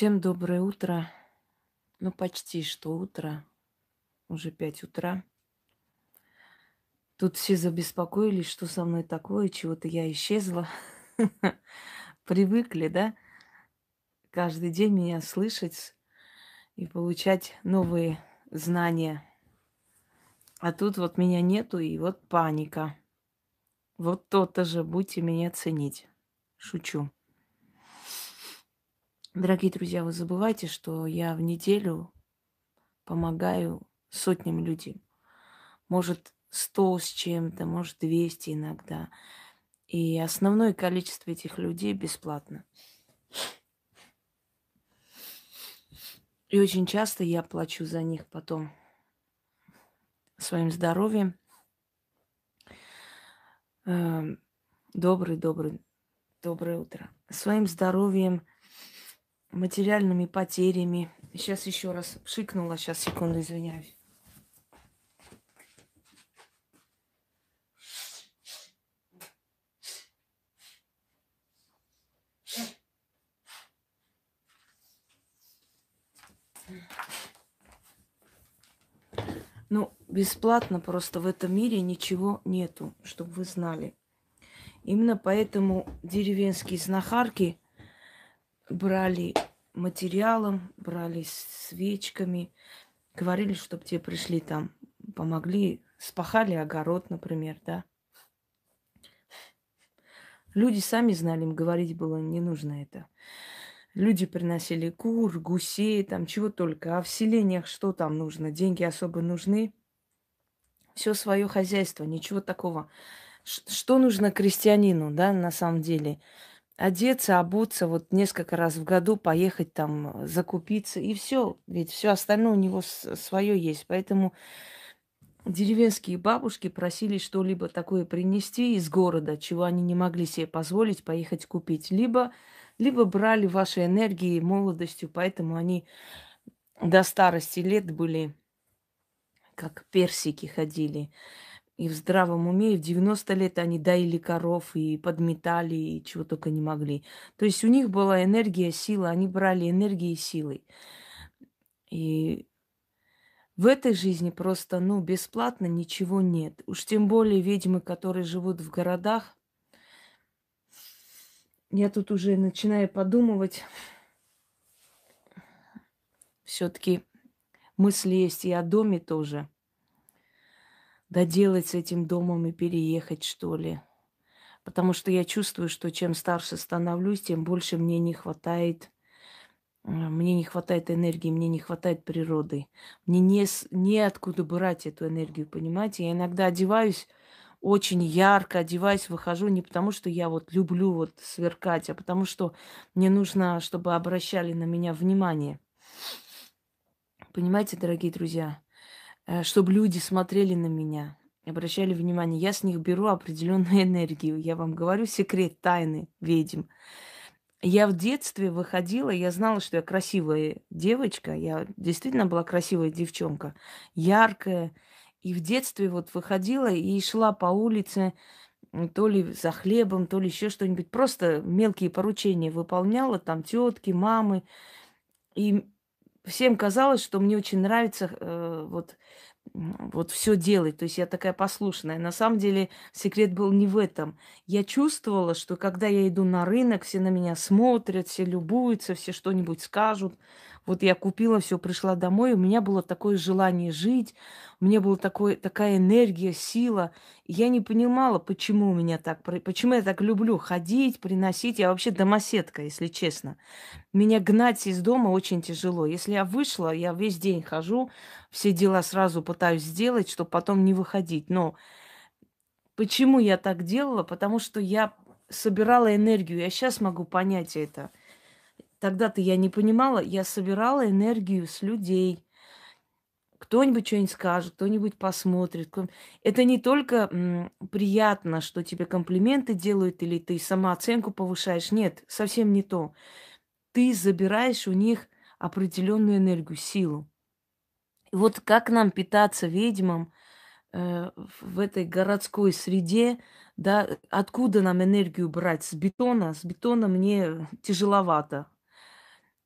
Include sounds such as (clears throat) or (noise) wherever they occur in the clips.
Всем доброе утро. Ну, почти что утро. Уже пять утра. Тут все забеспокоились, что со мной такое, чего-то я исчезла. (laughs) Привыкли, да? Каждый день меня слышать и получать новые знания. А тут вот меня нету, и вот паника. Вот то-то же, будьте меня ценить. Шучу. Дорогие друзья, вы забывайте, что я в неделю помогаю сотням людей. Может, сто с чем-то, может, двести иногда. И основное количество этих людей бесплатно. И очень часто я плачу за них потом своим здоровьем. Эм, добрый, добрый, доброе утро. Своим здоровьем, материальными потерями. Сейчас еще раз пшикнула, сейчас секунду, извиняюсь. Ну, бесплатно просто в этом мире ничего нету, чтобы вы знали. Именно поэтому деревенские знахарки – брали материалом, брали свечками, говорили, чтобы тебе пришли там, помогли, спахали огород, например, да. Люди сами знали, им говорить было не нужно это. Люди приносили кур, гусей, там чего только. А в селениях что там нужно? Деньги особо нужны. Все свое хозяйство, ничего такого. Ш- что нужно крестьянину, да, на самом деле? одеться, обуться, вот несколько раз в году поехать там э, закупиться и все. Ведь все остальное у него э, свое есть. Поэтому деревенские бабушки просили что-либо такое принести из города, чего они не могли себе позволить поехать купить. Либо, либо брали ваши энергии и молодостью, поэтому они до старости лет были как персики ходили. И в здравом уме, и в 90 лет они доили коров, и подметали, и чего только не могли. То есть у них была энергия, сила, они брали энергией и силой. И в этой жизни просто, ну, бесплатно ничего нет. Уж тем более ведьмы, которые живут в городах. Я тут уже начинаю подумывать. Все-таки мысли есть и о доме тоже – доделать с этим домом и переехать, что ли. Потому что я чувствую, что чем старше становлюсь, тем больше мне не хватает э, мне не хватает энергии, мне не хватает природы. Мне не, неоткуда брать эту энергию, понимаете? Я иногда одеваюсь очень ярко, одеваюсь, выхожу не потому, что я вот люблю вот сверкать, а потому что мне нужно, чтобы обращали на меня внимание. Понимаете, дорогие друзья? Э, чтобы люди смотрели на меня, обращали внимание. Я с них беру определенную (laughs) энергию. Я вам говорю секрет тайны ведьм. Я в детстве выходила, я знала, что я красивая девочка, я действительно была красивая девчонка, яркая. И в детстве вот выходила и шла по улице, то ли за хлебом, то ли еще что-нибудь. Просто мелкие поручения выполняла, там тетки, мамы. И всем казалось, что мне очень нравится э, вот, вот все делать. То есть я такая послушная. На самом деле секрет был не в этом. Я чувствовала, что когда я иду на рынок, все на меня смотрят, все любуются, все что-нибудь скажут. Вот я купила все, пришла домой, у меня было такое желание жить, у меня была такой, такая энергия, сила. я не понимала, почему у меня так, почему я так люблю ходить, приносить. Я вообще домоседка, если честно. Меня гнать из дома очень тяжело. Если я вышла, я весь день хожу, все дела сразу пытаюсь сделать, чтобы потом не выходить. Но почему я так делала? Потому что я собирала энергию. Я сейчас могу понять это – Тогда-то я не понимала, я собирала энергию с людей. Кто-нибудь что-нибудь скажет, кто-нибудь посмотрит. Это не только м, приятно, что тебе комплименты делают или ты самооценку повышаешь. Нет, совсем не то. Ты забираешь у них определенную энергию, силу. И вот как нам питаться ведьмам э, в этой городской среде, да, откуда нам энергию брать? С бетона? С бетона мне тяжеловато.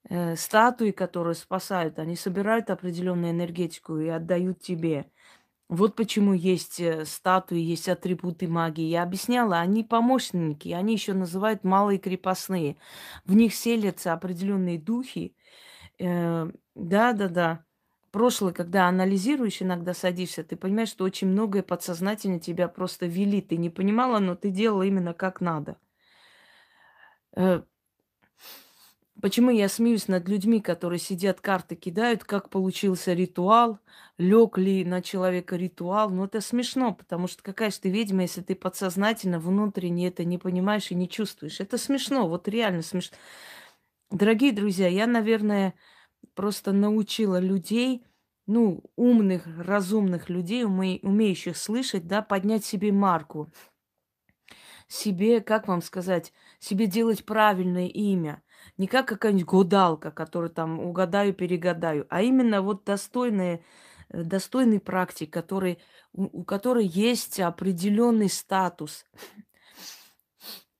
Э, статуи, которые спасают, они собирают определенную энергетику и отдают тебе. Вот почему есть э, статуи, есть атрибуты магии. Я объясняла, они помощники, они еще называют малые крепостные. В них селятся определенные духи. Э, да-да-да. Прошлое, когда анализируешь, иногда садишься, ты понимаешь, что очень многое подсознательно тебя просто вели. Ты не понимала, но ты делала именно как надо. Почему я смеюсь над людьми, которые сидят, карты кидают, как получился ритуал, лег ли на человека ритуал. Ну, это смешно, потому что какая же ты ведьма, если ты подсознательно, внутренне это не понимаешь и не чувствуешь. Это смешно, вот реально смешно. Дорогие друзья, я, наверное, просто научила людей, ну, умных, разумных людей, уме- умеющих слышать, да, поднять себе марку. Себе, как вам сказать, себе делать правильное имя – не как какая-нибудь гудалка, которую там угадаю, перегадаю, а именно вот достойные, э, достойный практик, который, у, у которой есть определенный статус,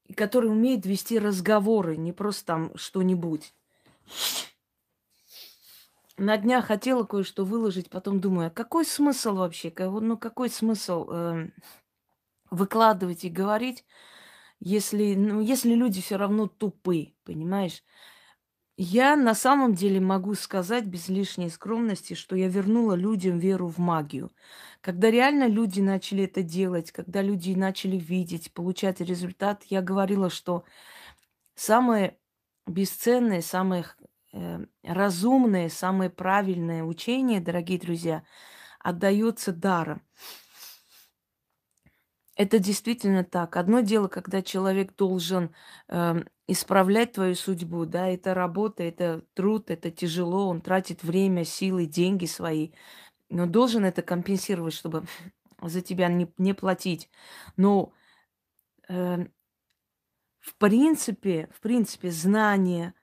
и который умеет вести разговоры, не просто там что-нибудь. На днях хотела кое-что выложить, потом думаю, а какой смысл вообще? Ну какой смысл э, выкладывать и говорить? если, ну, если люди все равно тупы, понимаешь? Я на самом деле могу сказать без лишней скромности, что я вернула людям веру в магию. Когда реально люди начали это делать, когда люди начали видеть, получать результат, я говорила, что самое бесценное, самое э, разумное, самое правильное учение, дорогие друзья, отдается даром. Это действительно так. Одно дело, когда человек должен э, исправлять твою судьбу, да, это работа, это труд, это тяжело, он тратит время, силы, деньги свои, но должен это компенсировать, чтобы (laughs) за тебя не, не платить. Но э, в принципе, в принципе, знание,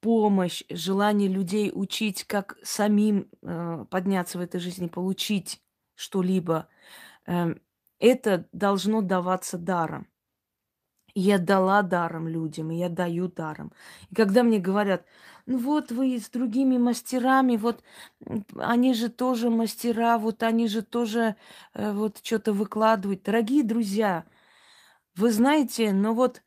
помощь, желание людей учить, как самим э, подняться в этой жизни, получить что-либо. Э, это должно даваться даром. я дала даром людям, и я даю даром. И когда мне говорят, ну вот вы с другими мастерами, вот они же тоже мастера, вот они же тоже э, вот что-то выкладывают. Дорогие друзья, вы знаете, ну вот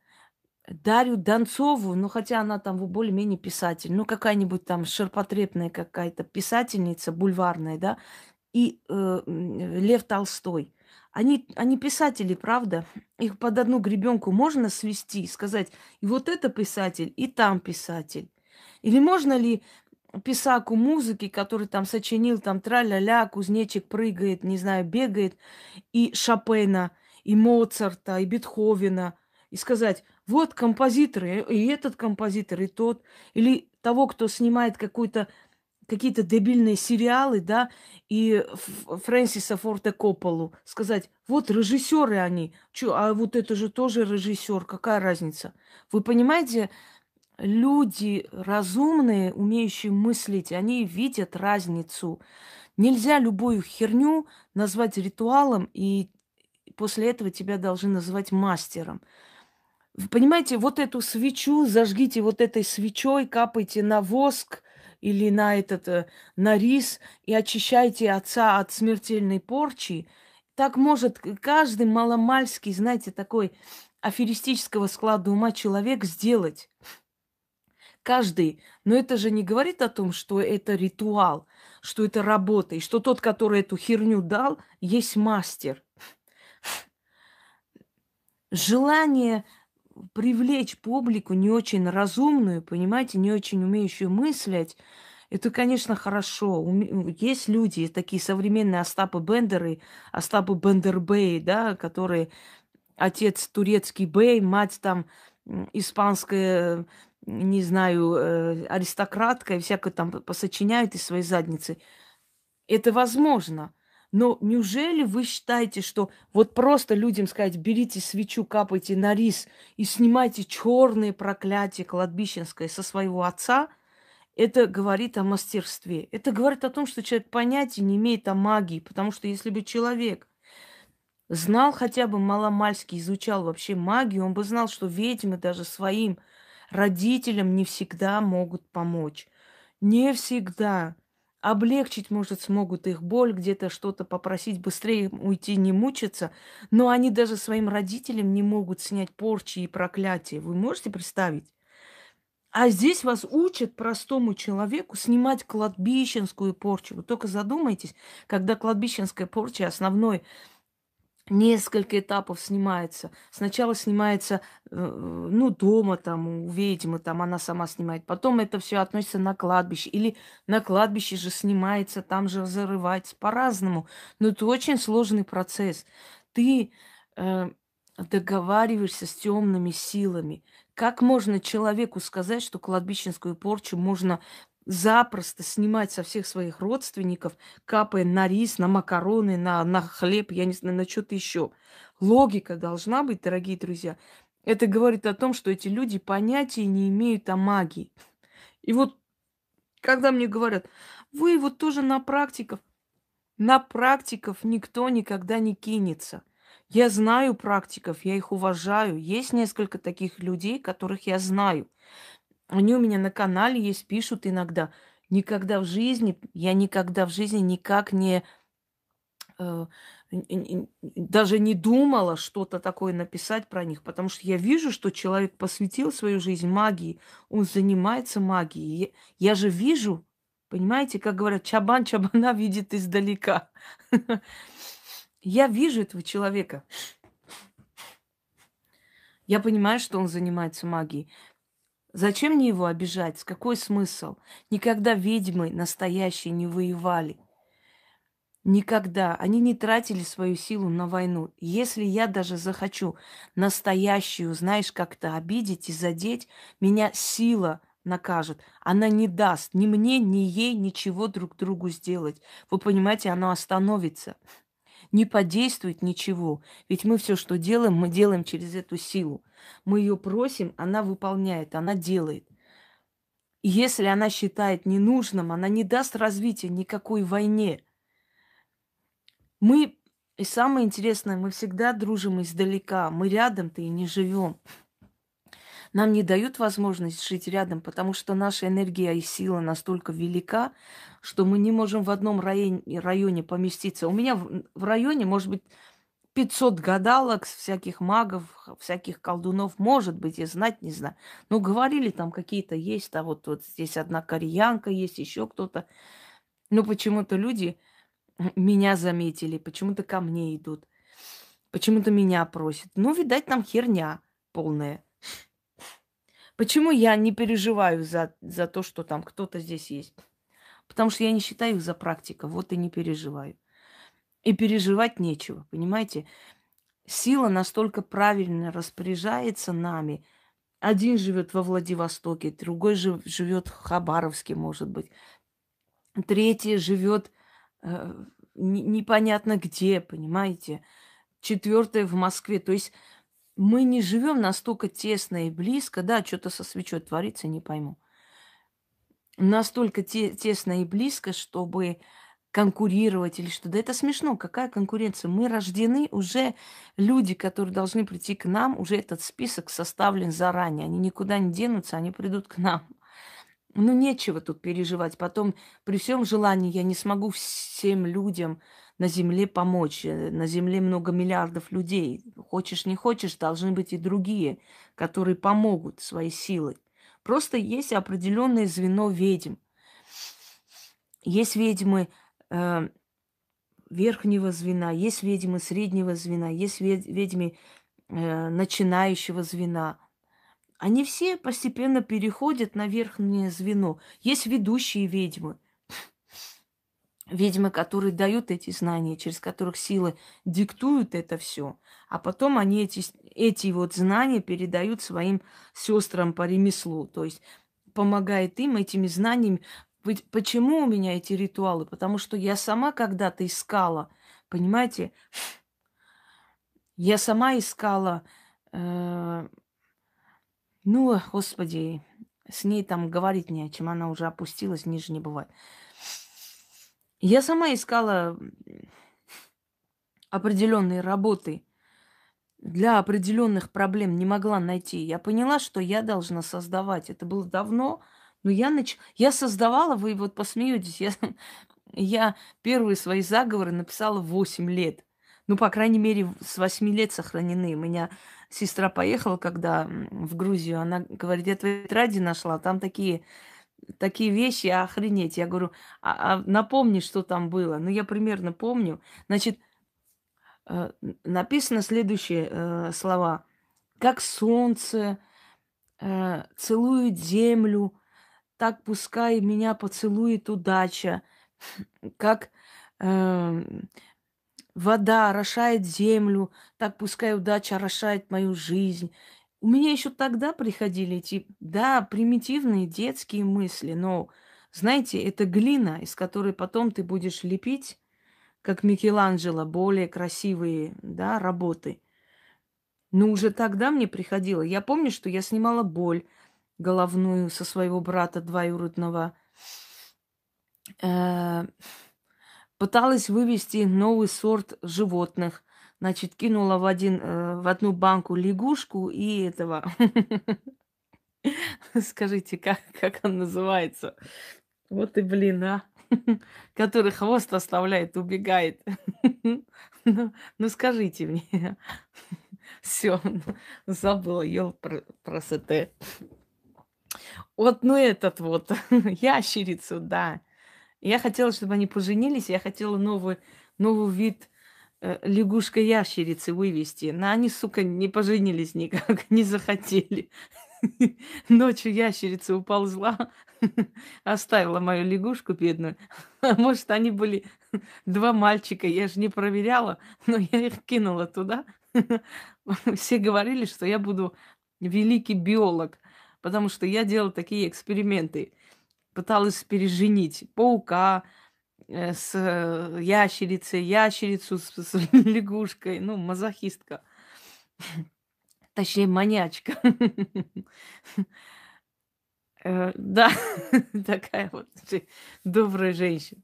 дарю Донцову, ну хотя она там более-менее писатель, ну какая-нибудь там ширпотребная какая-то писательница бульварная, да, и э, Лев Толстой. Они, они писатели, правда? Их под одну гребенку можно свести и сказать, и вот это писатель, и там писатель. Или можно ли писаку музыки, который там сочинил, там тра-ля-ля, кузнечик прыгает, не знаю, бегает, и Шопена, и Моцарта, и Бетховена, и сказать, вот композиторы, и этот композитор, и тот, или того, кто снимает какую-то какие-то дебильные сериалы, да, и Фрэнсиса Форта Копполу сказать, вот режиссеры они, Чё, а вот это же тоже режиссер, какая разница? Вы понимаете, люди разумные, умеющие мыслить, они видят разницу. Нельзя любую херню назвать ритуалом, и после этого тебя должны называть мастером. Вы понимаете, вот эту свечу зажгите вот этой свечой, капайте на воск, или на этот, э, на рис, и очищайте отца от смертельной порчи. Так может каждый маломальский, знаете, такой аферистического склада ума человек сделать. Каждый. Но это же не говорит о том, что это ритуал, что это работа, и что тот, который эту херню дал, есть мастер. Желание привлечь публику не очень разумную, понимаете, не очень умеющую мыслить, это, конечно, хорошо. Есть люди, такие современные Остапы Бендеры, Остапы Бендербей, да, которые отец турецкий бей, мать там испанская, не знаю, э, аристократка и всякое там посочиняют из своей задницы. Это возможно – но неужели вы считаете, что вот просто людям сказать, берите свечу, капайте на рис и снимайте черные проклятия кладбищенское со своего отца, это говорит о мастерстве. Это говорит о том, что человек понятия не имеет о магии, потому что если бы человек знал хотя бы маломальски, изучал вообще магию, он бы знал, что ведьмы даже своим родителям не всегда могут помочь. Не всегда облегчить, может, смогут их боль, где-то что-то попросить быстрее уйти, не мучиться. Но они даже своим родителям не могут снять порчи и проклятия. Вы можете представить? А здесь вас учат простому человеку снимать кладбищенскую порчу. Вы только задумайтесь, когда кладбищенская порча основной несколько этапов снимается. Сначала снимается, э, ну, дома там, у ведьмы, там она сама снимает. Потом это все относится на кладбище. Или на кладбище же снимается, там же зарывается по-разному. Но это очень сложный процесс. Ты э, договариваешься с темными силами. Как можно человеку сказать, что кладбищенскую порчу можно запросто снимать со всех своих родственников, капая на рис, на макароны, на, на хлеб, я не знаю, на что-то еще. Логика должна быть, дорогие друзья. Это говорит о том, что эти люди понятия не имеют о магии. И вот когда мне говорят, вы вот тоже на практиков, на практиков никто никогда не кинется. Я знаю практиков, я их уважаю. Есть несколько таких людей, которых я знаю. Они у меня на канале есть, пишут иногда. Никогда в жизни, я никогда в жизни никак не э, даже не думала что-то такое написать про них, потому что я вижу, что человек посвятил свою жизнь магии, он занимается магией. Я же вижу, понимаете, как говорят, чабан чабана видит издалека. (laughs) Я вижу этого человека. Я понимаю, что он занимается магией. Зачем мне его обижать? Какой смысл? Никогда ведьмы настоящие не воевали. Никогда. Они не тратили свою силу на войну. Если я даже захочу настоящую, знаешь, как-то обидеть и задеть, меня сила накажет. Она не даст ни мне, ни ей ничего друг другу сделать. Вы понимаете, она остановится не подействует ничего. Ведь мы все, что делаем, мы делаем через эту силу. Мы ее просим, она выполняет, она делает. И если она считает ненужным, она не даст развития никакой войне. Мы, и самое интересное, мы всегда дружим издалека, мы рядом-то и не живем. Нам не дают возможность жить рядом, потому что наша энергия и сила настолько велика, что мы не можем в одном районе, районе поместиться. У меня в, в районе, может быть, 500 гадалок, всяких магов, всяких колдунов, может быть, я знать не знаю. Но говорили, там какие-то есть, там вот, вот здесь одна кореянка есть, еще кто-то. Но почему-то люди (clears throat) меня заметили, почему-то ко мне идут, почему-то меня просят. Ну, видать, там херня полная. Почему я не переживаю за, за то, что там кто-то здесь есть? Потому что я не считаю их за практика, вот и не переживаю. И переживать нечего, понимаете? Сила настолько правильно распоряжается нами. Один живет во Владивостоке, другой жив, живет в Хабаровске, может быть. Третий живет э, непонятно где, понимаете? Четвертый в Москве. То есть мы не живем настолько тесно и близко, да, что-то со свечой творится, не пойму. Настолько те, тесно и близко, чтобы конкурировать или что. Да это смешно, какая конкуренция? Мы рождены уже, люди, которые должны прийти к нам, уже этот список составлен заранее. Они никуда не денутся, они придут к нам. Ну, нечего тут переживать. Потом, при всем желании, я не смогу всем людям на Земле помочь. Э, на Земле много миллиардов людей. Хочешь, не хочешь, должны быть и другие, которые помогут своей силой. Просто есть определенное звено ведьм. Есть ведьмы э, верхнего звена, есть ведьмы среднего звена, есть ведьмы э, начинающего звена – они все постепенно переходят на верхнее звено. Есть ведущие ведьмы ведьмы, которые дают эти знания, через которых силы диктуют это все, а потом они эти, эти вот знания передают своим сестрам по ремеслу, то есть помогает им этими знаниями. Почему у меня эти ритуалы? Потому что я сама когда-то искала, понимаете, я сама искала, э, ну, господи, с ней там говорить не о чем, она уже опустилась, ниже не бывает. Я сама искала определенные работы для определенных проблем, не могла найти. Я поняла, что я должна создавать. Это было давно, но я, нач... я создавала, вы вот посмеетесь, я... (laughs) я первые свои заговоры написала 8 лет. Ну, по крайней мере, с 8 лет сохранены. У меня сестра поехала, когда в Грузию, она говорит, я твои тетради нашла, а там такие такие вещи, а, охренеть. Я говорю, а, а напомни, что там было. Ну, я примерно помню. Значит, э, написано следующие э, слова. Как солнце э, целует землю, так пускай меня поцелует удача. (laughs) Как э, вода орошает землю, так пускай удача орошает мою жизнь. У меня еще тогда приходили эти, да, примитивные детские мысли, но, знаете, это глина, из которой потом ты будешь лепить, как Микеланджело, более красивые, да, работы. Но уже тогда мне приходило. Я помню, что я снимала боль головную со своего брата двоюродного. Э, пыталась вывести новый сорт животных значит, кинула в, один, э, в одну банку лягушку и этого... (laughs) Скажите, как, как он называется? Вот и блин, а? (laughs) Который хвост оставляет, убегает. (laughs) ну, ну скажите мне. Все, забыла, ел про, про СТ. Вот, ну этот вот, ящерицу, да. Я хотела, чтобы они поженились, я хотела новый, новый вид Э, лягушка-ящерицы вывести. Но они, сука, не поженились никак, (laughs) не захотели. (laughs) Ночью ящерица уползла, (laughs) оставила мою лягушку бедную. А может, они были два мальчика, я же не проверяла, но я их кинула туда. Все говорили, что я буду великий биолог, потому что я делала такие эксперименты. Пыталась переженить паука, Э, с э, ящерицей, ящерицу с, с (laughs) лягушкой, ну, мазохистка. Точнее, маньячка. Э, да, (laughs) такая вот добрая женщина.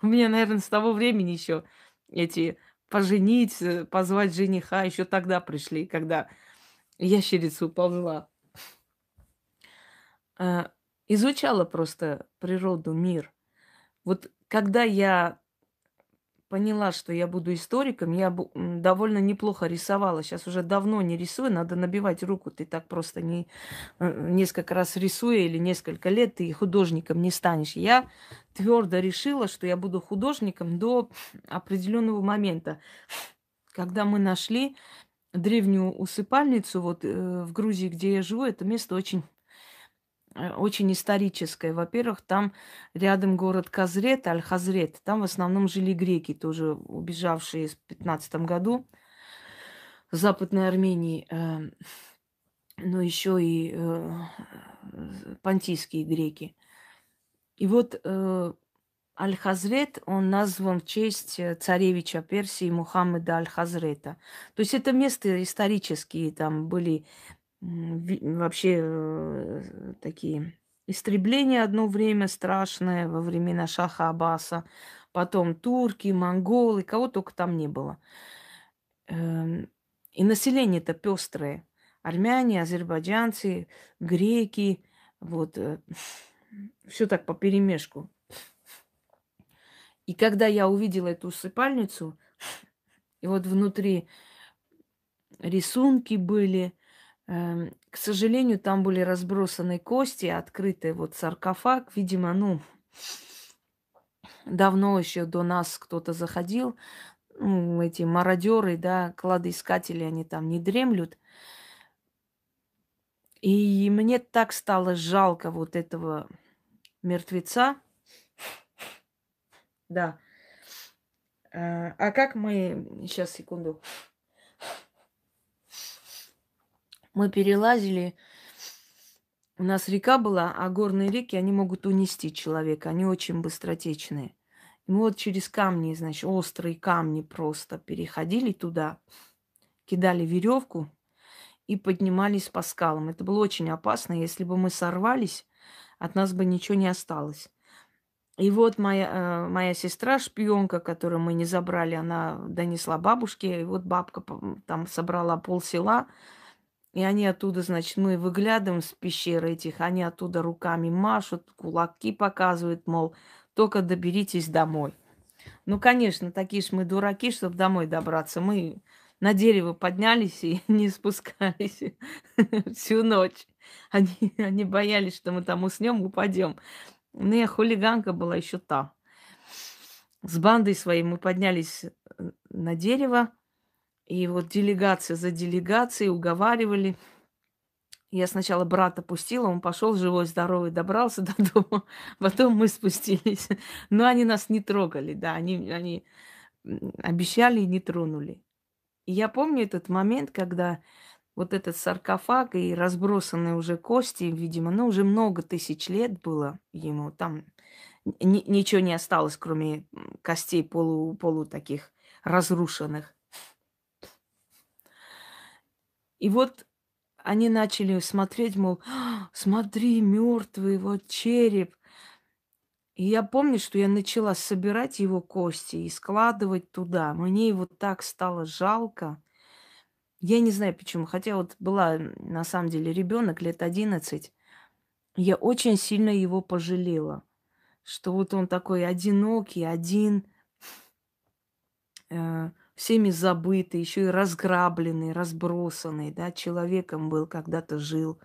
У меня, наверное, с того времени еще эти поженить, позвать жениха еще тогда пришли, когда ящерица уползла. Изучала просто природу, мир. Вот когда я поняла, что я буду историком, я довольно неплохо рисовала. Сейчас уже давно не рисую, надо набивать руку. Ты так просто не э, несколько раз рисуя или несколько лет ты художником не станешь. Я твердо решила, что я буду художником до определенного момента, когда мы нашли древнюю усыпальницу вот э, в Грузии, где я живу. Это место очень Э, очень историческое. Во-первых, там рядом город Казрет, Аль-Хазрет. Там в основном жили греки, тоже убежавшие в 15 году в Западной Армении. Эм, Но ну, еще и э, пантийские греки. И вот э, Аль-Хазрет, он назван в честь царевича Персии Мухаммеда Аль-Хазрета. То есть это место исторические, там были вообще э, такие истребления одно время страшное во времена Шаха Аббаса, потом турки, монголы, кого только там не было. Эм, и население-то пестрое. Армяне, азербайджанцы, греки, вот э, (laughs) все так по перемешку. И когда я увидела эту усыпальницу, (laughs) и вот внутри рисунки были, Эм, к сожалению, там были разбросаны кости, открытый вот саркофаг. Видимо, ну, давно еще до нас кто-то заходил. Ну, эти мародеры, да, кладоискатели, они там не дремлют. И мне так стало жалко вот этого мертвеца. Да. Э, а как мы... Сейчас, секунду. Мы перелазили, у нас река была, а горные реки, они могут унести человека, они очень быстротечные. И мы вот через камни, значит, острые камни просто переходили туда, кидали веревку и поднимались по скалам. Это было очень опасно. Если бы мы сорвались, от нас бы ничего не осталось. И вот моя, э, моя сестра, шпионка, которую мы не забрали, она донесла бабушке. И вот бабка там собрала пол села, и они оттуда, значит, мы выглядываем с пещеры этих, они оттуда руками машут, кулаки показывают, мол, только доберитесь домой. Ну, конечно, такие ж мы дураки, чтобы домой добраться. Мы на дерево поднялись и (laughs) не спускались (laughs) всю ночь. Они, они боялись, что мы там уснем, упадем. Ну, я хулиганка была еще та. С бандой своей мы поднялись э, на дерево, и вот делегация за делегацией уговаривали. Я сначала брата пустила, он пошел живой, здоровый, добрался (laughs) до дома. Потом мы спустились. Но они нас не трогали, да, они, они обещали и не тронули. И я помню этот момент, когда вот этот саркофаг и разбросанные уже кости, видимо, ну, уже много тысяч лет было ему, там ничего не осталось, кроме костей полу, полу таких разрушенных. И вот они начали смотреть, мол, «А, смотри, мертвый вот череп. И я помню, что я начала собирать его кости и складывать туда. Мне его так стало жалко. Я не знаю почему, хотя вот была на самом деле ребенок лет 11, я очень сильно его пожалела, что вот он такой одинокий, один, э, всеми забытый, еще и разграбленный, разбросанный, да, человеком был, когда-то жил.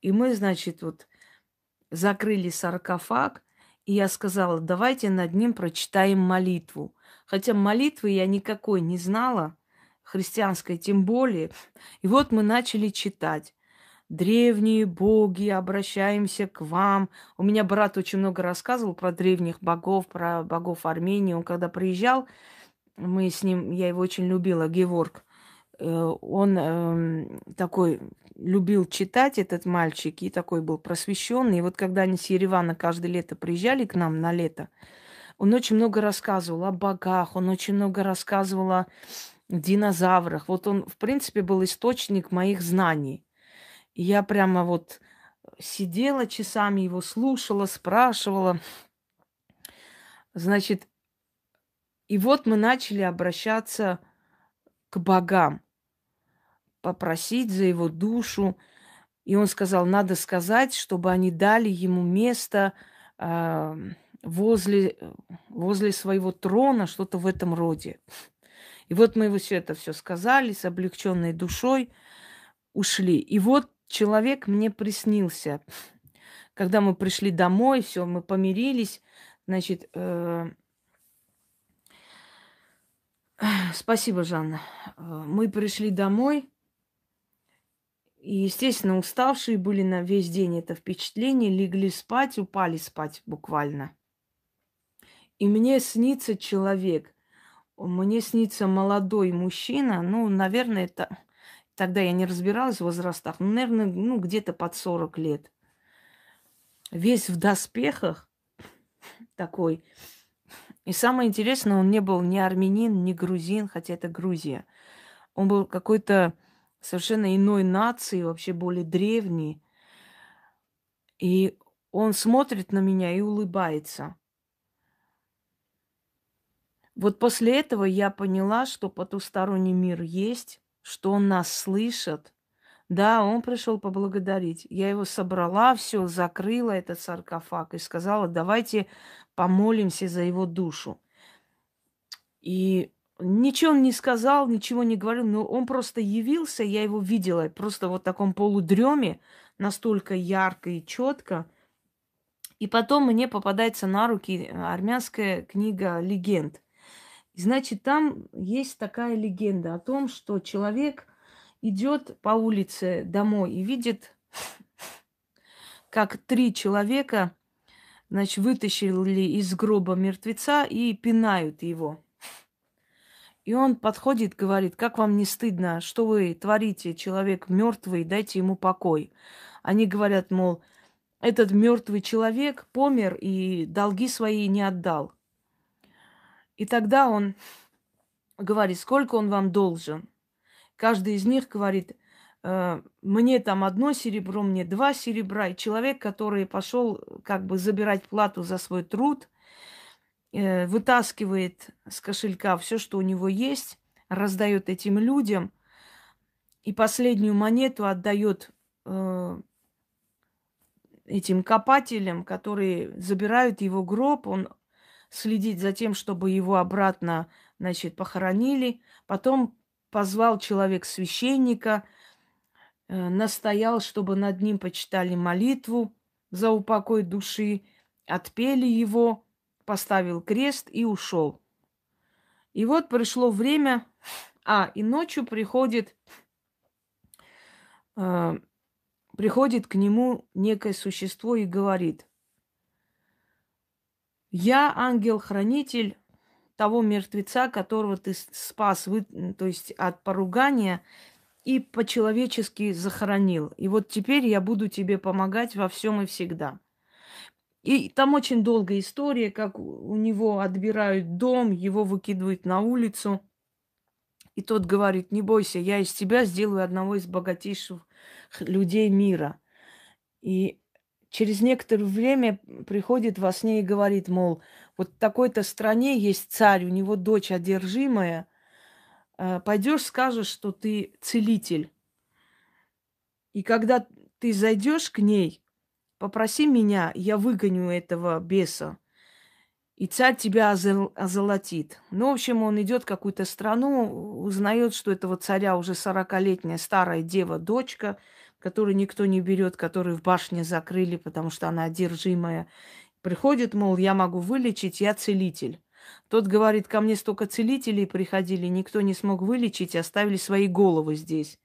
И мы, значит, вот закрыли саркофаг, и я сказала, давайте над ним прочитаем молитву. Хотя молитвы я никакой не знала, христианской тем более. И вот мы начали читать. Древние боги, обращаемся к вам. У меня брат очень много рассказывал про древних богов, про богов Армении. Он когда приезжал, мы с ним, я его очень любила, Геворг. Э, он эм, такой любил читать, этот мальчик, и такой был просвещенный. И вот когда они с Еревана каждое лето приезжали к нам на лето, он очень много рассказывал о богах, он очень много рассказывал о динозаврах. Вот он, в принципе, был источник моих знаний. И я прямо вот сидела часами, его слушала, спрашивала. Значит, и вот мы начали обращаться к богам, попросить за его душу. И он сказал, надо сказать, чтобы они дали ему место э, возле, возле своего трона, что-то в этом роде. И вот мы его все это все сказали с облегченной душой, ушли. И вот человек мне приснился. Когда мы пришли домой, все, мы помирились, значит, э, Спасибо, Жанна. Э, мы пришли домой. И, естественно, уставшие были на весь день это впечатление. Легли спать, упали спать буквально. И мне снится человек. Мне снится молодой мужчина. Ну, наверное, это... Тогда я не разбиралась в возрастах. Ну, наверное, ну, где-то под 40 лет. Весь в доспехах такой и самое интересное, он не был ни армянин, ни грузин, хотя это Грузия. Он был какой-то совершенно иной нации, вообще более древний. И он смотрит на меня и улыбается. Вот после этого я поняла, что потусторонний мир есть, что он нас слышит. Да, он пришел поблагодарить. Я его собрала, все, закрыла этот саркофаг и сказала, давайте помолимся за его душу. И ничего он не сказал, ничего не говорил, но он просто явился, я его видела, просто вот в таком полудреме, настолько ярко и четко. И потом мне попадается на руки армянская книга «Легенд». И значит, там есть такая легенда о том, что человек идет по улице домой и видит, (laughs) как три человека – значит, вытащили из гроба мертвеца и пинают его. И он подходит, говорит, как вам не стыдно, что вы творите, человек мертвый, дайте ему покой. Они говорят, мол, этот мертвый человек помер и долги свои не отдал. И тогда он говорит, сколько он вам должен. Каждый из них говорит, Э, мне там одно серебро, мне два серебра. И человек, который пошел э, как бы забирать плату за свой труд, э, вытаскивает с кошелька все, что у него есть, раздает этим людям и последнюю монету отдает этим копателям, которые забирают его гроб, он следит за тем, чтобы его обратно, значит, похоронили. Потом позвал человек священника – Э, настоял, чтобы над ним почитали молитву за упокой души, отпели его, поставил крест и ушел. И вот пришло время, а, и ночью приходит, э, приходит к нему некое существо и говорит, я ангел-хранитель того мертвеца, которого ты спас, вы, то есть от поругания, и по-человечески захоронил. И вот теперь я буду тебе помогать во всем и всегда. И там очень долгая история, как у него отбирают дом, его выкидывают на улицу. И тот говорит, не бойся, я из тебя сделаю одного из богатейших людей мира. И через некоторое время приходит во сне и говорит, мол, вот в такой-то стране есть царь, у него дочь одержимая – Э, пойдешь, скажешь, что ты целитель. И когда ты зайдешь к ней, попроси меня, я выгоню этого беса. И царь тебя озолотит. Ну, в общем, он идет в какую-то страну, узнает, что этого царя уже 40-летняя старая дева, дочка, которую никто не берет, которую в башне закрыли, потому что она одержимая. Приходит, мол, я могу вылечить, я целитель. Тот говорит, ко мне столько целителей приходили, никто не смог вылечить, оставили свои головы здесь.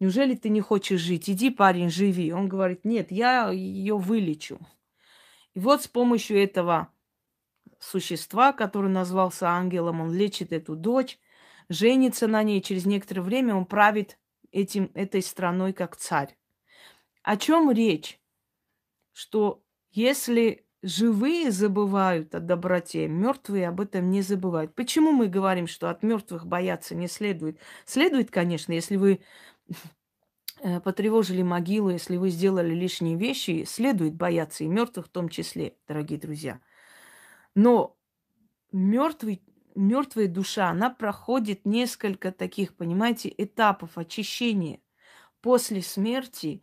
Неужели ты не хочешь жить? Иди, парень, живи. Он говорит, нет, я ее вылечу. И вот с помощью этого существа, который назвался ангелом, он лечит эту дочь, женится на ней. Через некоторое время он правит этим, этой страной как царь. О чем речь? Что если Живые забывают о доброте, мертвые об этом не забывают. Почему мы говорим, что от мертвых бояться не следует? Следует, конечно, если вы э, потревожили могилу, если вы сделали лишние вещи, следует бояться и мертвых в том числе, дорогие друзья. Но мертвый, мертвая душа, она проходит несколько таких, понимаете, этапов очищения. После смерти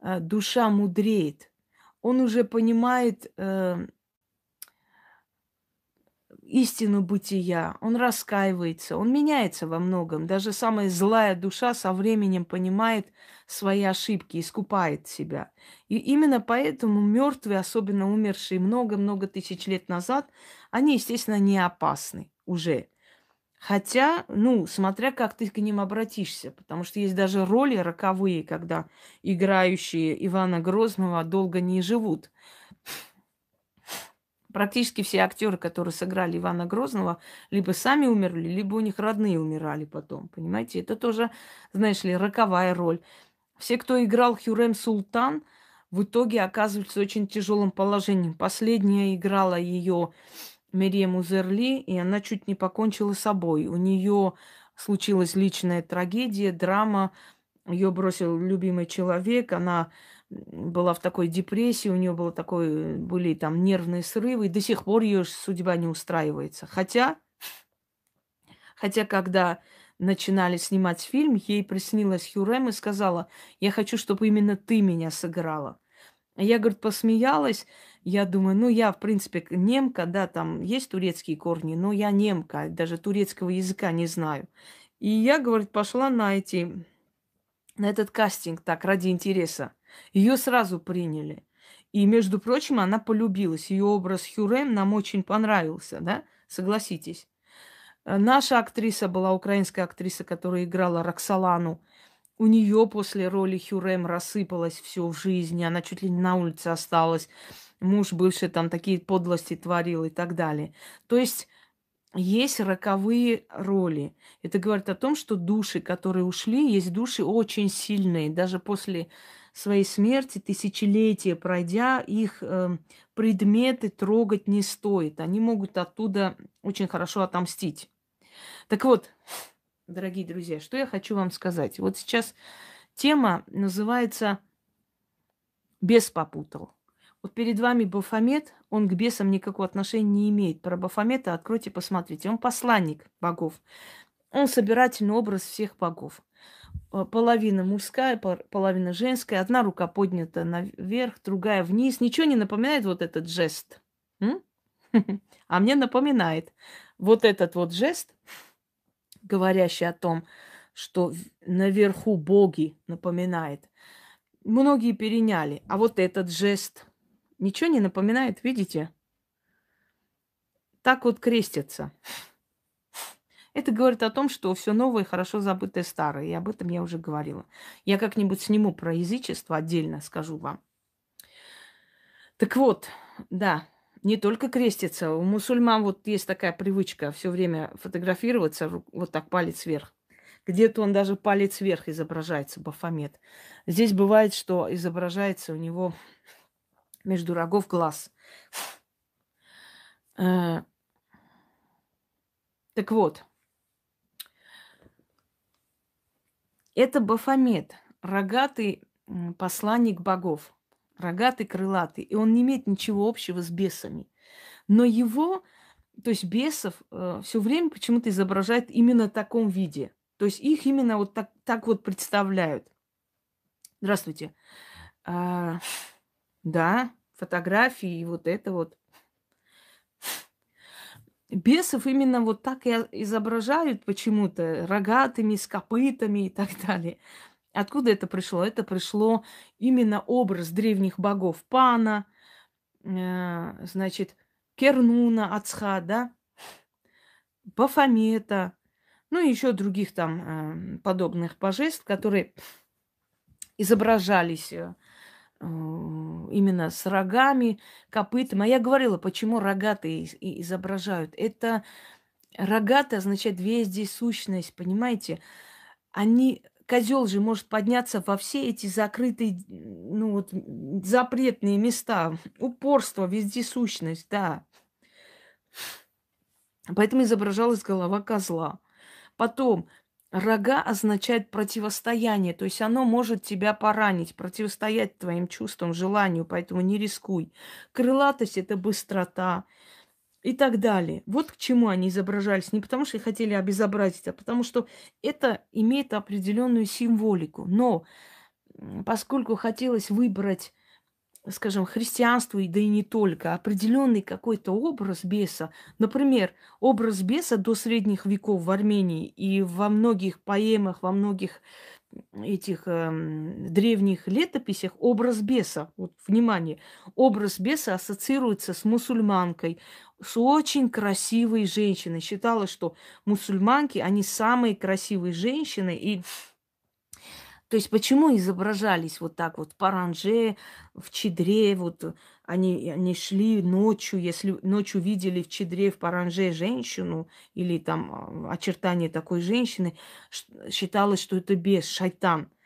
э, душа мудреет, он уже понимает э, истину бытия, он раскаивается, он меняется во многом. Даже самая злая душа со временем понимает свои ошибки, искупает себя. И именно поэтому мертвые, особенно умершие много-много тысяч лет назад, они, естественно, не опасны уже. Хотя, ну, смотря как ты к ним обратишься, потому что есть даже роли роковые, когда играющие Ивана Грозного долго не живут. Практически все актеры, которые сыграли Ивана Грозного, либо сами умерли, либо у них родные умирали потом. Понимаете, это тоже, знаешь ли, роковая роль. Все, кто играл Хюрем Султан, в итоге оказываются в очень тяжелом положении. Последняя играла ее Мерьем Узерли, и она чуть не покончила с собой. У нее случилась личная трагедия, драма. Ее бросил любимый человек, она была в такой депрессии, у нее было такое, были там нервные срывы, и до сих пор ее судьба не устраивается. Хотя, хотя когда начинали снимать фильм, ей приснилась Хюрем и сказала, я хочу, чтобы именно ты меня сыграла. Я, говорит, посмеялась, я думаю, ну я, в принципе, немка, да, там есть турецкие корни, но я немка, даже турецкого языка не знаю. И я, говорит, пошла на эти, на этот кастинг так, ради интереса. Ее сразу приняли. И, между прочим, она полюбилась. Ее образ Хюрем нам очень понравился, да? Согласитесь. Э, наша актриса была, украинская актриса, которая играла Роксолану. У нее после роли Хюрем рассыпалось все в жизни. Она чуть ли не на улице осталась муж бывший там такие подлости творил и так далее. То есть есть роковые роли. Это говорит о том, что души, которые ушли, есть души очень сильные. Даже после своей смерти, тысячелетия пройдя, их э, предметы трогать не стоит. Они могут оттуда очень хорошо отомстить. Так вот, дорогие друзья, что я хочу вам сказать. Вот сейчас тема называется «Без попутал». Вот перед вами Бафомет, он к бесам никакого отношения не имеет. Про Бафомета откройте, посмотрите. Он посланник богов. Он собирательный образ всех богов. Э, половина мужская, половина женская. Одна рука поднята наверх, другая вниз. Ничего не напоминает вот этот жест? (laughs) А мне напоминает. Вот этот вот жест, говорящий о том, что наверху боги напоминает. Многие переняли. А вот этот жест – Ничего не напоминает, видите? Так вот крестятся. Это говорит о том, что все новое хорошо забытое старое. И об этом я уже говорила. Я как-нибудь сниму про язычество отдельно, скажу вам. Так вот, да, не только крестится. У мусульман вот есть такая привычка все время фотографироваться, вот так палец вверх. Где-то он даже палец вверх изображается, Бафомет. Здесь бывает, что изображается у него между рогов глаз. Э, так вот, это Бафомет, рогатый посланник богов, рогатый, крылатый, и он не имеет ничего общего с бесами. Но его, то есть бесов, э, все время почему-то изображают именно в таком виде. То есть их именно вот так, так вот представляют. Здравствуйте. А, да, фотографии и вот это вот. Бесов именно вот так и изображают почему-то, рогатыми, с копытами и так (laughs) далее. Откуда это пришло? Это пришло именно образ древних богов Пана, э, значит, Кернуна, Ацха, да, Бафомета, ну и еще других там э, подобных божеств, которые изображались э, Э, именно с рогами, копытами. А я говорила, почему рогатые изображают. Это рогатый означает вездесущность, понимаете? Они козел же может подняться во все эти закрытые, ну вот, запретные места. Упорство, вездесущность, да. Поэтому изображалась голова козла. Потом Рога означает противостояние, то есть оно может тебя поранить, противостоять твоим чувствам, желанию, поэтому не рискуй. Крылатость – это быстрота и так далее. Вот к чему они изображались. Не потому что хотели обезобразить, а потому что это имеет определенную символику. Но поскольку хотелось выбрать скажем, христианству, да и не только, а определенный какой-то образ беса. Например, образ беса до средних веков в Армении и во многих поэмах, во многих этих эм, древних летописях образ беса, вот внимание, образ беса ассоциируется с мусульманкой, с очень красивой женщиной. Считалось, что мусульманки, они самые красивые женщины, и то есть почему изображались вот так вот в паранже, в чедре, вот э, они, они шли ночью, если ночью видели в чедре, в паранже женщину или там а, очертание такой женщины, считалось, что это бес, шайтан –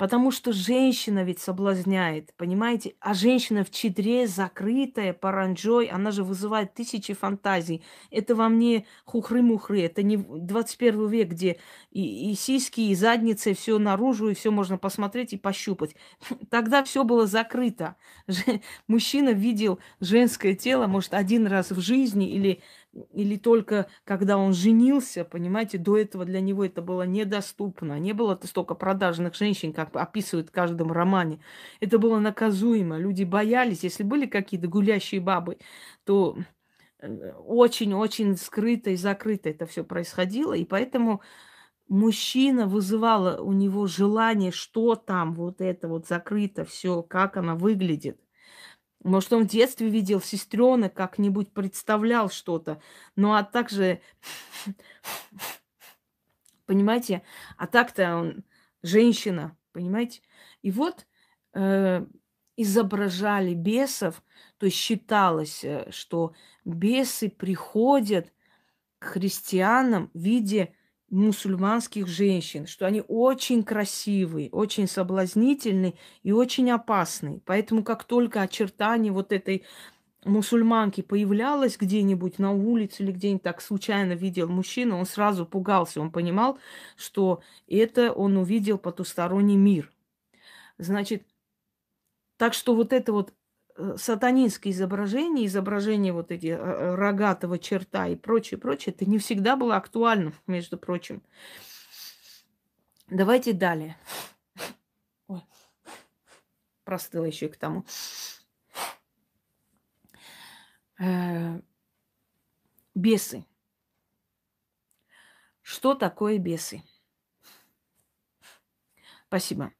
Потому что женщина ведь соблазняет, понимаете? А женщина в чедре, закрытая, паранджой, она же вызывает тысячи фантазий. Это во мне хухры-мухры, это не 21 век, где и, и сиськи, и задницы, все наружу, и все можно посмотреть и пощупать. (laughs) Тогда все было закрыто. (laughs) Мужчина видел женское тело, может, один раз в жизни или или только когда он женился, понимаете, до этого для него это было недоступно. Не было столько продажных женщин, как описывают в каждом романе. Это было наказуемо. Люди боялись. Если были какие-то гулящие бабы, то э, очень-очень скрыто и закрыто это все происходило. И поэтому мужчина вызывало у него желание, что там вот это вот закрыто, все, как она выглядит. Может, он в детстве видел сестренок, как-нибудь представлял что-то. Ну, а также, понимаете, а так-то он женщина, понимаете? И вот э, изображали бесов, то есть считалось, э, что бесы приходят к христианам в виде мусульманских женщин, что они очень красивые, очень соблазнительные и очень опасные. Поэтому как только очертание вот этой мусульманки появлялось где-нибудь на улице или где-нибудь так случайно видел мужчину, он сразу пугался, он понимал, что это он увидел потусторонний мир. Значит, так что вот это вот Э, сатанинские изображения, изображения вот эти э, э, рогатого черта и прочее, прочее, это не всегда было актуально, между прочим. Давайте далее. Ой, простыла еще к тому. Бесы. Что такое бесы? Спасибо.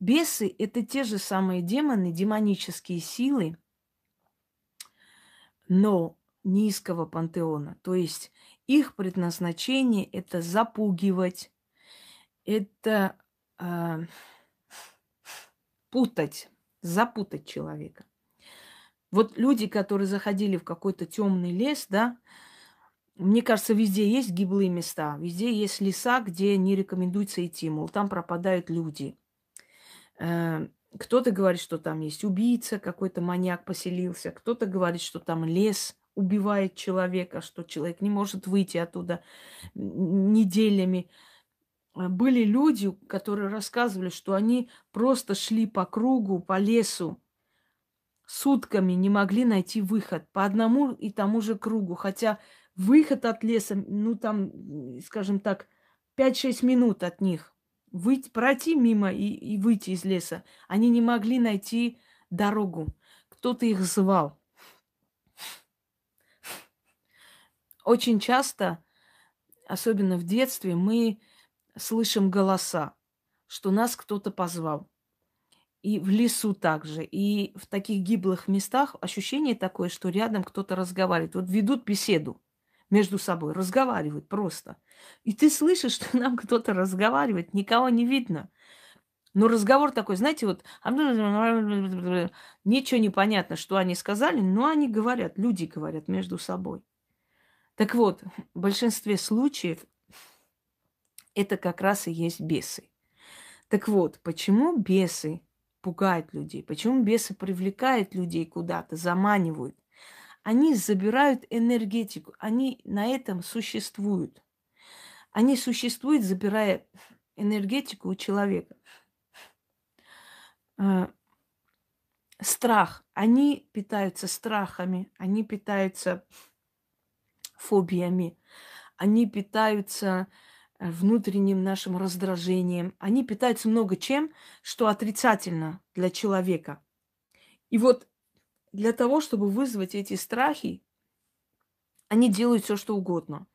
Бесы – это те же самые демоны, демонические силы, но низкого пантеона. То есть их предназначение – это запугивать, это э, путать, запутать человека. Вот люди, которые заходили в какой-то темный лес, да, мне кажется, везде есть гиблые места, везде есть леса, где не рекомендуется идти, мол, там пропадают люди – Э, кто-то говорит, что там есть убийца, какой-то маньяк поселился. Кто-то говорит, что там лес убивает человека, что человек не может выйти оттуда неделями. Э, были люди, которые рассказывали, что они просто шли по кругу, по лесу, сутками не могли найти выход по одному и тому же кругу. Хотя выход от леса, ну там, скажем так, 5-6 минут от них выйти, пройти мимо и, и выйти из леса. Они не могли найти дорогу. Кто-то их звал. Очень часто, особенно в детстве, мы слышим голоса, что нас кто-то позвал. И в лесу также. И в таких гиблых местах ощущение такое, что рядом кто-то разговаривает. Вот ведут беседу между собой, разговаривают просто. И ты слышишь, что (laughs) нам кто-то разговаривает, никого не видно. Но разговор такой, знаете, вот (laughs) ничего не понятно, что они сказали, но они говорят, люди говорят между собой. Так вот, (laughs) в большинстве случаев это как раз и есть бесы. Так вот, почему бесы пугают людей? Почему бесы привлекают людей куда-то, заманивают? Они забирают энергетику, они на этом существуют. Они существуют, забирая энергетику у человека. Э, страх. Они питаются страхами, они питаются фобиями, они питаются э, внутренним нашим раздражением, они питаются много чем, что отрицательно для человека. И вот для того, чтобы вызвать эти страхи, они делают все, что угодно.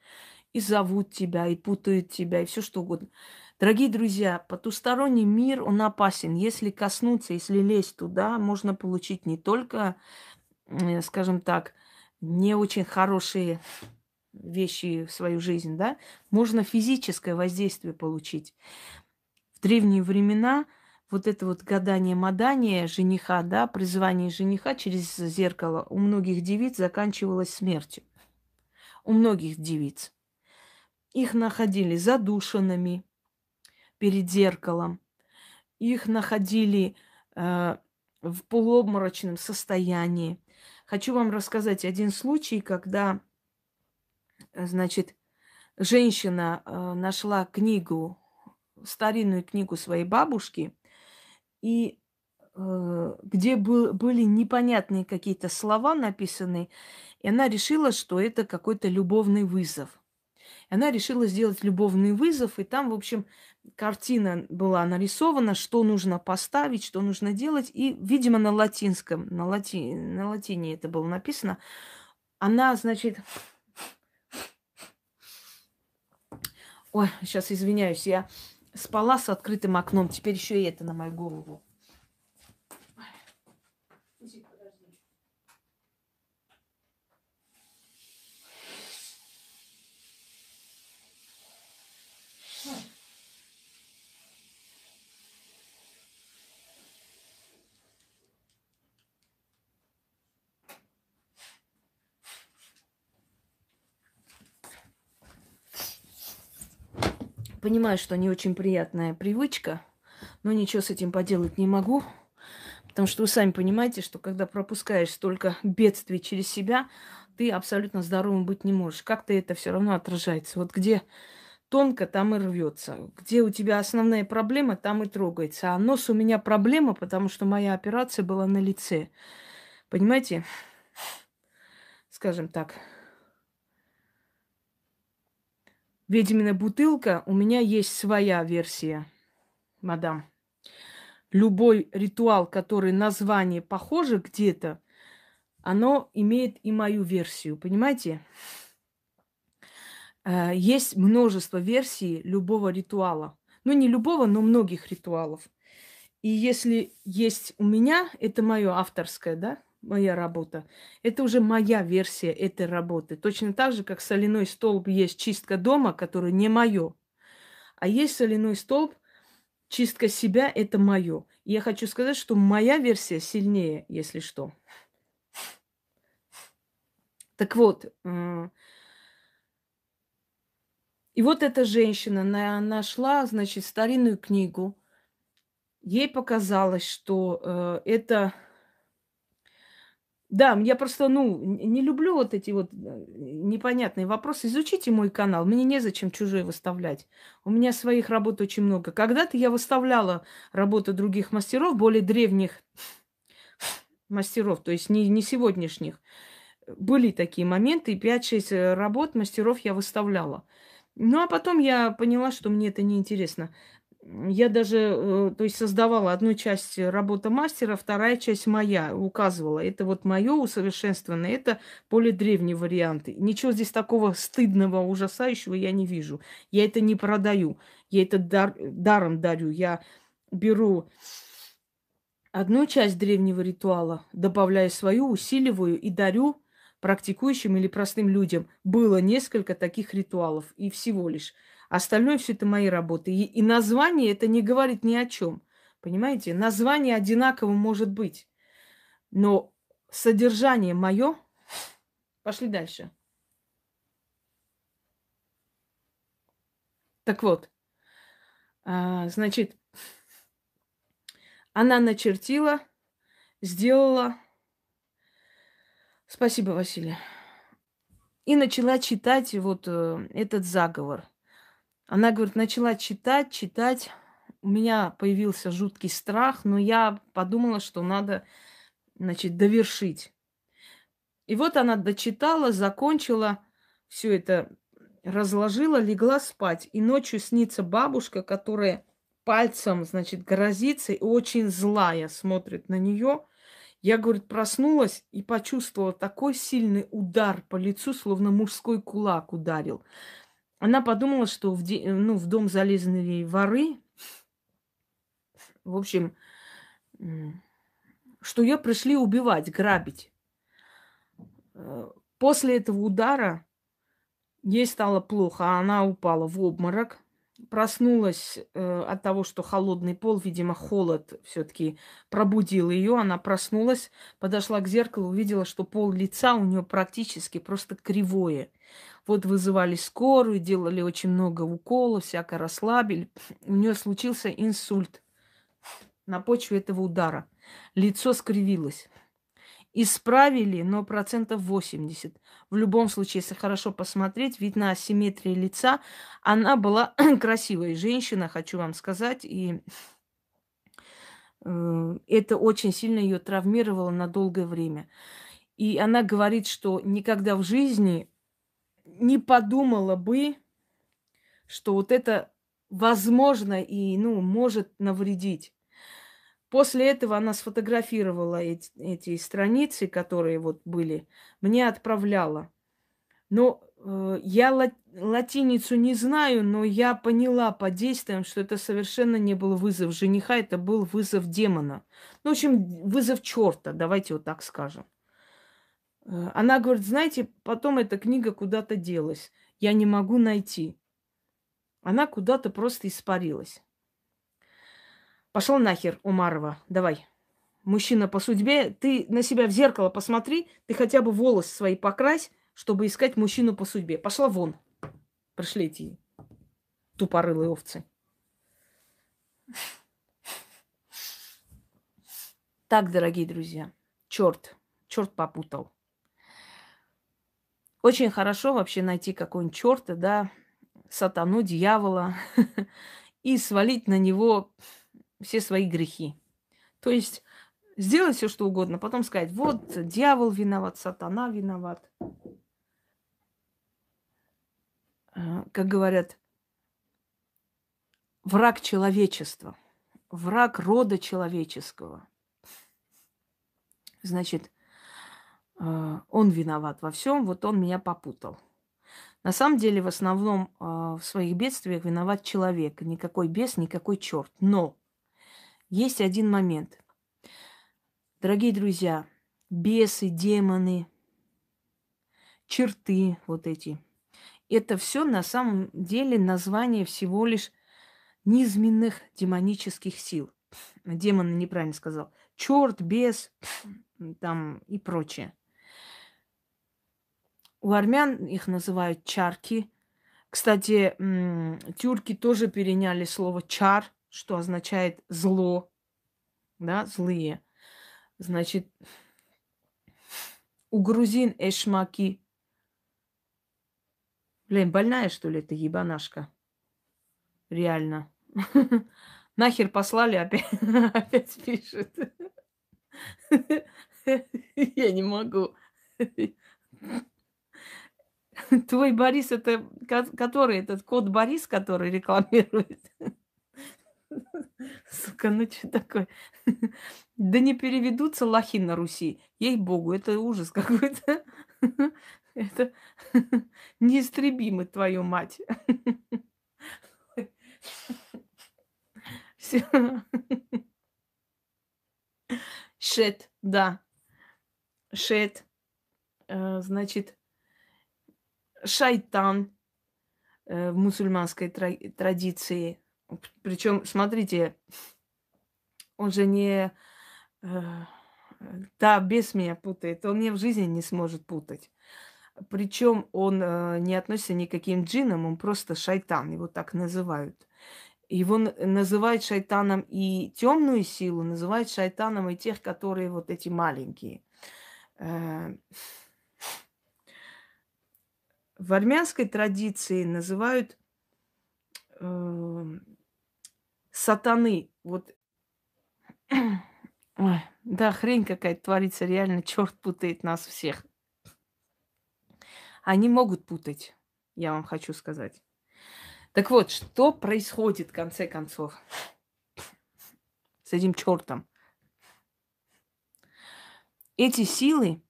И зовут тебя, и путают тебя, и все что угодно. Дорогие друзья, потусторонний мир, он опасен. Если коснуться, если лезть туда, можно получить не только, скажем так, не очень хорошие вещи в свою жизнь, да, можно физическое воздействие получить. В древние времена – вот это вот гадание-мадание жениха, да, призвание жениха через зеркало у многих девиц заканчивалось смертью. У многих девиц. Их находили задушенными перед зеркалом. Их находили э, в полуобморочном состоянии. Хочу вам рассказать один случай, когда, значит, женщина э, нашла книгу, старинную книгу своей бабушки – и э, где был, были непонятные какие-то слова написанные, и она решила, что это какой-то любовный вызов. И она решила сделать любовный вызов, и там, в общем, картина была нарисована, что нужно поставить, что нужно делать, и, видимо, на латинском, на, лати... на латине это было написано. Она, значит, Ой, сейчас извиняюсь, я Спала с открытым окном, теперь еще и это на мою голову. Понимаю, что не очень приятная привычка, но ничего с этим поделать не могу. Потому что вы сами понимаете, что когда пропускаешь столько бедствий через себя, ты абсолютно здоровым быть не можешь. Как-то это все равно отражается. Вот где тонко, там и рвется. Где у тебя основная проблема, там и трогается. А нос у меня проблема, потому что моя операция была на лице. Понимаете? Скажем так, Ведьмина бутылка, у меня есть своя версия, мадам. Любой ритуал, который название похоже где-то, оно имеет и мою версию, понимаете? Э, есть множество версий любого ритуала. Ну, не любого, но многих ритуалов. И если есть у меня, это мое авторское, да, моя работа. Это уже моя версия этой работы. Точно так же, как соляной столб есть чистка дома, которое не мое. А есть соляной столб, чистка себя – это мое. я хочу сказать, что моя версия сильнее, если что. Так вот, э, и вот эта женщина она нашла, значит, старинную книгу. Ей показалось, что э, это да, я просто, ну, не люблю вот эти вот э, непонятные вопросы. Изучите мой канал, мне незачем чужие выставлять. У меня своих работ очень много. Когда-то я выставляла работы других мастеров, более древних (laughs) мастеров, то есть не, не сегодняшних. Были такие моменты, и 5-6 э, работ мастеров я выставляла. Ну, а потом я поняла, что мне это неинтересно я даже, э, то есть создавала одну часть работа мастера, вторая часть моя, указывала. Это вот мое усовершенствованное, это более древний вариант. Ничего здесь такого стыдного, ужасающего я не вижу. Я это не продаю, я это дар, даром дарю. Я беру одну часть древнего ритуала, добавляю свою, усиливаю и дарю практикующим или простым людям. Было несколько таких ритуалов и всего лишь. Остальное все это мои работы. И, и название это не говорит ни о чем. Понимаете? Название одинаково может быть. Но содержание мое... Пошли дальше. Так вот, а, значит, она начертила, сделала. Спасибо, Василий. И начала читать вот э, этот заговор – она, говорит, начала читать, читать. У меня появился жуткий страх, но я подумала, что надо, значит, довершить. И вот она дочитала, закончила все это, разложила, легла спать. И ночью снится бабушка, которая пальцем, значит, грозится и очень злая смотрит на нее. Я, говорит, проснулась и почувствовала такой сильный удар по лицу, словно мужской кулак ударил она подумала, что в, де... ну, в дом залезли воры. В общем, что ее пришли убивать, грабить. Э, после этого удара ей стало плохо, а она упала в обморок проснулась э, от того, что холодный пол, видимо, холод все-таки пробудил ее. Она проснулась, подошла к зеркалу, увидела, что пол лица у нее практически просто кривое. Вот вызывали скорую, делали очень много уколов, всяко расслабили. У нее случился инсульт на почве этого удара. Лицо скривилось. Исправили, но процентов 80 в любом случае, если хорошо посмотреть, видна асимметрия лица. Она была (clears throat) красивая женщина, хочу вам сказать, и э, это очень сильно ее травмировало на долгое время. И она говорит, что никогда в жизни не подумала бы, что вот это возможно и ну, может навредить. После этого она сфотографировала эти, эти страницы, которые вот были, мне отправляла. Но э, я лат, латиницу не знаю, но я поняла по действиям, что это совершенно не был вызов жениха, это был вызов демона. Ну, в общем, вызов черта, давайте вот так скажем. Э, она говорит, знаете, потом эта книга куда-то делась, я не могу найти. Она куда-то просто испарилась. Пошел нахер, Умарова, давай. Мужчина по судьбе, ты на себя в зеркало посмотри, ты хотя бы волосы свои покрась, чтобы искать мужчину по судьбе. Пошла вон. пришли эти тупорылые овцы. Так, дорогие друзья, черт, черт попутал. Очень хорошо вообще найти какого-нибудь черта, да, сатану, дьявола, (laughs) и свалить на него все свои грехи. То есть сделать все, что угодно, потом сказать, вот дьявол виноват, сатана виноват. А, как говорят, враг человечества, враг рода человеческого. Значит, а, он виноват во всем, вот он меня попутал. На самом деле, в основном а, в своих бедствиях виноват человек. Никакой бес, никакой черт. Но есть один момент. Дорогие друзья, бесы, демоны, черты вот эти, это все на самом деле название всего лишь низменных демонических сил. Демон неправильно сказал. Черт, бес, там и прочее. У армян их называют чарки. Кстати, тюрки тоже переняли слово чар – что означает зло, да, злые. Значит, у грузин эшмаки. Блин, больная, что ли, это ебанашка? Реально. (laughs) Нахер послали, опять, (laughs) опять пишет. (laughs) Я не могу. Твой Борис, это который, этот кот Борис, который рекламирует. Сука, ну что такое? Да не переведутся лохи на Руси. Ей-богу, это ужас (laughs) какой-то. Это неистребимый, твою мать. Все. Шет, да. Шет. Э, значит, шайтан э, в мусульманской традиции причем, смотрите, он же не... Э, да, без меня путает. Он мне в жизни не сможет путать. Причем он э, не относится ни к каким джинам, он просто шайтан, его так называют. Его называют шайтаном и темную силу, называют шайтаном и тех, которые вот эти маленькие. Э, в армянской традиции называют э, сатаны. Вот. (clears throat) Ой, да, хрень какая-то творится, реально черт путает нас всех. Они могут путать, я вам хочу сказать. Так вот, что происходит в конце концов с этим чертом? Эти силы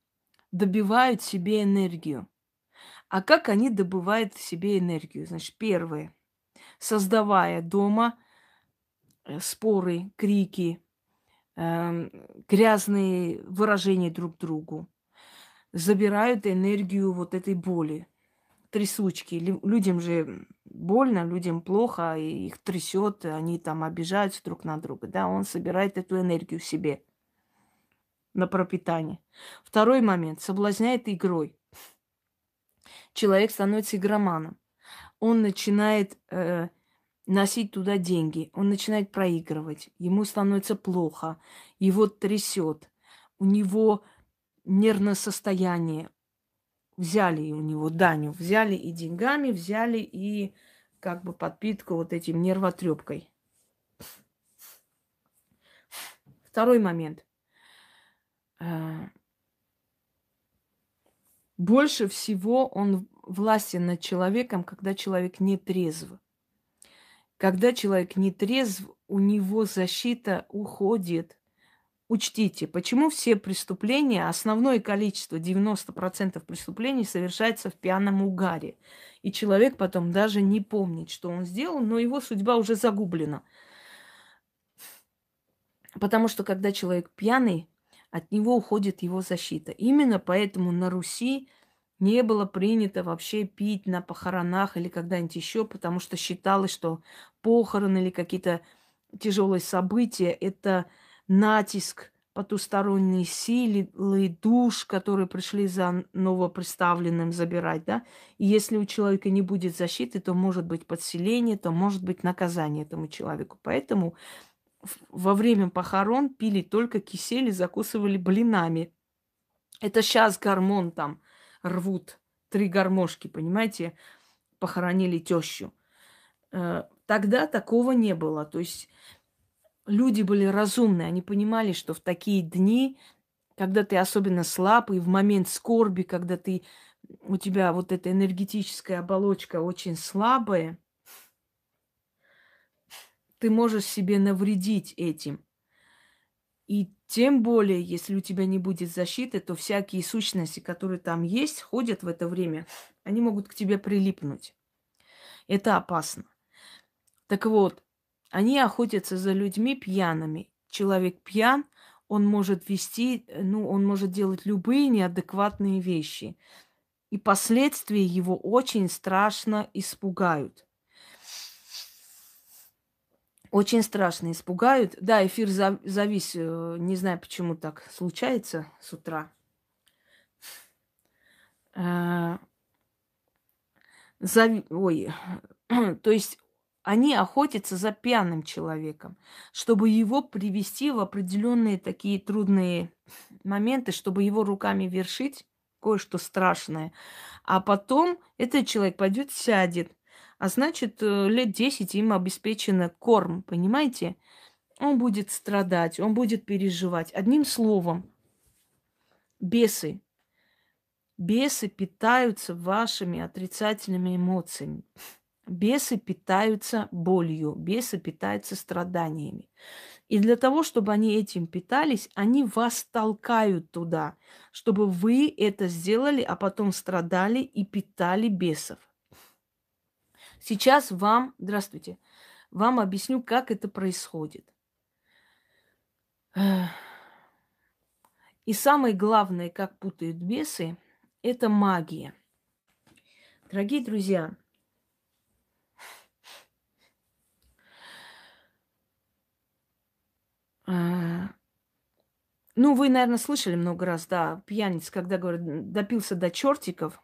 добивают себе энергию. А как они добывают себе энергию? Значит, первое, создавая дома – Э, споры, крики, эм, грязные выражения друг другу, забирают энергию вот этой боли, трясучки. Людям же больно, людям плохо, и их трясет, они там обижаются друг на друга. Да, он собирает эту энергию в себе на пропитание. Второй момент. Соблазняет игрой. Человек становится игроманом. Он начинает э, носить туда деньги. Он начинает проигрывать. Ему становится плохо. Его трясет. У него нервное состояние. Взяли у него Даню. Взяли и деньгами, взяли и как бы подпитку вот этим нервотрепкой. Второй момент. Э, больше всего он властен над человеком, когда человек не трезв. Когда человек не трезв, у него защита уходит. Учтите, почему все преступления, основное количество, 90% преступлений совершается в пьяном угаре. И человек потом даже не помнит, что он сделал, но его судьба уже загублена. Потому что когда человек пьяный, от него уходит его защита. Именно поэтому на Руси не было принято вообще пить на похоронах или когда-нибудь еще, потому что считалось, что похороны или какие-то тяжелые события, это натиск потусторонней силы, душ, которые пришли за новоприставленным забирать, да. И если у человека не будет защиты, то может быть подселение, то может быть наказание этому человеку. Поэтому во время похорон пили только кисели закусывали блинами. Это сейчас гормон там рвут, три гармошки, понимаете, похоронили тещу. Э, Тогда такого не было. То есть люди были разумные, они понимали, что в такие дни, когда ты особенно слаб, и в момент скорби, когда ты, у тебя вот эта энергетическая оболочка очень слабая, ты можешь себе навредить этим. И тем более, если у тебя не будет защиты, то всякие сущности, которые там есть, ходят в это время, они могут к тебе прилипнуть. Это опасно. Так вот, они охотятся за людьми пьяными. Человек пьян, он может вести, э, ну, он может делать любые неадекватные вещи. И последствия его очень страшно испугают. Очень страшно испугают. Да, эфир завис. Э, не знаю, почему так случается с утра. Э, зави... Ой. (clears throat) То есть они охотятся за пьяным человеком, чтобы его привести в определенные такие трудные моменты, чтобы его руками вершить кое-что страшное. А потом этот человек пойдет, сядет. А значит, э, лет 10 им обеспечено корм, понимаете? Он будет страдать, он будет переживать. Одним словом, бесы. Бесы питаются вашими отрицательными эмоциями. Бесы питаются болью, бесы питаются страданиями. И для того, чтобы они этим питались, они вас толкают туда, чтобы вы это сделали, а потом страдали и питали бесов. Сейчас вам, здравствуйте, вам объясню, как это происходит. И самое главное, как путают бесы, это магия. Дорогие друзья, А, ну, вы, наверное, слышали много раз, да, пьяниц, когда говорят, допился до чертиков.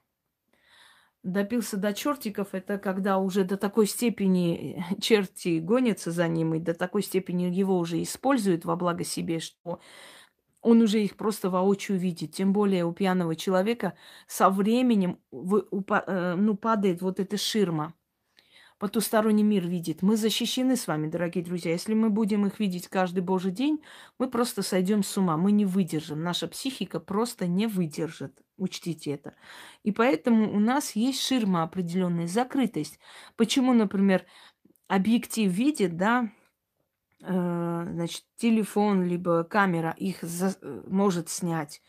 Допился до чертиков, это когда уже до такой степени (laughs) черти гонятся за ним и до такой степени его уже используют во благо себе, что он уже их просто воочию видит. Тем более у пьяного человека со временем э, ну, падает вот эта ширма – потусторонний мир видит. Мы защищены с вами, дорогие друзья. Если мы будем их видеть каждый божий день, мы просто сойдем с ума, мы не выдержим. Наша психика просто не выдержит. Учтите это. И поэтому у нас есть ширма определенная, закрытость. Почему, например, объектив видит, да, э, значит, телефон либо камера их за- э, может снять.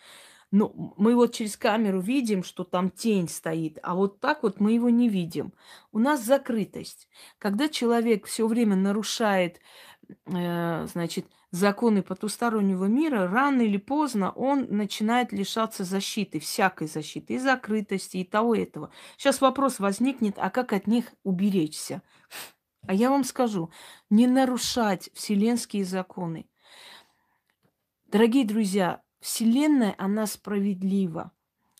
Ну, мы вот через камеру видим, что там тень стоит, а вот так вот мы его не видим. У нас закрытость. Когда человек все время нарушает, э, значит, законы потустороннего мира, рано или поздно он начинает лишаться защиты, всякой защиты, и закрытости, и того и этого. Сейчас вопрос возникнет, а как от них уберечься? А я вам скажу, не нарушать вселенские законы. Дорогие друзья, Вселенная, она справедлива.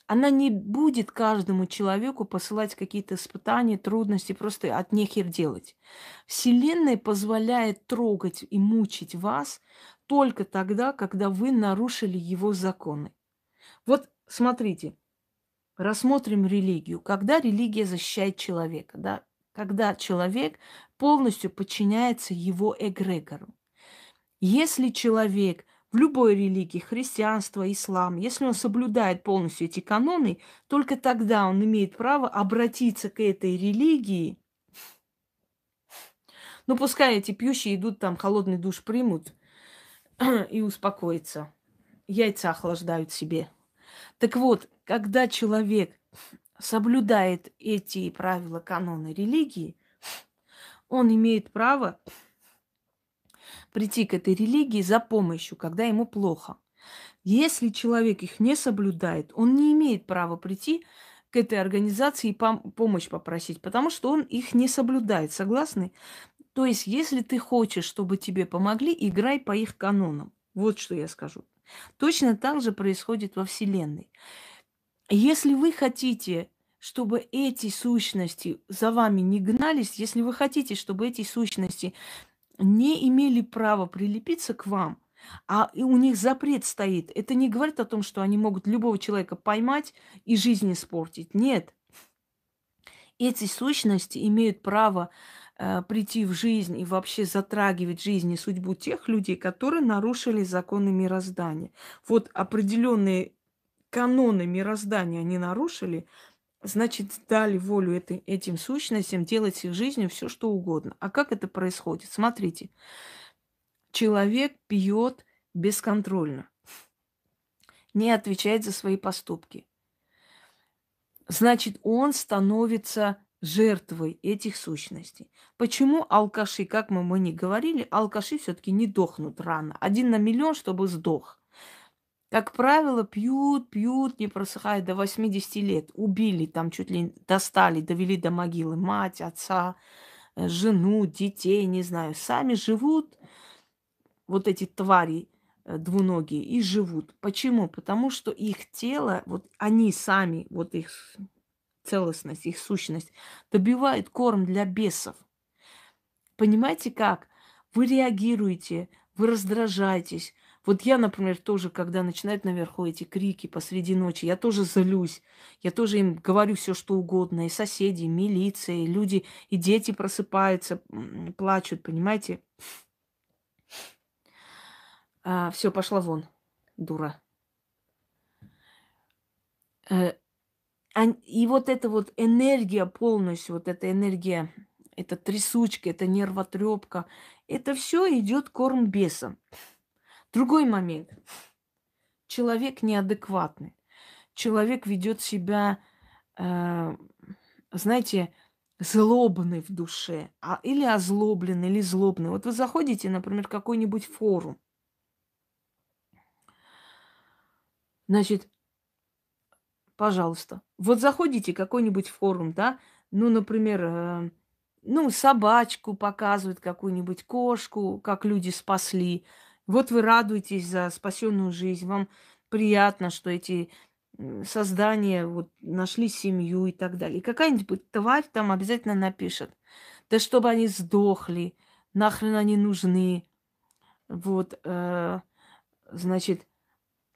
Она не будет каждому человеку посылать какие-то испытания, трудности, просто от нехер делать. Вселенная позволяет трогать и мучить вас только тогда, когда вы нарушили его законы. Вот смотрите, рассмотрим религию. Когда религия защищает человека, да? когда человек полностью подчиняется его эгрегору. Если человек – в любой религии, христианство, ислам, если он соблюдает полностью эти каноны, только тогда он имеет право обратиться к этой религии. Ну, пускай эти пьющие идут там, холодный душ примут (clears throat) и успокоятся. Яйца охлаждают себе. Так вот, когда человек соблюдает эти правила каноны религии, он имеет право прийти к этой религии за помощью, когда ему плохо. Если человек их не соблюдает, он не имеет права прийти к этой организации и пом- помощь попросить, потому что он их не соблюдает, согласны? То есть, если ты хочешь, чтобы тебе помогли, играй по их канонам. Вот что я скажу. Точно так же происходит во Вселенной. Если вы хотите, чтобы эти сущности за вами не гнались, если вы хотите, чтобы эти сущности не имели права прилепиться к вам, а у них запрет стоит. Это не говорит о том, что они могут любого человека поймать и жизнь испортить. Нет. Эти сущности имеют право э, прийти в жизнь и вообще затрагивать жизнь и судьбу тех людей, которые нарушили законы мироздания. Вот определенные каноны мироздания они нарушили – значит, дали волю этой, этим сущностям делать с их жизнью все, что угодно. А как это происходит? Смотрите, человек пьет бесконтрольно, не отвечает за свои поступки. Значит, он становится жертвой этих сущностей. Почему алкаши, как мы, мы не говорили, алкаши все-таки не дохнут рано. Один на миллион, чтобы сдох. Как правило, пьют, пьют, не просыхают до 80 лет. Убили, там чуть ли достали, довели до могилы мать, отца, э, жену, детей, не знаю. Сами живут вот эти твари э, двуногие и живут. Почему? Потому что их тело, вот они сами, вот их целостность, их сущность, добивает корм для бесов. Понимаете как? Вы реагируете, вы раздражаетесь, вот я, например, тоже, когда начинают наверху эти крики посреди ночи, я тоже злюсь. Я тоже им говорю все, что угодно. И соседи, и милиция, и люди, и дети просыпаются, плачут, понимаете? А, все, пошла вон, дура. Э, и вот эта вот энергия полностью, вот эта энергия, эта трясучка, эта нервотрепка, это все идет корм бесам. Другой момент. Человек неадекватный. Человек ведет себя, э, знаете, злобный в душе, а, или озлобленный, или злобный. Вот вы заходите, например, в какой-нибудь форум. Значит, пожалуйста, вот заходите в какой-нибудь форум, да, ну, например, э, ну, собачку показывают, какую-нибудь кошку, как люди спасли, вот вы радуетесь за спасенную жизнь, вам приятно, что эти создания вот, нашли семью и так далее. И какая-нибудь тварь там обязательно напишет, да чтобы они сдохли, нахрен они нужны. Вот, э, значит,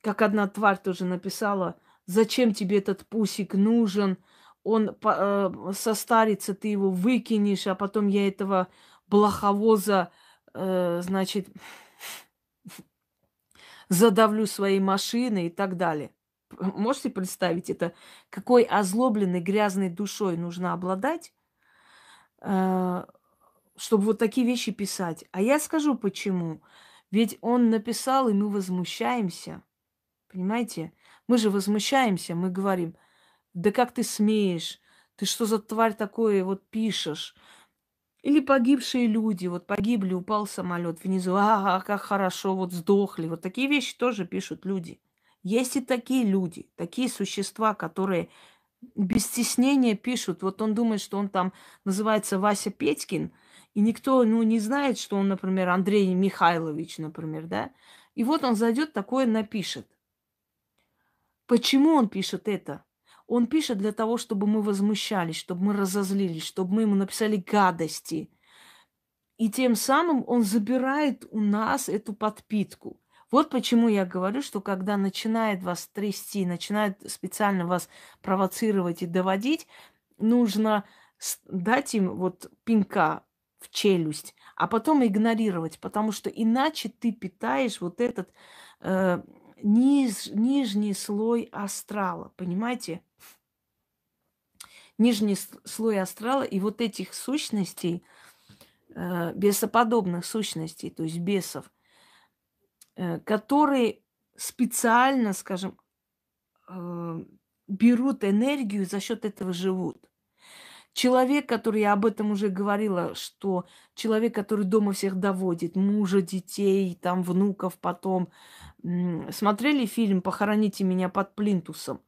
как одна тварь тоже написала, зачем тебе этот пусик нужен, он э, состарится, ты его выкинешь, а потом я этого блоховоза, э, значит, задавлю своей машиной и так далее. Можете представить это? Какой озлобленной, грязной душой нужно обладать, э, чтобы вот такие вещи писать. А я скажу почему. Ведь он написал, и мы возмущаемся. Понимаете? Мы же возмущаемся, мы говорим, да как ты смеешь, ты что за тварь такое вот пишешь, или погибшие люди, вот погибли, упал самолет внизу, ага, как хорошо, вот сдохли. Вот такие вещи тоже пишут люди. Есть и такие люди, такие существа, которые без стеснения пишут. Вот он думает, что он там называется Вася Петькин, и никто ну, не знает, что он, например, Андрей Михайлович, например, да. И вот он зайдет, такое напишет. Почему он пишет это? Он пишет для того, чтобы мы возмущались, чтобы мы разозлились, чтобы мы ему написали гадости. И тем самым он забирает у нас эту подпитку. Вот почему я говорю, что когда начинает вас трясти, начинает специально вас провоцировать и доводить, нужно дать им вот пинка в челюсть, а потом игнорировать, потому что иначе ты питаешь вот этот э, низ, нижний слой астрала, понимаете? нижний слой астрала и вот этих сущностей, э, бесоподобных сущностей, то есть бесов, э, которые специально, скажем, э, берут энергию и за счет этого живут. Человек, который, я об этом уже говорила, что человек, который дома всех доводит, мужа, детей, там, внуков потом. Смотрели фильм «Похороните меня под плинтусом»?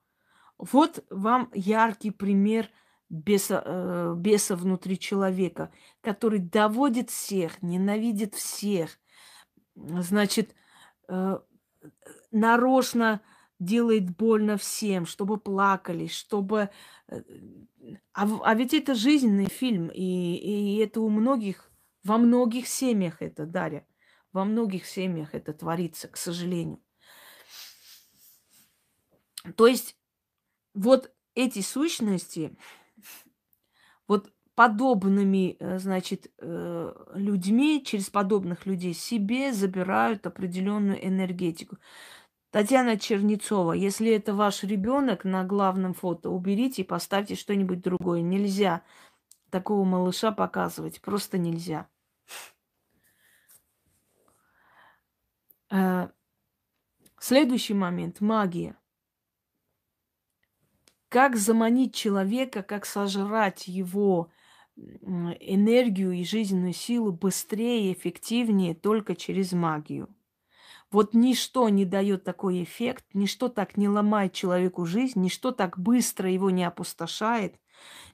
Вот вам яркий пример – беса, э, беса внутри человека, который доводит всех, ненавидит всех, значит, э, нарочно делает больно всем, чтобы плакали, чтобы... Э, а, а ведь это жизненный фильм, и, и это у многих, во многих семьях это, Дарья, во многих семьях это творится, к сожалению. То есть вот эти сущности, вот подобными, э, значит, э, людьми, через подобных людей себе забирают определенную энергетику. Татьяна Чернецова, если это ваш ребенок на главном фото, уберите и поставьте что-нибудь другое. Нельзя такого малыша показывать, просто нельзя. Э, следующий момент – магия. Как заманить человека, как сожрать его энергию и жизненную силу быстрее, эффективнее только через магию. Вот ничто не дает такой эффект, ничто так не ломает человеку жизнь, ничто так быстро его не опустошает,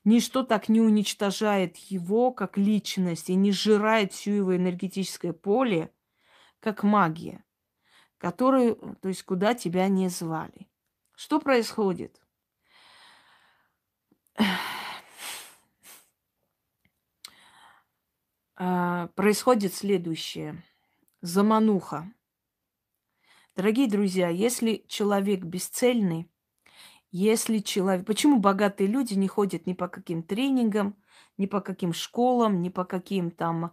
ничто так не уничтожает его как личность и не сжирает всю его энергетическое поле, как магия, которую, то есть куда тебя не звали. Что происходит? Э, происходит следующее. Замануха. Дорогие друзья, если человек бесцельный, если человек... Почему богатые люди не ходят ни по каким тренингам, ни по каким школам, ни по каким там,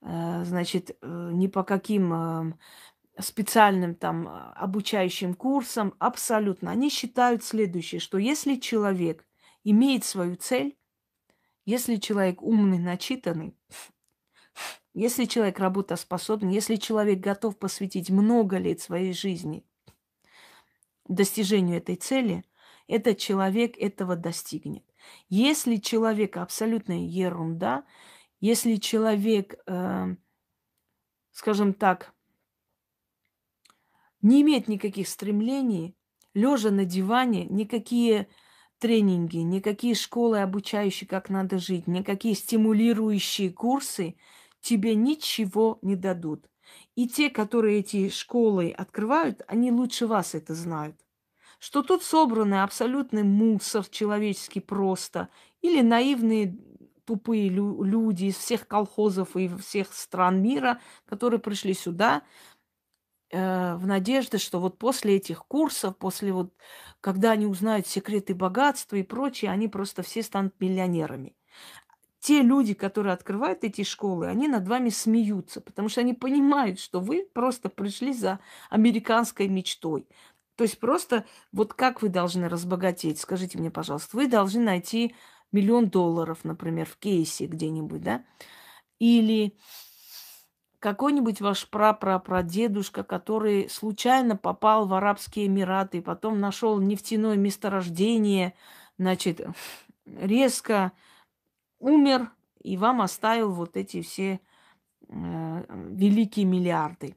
э, значит, э, ни по каким специальным там обучающим курсам? Абсолютно. Они считают следующее, что если человек имеет свою цель. Если человек умный, начитанный, если человек работоспособен, если человек готов посвятить много лет своей жизни достижению этой цели, этот человек этого достигнет. Если человек абсолютная ерунда, если человек, э, скажем так, не имеет никаких стремлений, лежа на диване, никакие тренинги, никакие школы, обучающие, как надо жить, никакие стимулирующие курсы тебе ничего не дадут. И те, которые эти школы открывают, они лучше вас это знают. Что тут собраны абсолютный мусор человеческий просто, или наивные тупые люди из всех колхозов и всех стран мира, которые пришли сюда, Э, в надежде, что вот после этих курсов, после вот, когда они узнают секреты богатства и прочее, они просто все станут миллионерами. Те люди, которые открывают эти школы, они над вами смеются, потому что они понимают, что вы просто пришли за американской мечтой. То есть просто вот как вы должны разбогатеть, скажите мне, пожалуйста, вы должны найти миллион долларов, например, в кейсе где-нибудь, да, или какой-нибудь ваш прапрапрадедушка, который случайно попал в Арабские Эмираты, потом нашел нефтяное месторождение, значит, резко умер и вам оставил вот эти все э, великие миллиарды.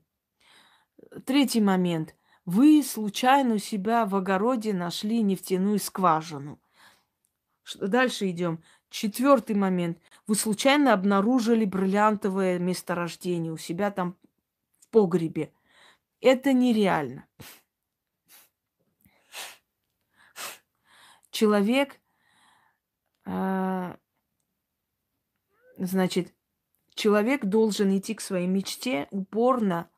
Третий момент. Вы случайно у себя в огороде нашли нефтяную скважину. Дальше идем. Четвертый момент вы случайно обнаружили бриллиантовое месторождение у себя там в погребе. Это нереально. Человек, э, значит, человек должен идти к своей мечте упорно,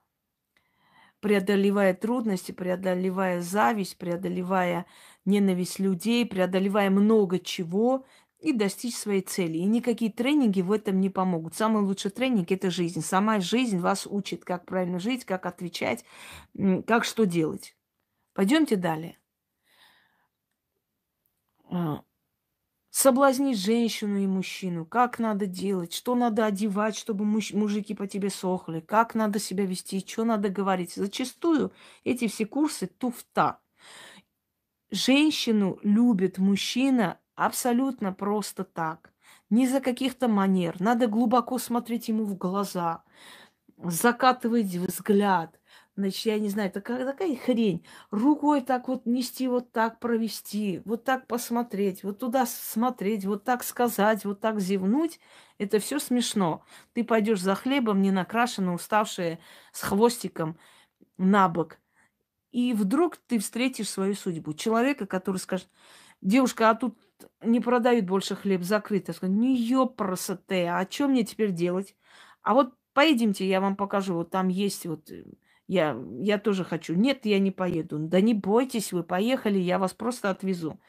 преодолевая трудности, преодолевая зависть, преодолевая ненависть людей, преодолевая много чего и достичь своей цели. И никакие тренинги в этом не помогут. Самый лучший тренинг – это жизнь. Сама жизнь вас учит, как правильно жить, как отвечать, как что делать. Пойдемте далее. А, соблазнить женщину и мужчину, как надо делать, что надо одевать, чтобы муж- мужики по тебе сохли, как надо себя вести, что надо говорить. Зачастую эти все курсы туфта. Женщину любит мужчина Абсолютно просто так. Не за каких-то манер. Надо глубоко смотреть ему в глаза, закатывать взгляд. Значит, я не знаю, это такая, такая хрень. Рукой так вот нести, вот так провести, вот так посмотреть, вот туда смотреть, вот так сказать, вот так зевнуть. Это все смешно. Ты пойдешь за хлебом, не накрашенная, уставшая, с хвостиком на бок. И вдруг ты встретишь свою судьбу. Человека, который скажет, девушка, а тут не продают больше хлеб, закрыто. Сказали, ну ёпросоте, а что мне теперь делать? А вот поедемте, я вам покажу, вот там есть вот э, я, я тоже хочу. Нет, я не поеду. Да не бойтесь, вы поехали, я вас просто отвезу.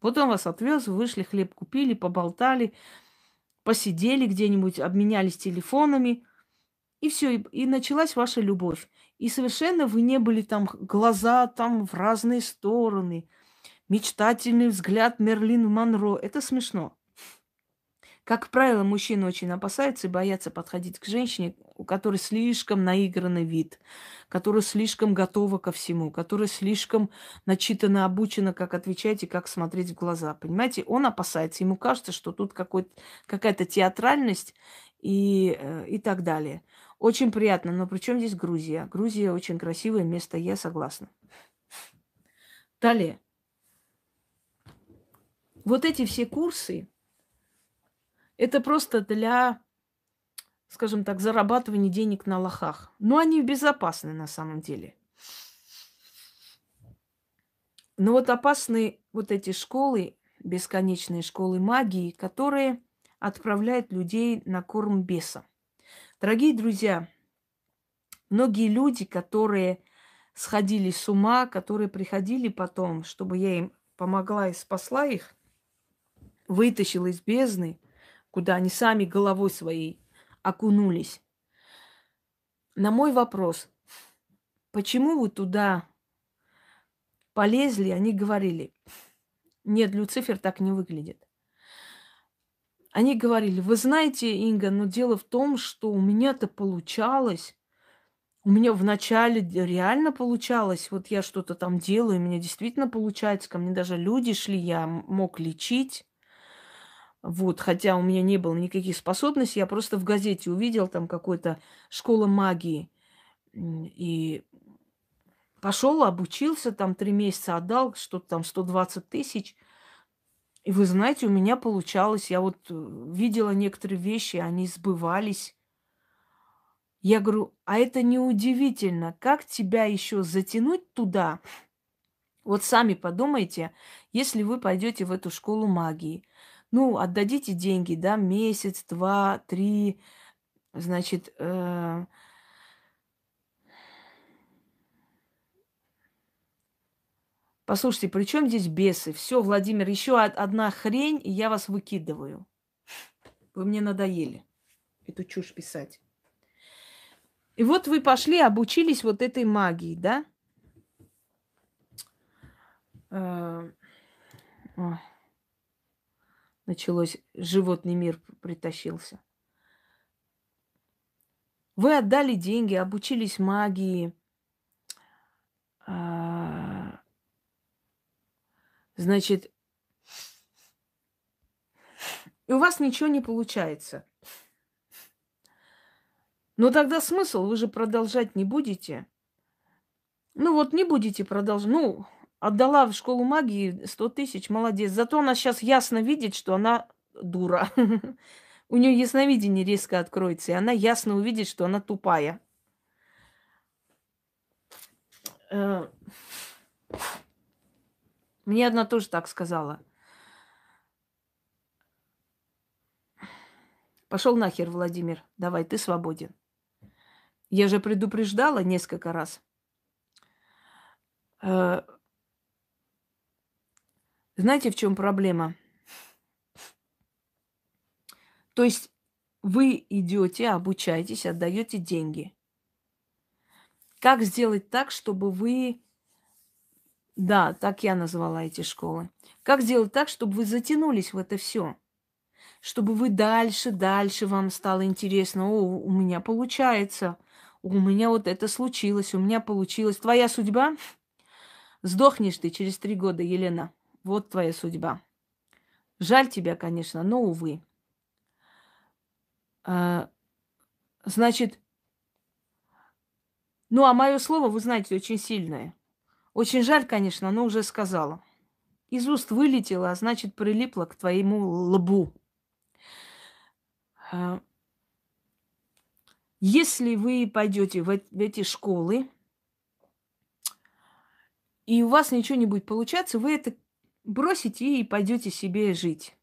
Вот он вас отвез, вышли, хлеб купили, поболтали, посидели где-нибудь, обменялись телефонами. И все, и, и началась ваша любовь. И совершенно вы не были там глаза там в разные стороны – мечтательный взгляд Мерлин Монро. Это смешно. Как правило, мужчины очень опасаются и боятся подходить к женщине, у которой слишком наигранный вид, которая слишком готова ко всему, которая слишком начитана, обучена, как отвечать и как смотреть в глаза. Понимаете, он опасается, ему кажется, что тут какая-то театральность и, э, и так далее. Очень приятно, но при чем здесь Грузия? Грузия очень красивое место, я согласна. Далее вот эти все курсы, это просто для, скажем так, зарабатывания денег на лохах. Но они безопасны на самом деле. Но вот опасны вот эти школы, бесконечные школы магии, которые отправляют людей на корм беса. Дорогие друзья, многие люди, которые сходили с ума, которые приходили потом, чтобы я им помогла и спасла их – вытащил из бездны, куда они сами головой своей окунулись. На мой вопрос, почему вы туда полезли, они говорили, нет, Люцифер так не выглядит. Они говорили, вы знаете, Инга, но дело в том, что у меня-то получалось, у меня вначале реально получалось, вот я что-то там делаю, у меня действительно получается, ко мне даже люди шли, я мог лечить, вот, хотя у меня не было никаких способностей, я просто в газете увидел там какой-то школа магии. И пошел, обучился, там три месяца отдал, что-то там 120 тысяч. И вы знаете, у меня получалось, я вот э, видела некоторые вещи, они сбывались. Я говорю, а это неудивительно, как тебя еще затянуть туда? Вот сами подумайте, если вы пойдете в эту школу магии – ну, отдадите деньги, да, месяц, два, три, значит, э, Послушайте, при чем здесь бесы? Все, Владимир, еще одна хрень, и я вас выкидываю. Вы мне надоели эту чушь писать. И вот вы пошли, обучились вот этой магии, да? Э, ой началось, животный мир притащился. Вы отдали деньги, обучились магии, а, значит, и у вас ничего не получается. Но тогда смысл, вы же продолжать не будете. Ну вот не будете продолжать. Ну, Отдала в школу магии 100 тысяч, молодец. Зато она сейчас ясно видит, что она дура. (laughs) У нее ясновидение резко откроется, и она ясно увидит, что она тупая. Э, мне одна тоже так сказала. Пошел нахер, Владимир. Давай, ты свободен. Я же предупреждала несколько раз. Э, знаете, в чем проблема? То есть вы идете, обучаетесь, отдаете деньги. Как сделать так, чтобы вы... Да, так я назвала эти школы. Как сделать так, чтобы вы затянулись в это все? Чтобы вы дальше, дальше вам стало интересно. О, у меня получается. У меня вот это случилось, у меня получилось. Твоя судьба? Сдохнешь ты через три года, Елена. Вот твоя судьба. Жаль тебя, конечно, но увы. А, значит, ну а мое слово, вы знаете, очень сильное. Очень жаль, конечно, но уже сказала. Из уст вылетело, а значит, прилипло к твоему лбу. А, если вы пойдете в эти школы, и у вас ничего не будет получаться, вы это бросите и пойдете себе жить.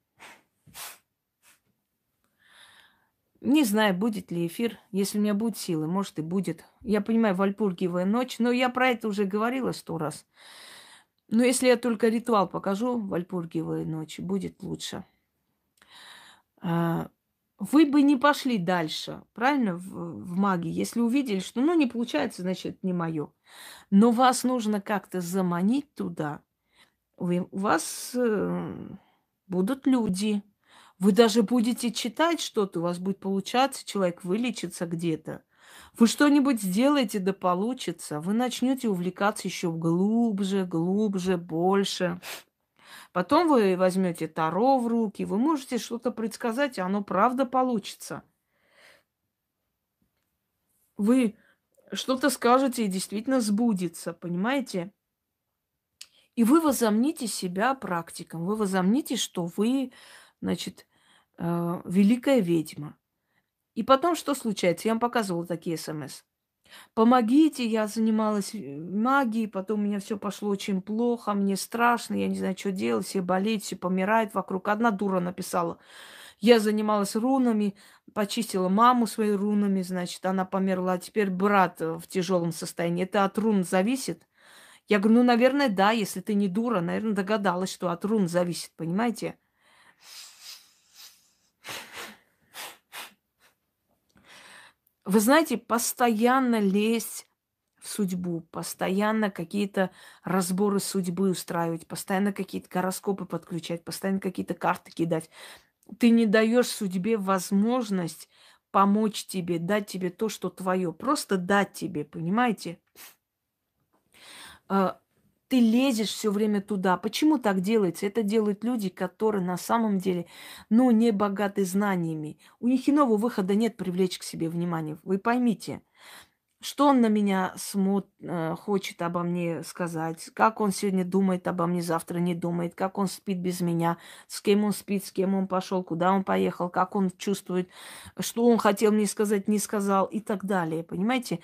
Не знаю, будет ли эфир. Если у меня будет силы, может и будет. Я понимаю, Вальпургиевая ночь, но я про это уже говорила сто раз. Но если я только ритуал покажу, Вальпургиевая ночь, будет лучше. А, вы бы не пошли дальше, правильно, в, в магии, если увидели, что ну не получается, значит, не мое. Но вас нужно как-то заманить туда, вы, у вас э, будут люди. Вы даже будете читать что-то, у вас будет получаться, человек вылечится где-то. Вы что-нибудь сделаете, да получится. Вы начнете увлекаться еще глубже, глубже, больше. Потом вы возьмете Таро в руки, вы можете что-то предсказать, и оно правда получится. Вы что-то скажете и действительно сбудется, понимаете? И вы возомните себя практиком, вы возомните, что вы, значит, э, великая ведьма. И потом что случается? Я вам показывала такие смс. Помогите, я занималась э, магией, потом у меня все пошло очень плохо, мне страшно, я не знаю, что делать, все болеют, все помирают вокруг. Одна дура написала, я занималась рунами, почистила маму своей рунами, значит, она померла, а теперь брат э, в тяжелом состоянии. Это от рун зависит? Я говорю, ну, наверное, да, если ты не дура, наверное, догадалась, что от рун зависит, понимаете? Вы знаете, постоянно лезть в судьбу, постоянно какие-то разборы судьбы устраивать, постоянно какие-то гороскопы подключать, постоянно какие-то карты кидать. Ты не даешь судьбе возможность помочь тебе, дать тебе то, что твое. Просто дать тебе, понимаете? А, ты лезешь все время туда. Почему так делается? Это делают люди, которые на самом деле, ну, не богаты знаниями. У них иного выхода нет привлечь к себе внимание. Вы поймите, что он на меня смот, э, хочет обо мне сказать, как он сегодня думает обо мне, завтра не думает, как он спит без меня, с кем он спит, с кем он пошел, куда он поехал, как он чувствует, что он хотел мне сказать, не сказал и так далее. Понимаете?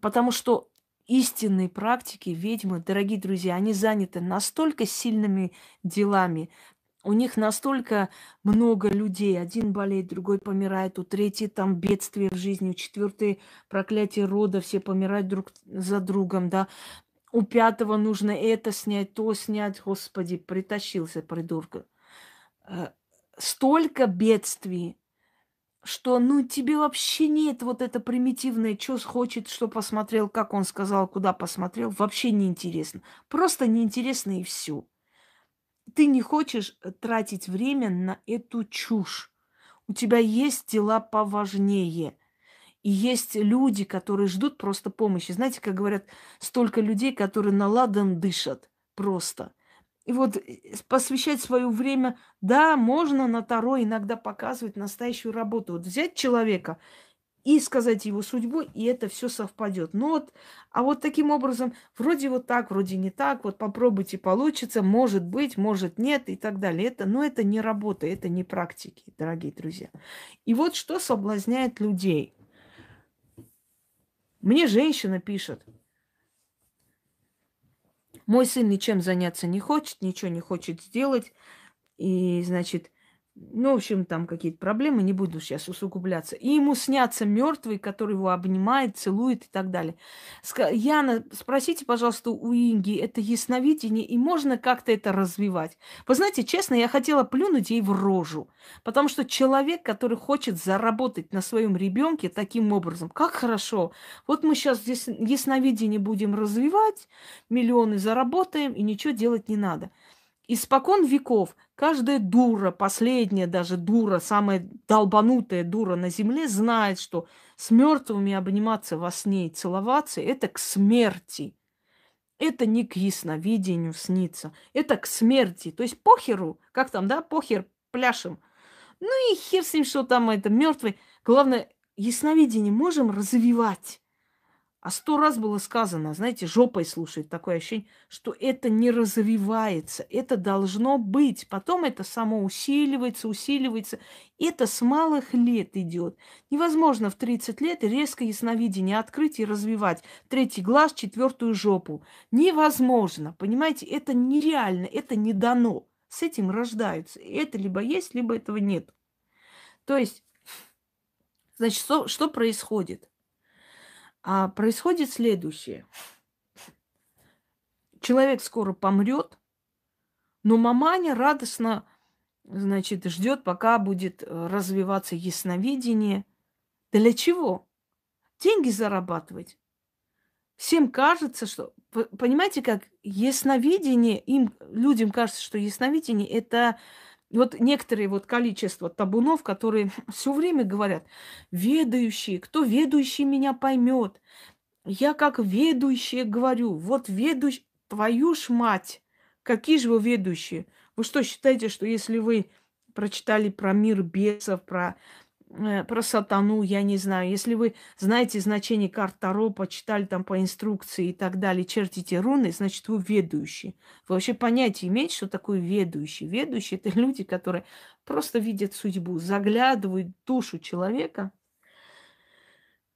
Потому что истинной практики ведьмы, дорогие друзья, они заняты настолько сильными делами, у них настолько много людей. Один болеет, другой помирает, у третьей там бедствие в жизни, у четвертой проклятие рода, все помирают друг за другом, да. У пятого нужно это снять, то снять. Господи, притащился придурка. Э, столько бедствий, что ну тебе вообще нет вот это примитивное, что хочет, что посмотрел, как он сказал, куда посмотрел, вообще неинтересно. Просто неинтересно и все. Ты не хочешь э, тратить время на эту чушь. У тебя есть дела поважнее. И есть люди, которые ждут просто помощи. Знаете, как говорят, столько людей, которые на ладан дышат просто. И вот э, посвящать свое время, да, можно на Таро иногда показывать настоящую работу. Вот взять человека и сказать его судьбу, и это все совпадет. Ну вот, а вот таким образом, вроде вот так, вроде не так, вот попробуйте, получится, может быть, может нет и так далее. Это, но это не работа, это не практики, дорогие друзья. И вот что соблазняет людей. Мне женщина пишет, мой сын ничем заняться не хочет, ничего не хочет сделать. И, значит, ну, в общем, там какие-то проблемы, не буду сейчас усугубляться. И ему снятся мертвый, который его обнимает, целует и так далее. Ска- Яна, спросите, пожалуйста, у Инги, это ясновидение, и можно как-то это развивать? Вы знаете, честно, я хотела плюнуть ей в рожу, потому что человек, который хочет заработать на своем ребенке таким образом, как хорошо. Вот мы сейчас здесь ясновидение будем развивать, миллионы заработаем, и ничего делать не надо – Испокон веков каждая дура, последняя даже дура, самая долбанутая дура на земле знает, что с мертвыми обниматься во сне и целоваться – это к смерти. Это не к ясновидению снится, это к смерти. То есть похеру, как там, да, похер пляшем. Ну и хер с ним, что там это мертвый. Главное, ясновидение можем развивать. А сто раз было сказано, знаете, жопой слушает такое ощущение, что это не развивается, это должно быть. Потом это само усиливается, усиливается. Это с малых лет идет. Невозможно в 30 лет резко ясновидение открыть и развивать. Третий глаз, четвертую жопу. Невозможно, понимаете, это нереально, это не дано. С этим рождаются. Это либо есть, либо этого нет. То есть, значит, что, что происходит? А происходит следующее. Человек скоро помрет, но маманя радостно, значит, ждет, пока будет э, развиваться ясновидение. Для чего? Деньги зарабатывать. Всем кажется, что... Понимаете, как ясновидение, им, людям кажется, что ясновидение – это вот некоторые вот количество табунов, которые (laughs) все время говорят, ведающие, кто ведущий меня поймет. Я как ведущие говорю, вот ведущий, твою ж мать, какие же вы ведущие? Вы что считаете, что если вы прочитали про мир бесов, про Э, про сатану, я не знаю. Если вы знаете значение карт Таро, почитали там по инструкции и так далее, чертите руны, значит, вы ведущий. Вы вообще понятие имеете, что такое ведущий? Ведущий – это люди, которые просто видят судьбу, заглядывают в душу человека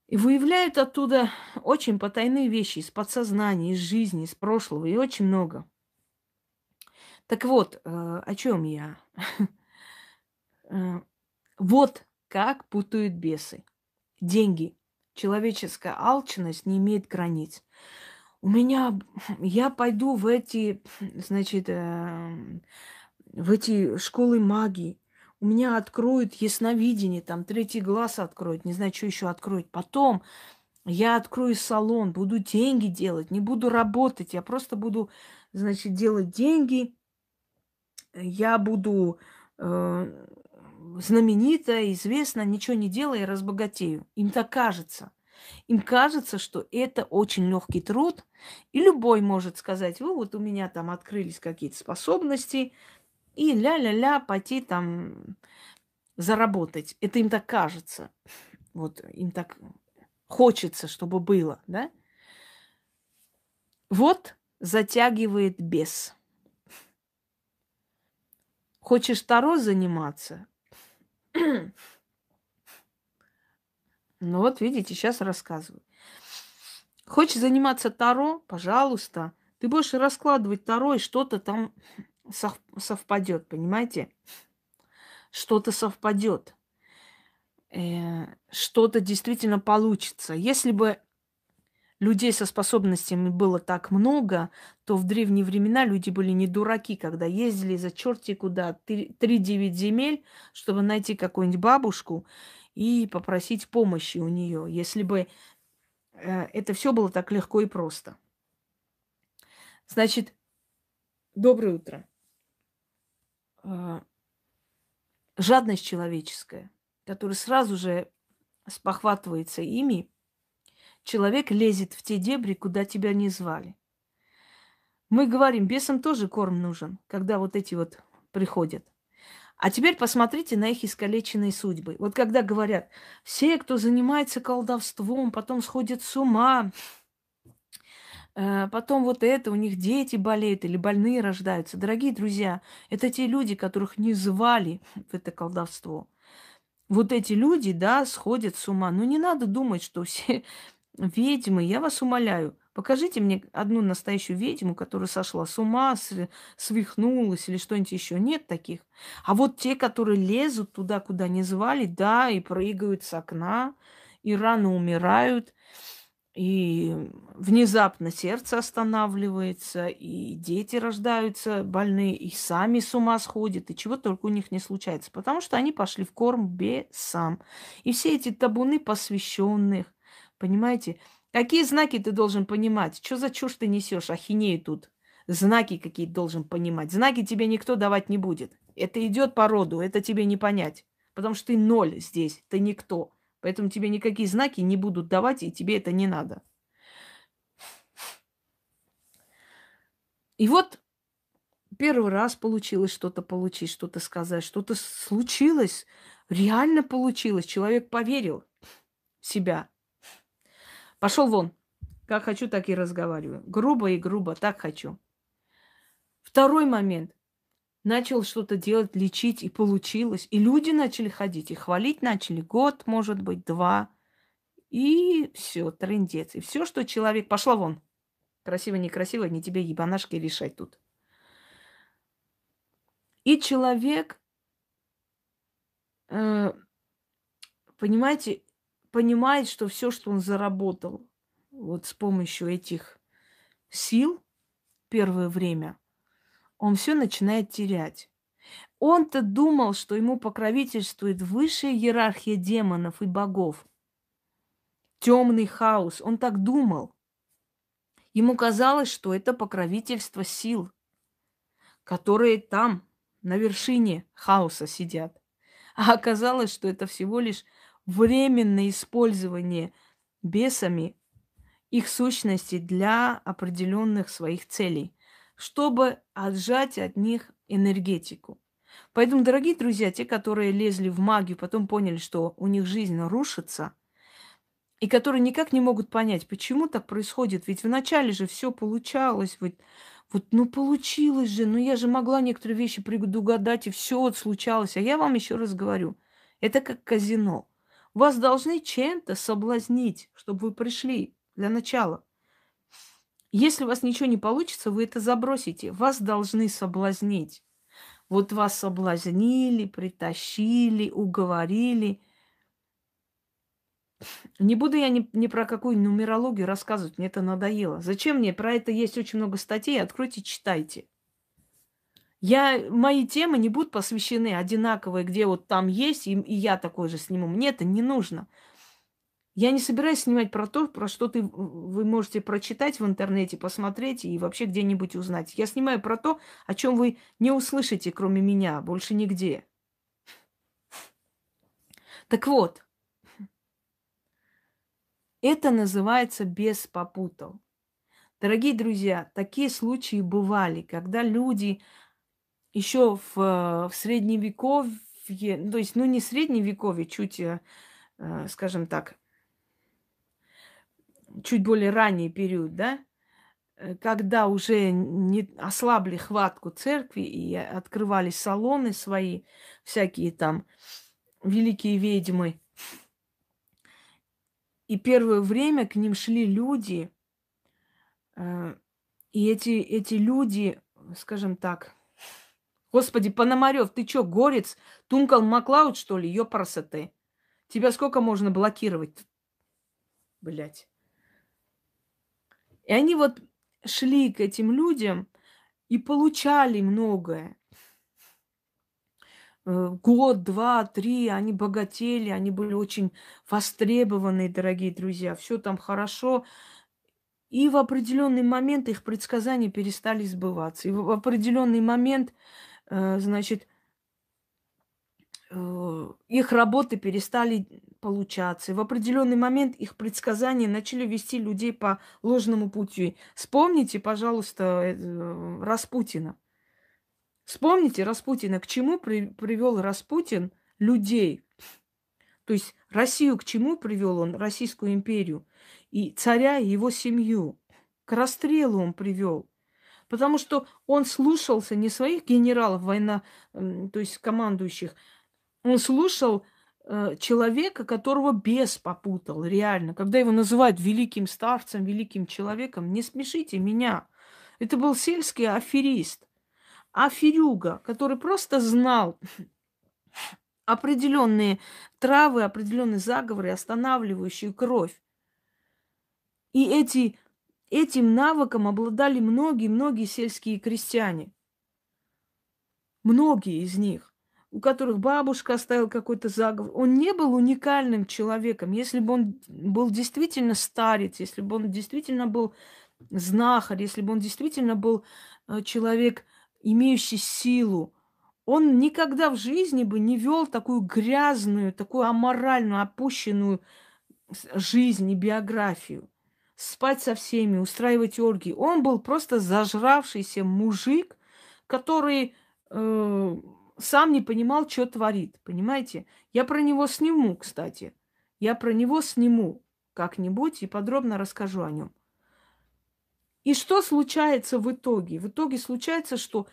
и выявляют оттуда очень потайные вещи из подсознания, из жизни, из прошлого и очень много. Так вот, э, о чем я? (laughs) Э, вот как путают бесы. Деньги. Человеческая алчность не имеет границ. У меня... (laughs) Я пойду в эти, (laughs) значит, эм, в эти школы магии. У меня откроют ясновидение, там третий глаз откроют, не знаю, что еще откроют. Потом я открою салон, буду деньги делать, не буду работать, я просто буду, значит, делать деньги. Я буду э, знаменитая, известна, ничего не делая разбогатею. Им так кажется. Им кажется, что это очень легкий труд, и любой может сказать, вы вот у меня там открылись какие-то способности, и ля-ля-ля пойти там заработать. Это им так кажется. Вот им так хочется, чтобы было, да? Вот затягивает бес. Хочешь Таро заниматься? Ну вот, видите, сейчас рассказываю. Хочешь заниматься Таро? Пожалуйста. Ты будешь раскладывать Таро, и что-то там совпадет, понимаете? Что-то совпадет. Э, что-то действительно получится. Если бы людей со способностями было так много, то в древние времена люди были не дураки, когда ездили за черти куда 3-9 земель, чтобы найти какую-нибудь бабушку и попросить помощи у нее, если бы э, это все было так легко и просто. Значит, доброе утро. Э, жадность человеческая, которая сразу же спохватывается ими – человек лезет в те дебри, куда тебя не звали. Мы говорим, бесам тоже корм нужен, когда вот эти вот приходят. А теперь посмотрите на их искалеченные судьбы. Вот когда говорят, все, кто занимается колдовством, потом сходят с ума, э, потом вот это, у них дети болеют или больные рождаются. Дорогие друзья, это те люди, которых не звали в это колдовство. Вот эти люди, да, сходят с ума. Но ну, не надо думать, что все, Ведьмы, я вас умоляю, покажите мне одну настоящую ведьму, которая сошла с ума, свихнулась или что-нибудь еще. Нет таких. А вот те, которые лезут туда, куда не звали, да, и прыгают с окна, и рано умирают, и внезапно сердце останавливается, и дети рождаются больные, и сами с ума сходят, и чего только у них не случается, потому что они пошли в корм бесам. И все эти табуны посвященных, Понимаете? Какие знаки ты должен понимать? Что за чушь ты несешь? Ахинею тут. Знаки какие должен понимать. Знаки тебе никто давать не будет. Это идет по роду, это тебе не понять. Потому что ты ноль здесь, ты никто. Поэтому тебе никакие знаки не будут давать, и тебе это не надо. И вот первый раз получилось что-то получить, что-то сказать, что-то случилось, реально получилось, человек поверил в себя. Пошел вон. Как хочу, так и разговариваю. Грубо и грубо, так хочу. Второй момент. Начал что-то делать, лечить, и получилось. И люди начали ходить, и хвалить начали. Год, может быть, два. И все, трендец. И все, что человек... Пошла вон. Красиво, некрасиво, не тебе ебанашки решать тут. И человек, э, понимаете, понимает, что все, что он заработал вот с помощью этих сил первое время, он все начинает терять. Он-то думал, что ему покровительствует высшая иерархия демонов и богов. Темный хаос. Он так думал. Ему казалось, что это покровительство сил, которые там, на вершине хаоса сидят. А оказалось, что это всего лишь временное использование бесами их сущности для определенных своих целей, чтобы отжать от них энергетику. Поэтому, дорогие друзья, те, которые лезли в магию, потом поняли, что у них жизнь рушится, и которые никак не могут понять, почему так происходит. Ведь вначале же все получалось, вот, вот, ну получилось же, ну я же могла некоторые вещи предугадать, и все вот случалось. А я вам еще раз говорю, это как казино – вас должны чем-то соблазнить, чтобы вы пришли для начала. Если у вас ничего не получится, вы это забросите. Вас должны соблазнить. Вот вас соблазнили, притащили, уговорили. Не буду я ни, ни про какую нумерологию рассказывать, мне это надоело. Зачем мне? Про это есть очень много статей, откройте, читайте. Я, мои темы не будут посвящены одинаковые, где вот там есть, и, и я такой же сниму. Мне это не нужно. Я не собираюсь снимать про то, про что ты, вы можете прочитать в интернете, посмотреть и вообще где-нибудь узнать. Я снимаю про то, о чем вы не услышите, кроме меня, больше нигде. Так вот, это называется без попутал. Дорогие друзья, такие случаи бывали, когда люди еще в, э, в средневековье, ну, то есть, ну, не средневековье, чуть, э, э, скажем так, чуть более ранний период, да, э, когда уже не ослабли хватку церкви и открывали салоны свои, всякие там великие ведьмы. И первое время к ним шли люди, э, и эти, эти люди, скажем так, Господи, Пономарев, ты чё, горец? Тункал Маклауд, что ли? Ёпарса ты. Тебя сколько можно блокировать? Блять. И они вот шли к этим людям и получали многое. Э, год, два, три, они богатели, они были очень востребованные, дорогие друзья. Все там хорошо. И в определенный момент их предсказания перестали сбываться. И в определенный момент э, Э, значит, э, их работы перестали получаться. И в определенный момент их предсказания начали вести людей по ложному пути. Вспомните, пожалуйста, э, Распутина. Вспомните Распутина, к чему при, привел Распутин людей. То есть Россию к чему привел он, Российскую империю, и царя, и его семью. К расстрелу он привел. Потому что он слушался не своих генералов, война, то есть командующих, он слушал э, человека, которого бес попутал, реально. Когда его называют великим старцем, великим человеком, не смешите меня. Это был сельский аферист, аферюга, который просто знал (clears throat) определенные травы, определенные заговоры, останавливающие кровь. И эти Этим навыком обладали многие-многие сельские крестьяне. Многие из них, у которых бабушка оставила какой-то заговор. Он не был уникальным человеком. Если бы он был действительно старец, если бы он действительно был знахарь, если бы он действительно был э, человек, имеющий силу, он никогда в жизни бы не вел такую грязную, такую аморальную, опущенную жизнь и биографию спать со всеми, устраивать оргии. Он был просто зажравшийся мужик, который э, сам не понимал, что творит. Понимаете? Я про него сниму, кстати. Я про него сниму как-нибудь и подробно расскажу о нем. И что случается в итоге? В итоге случается, что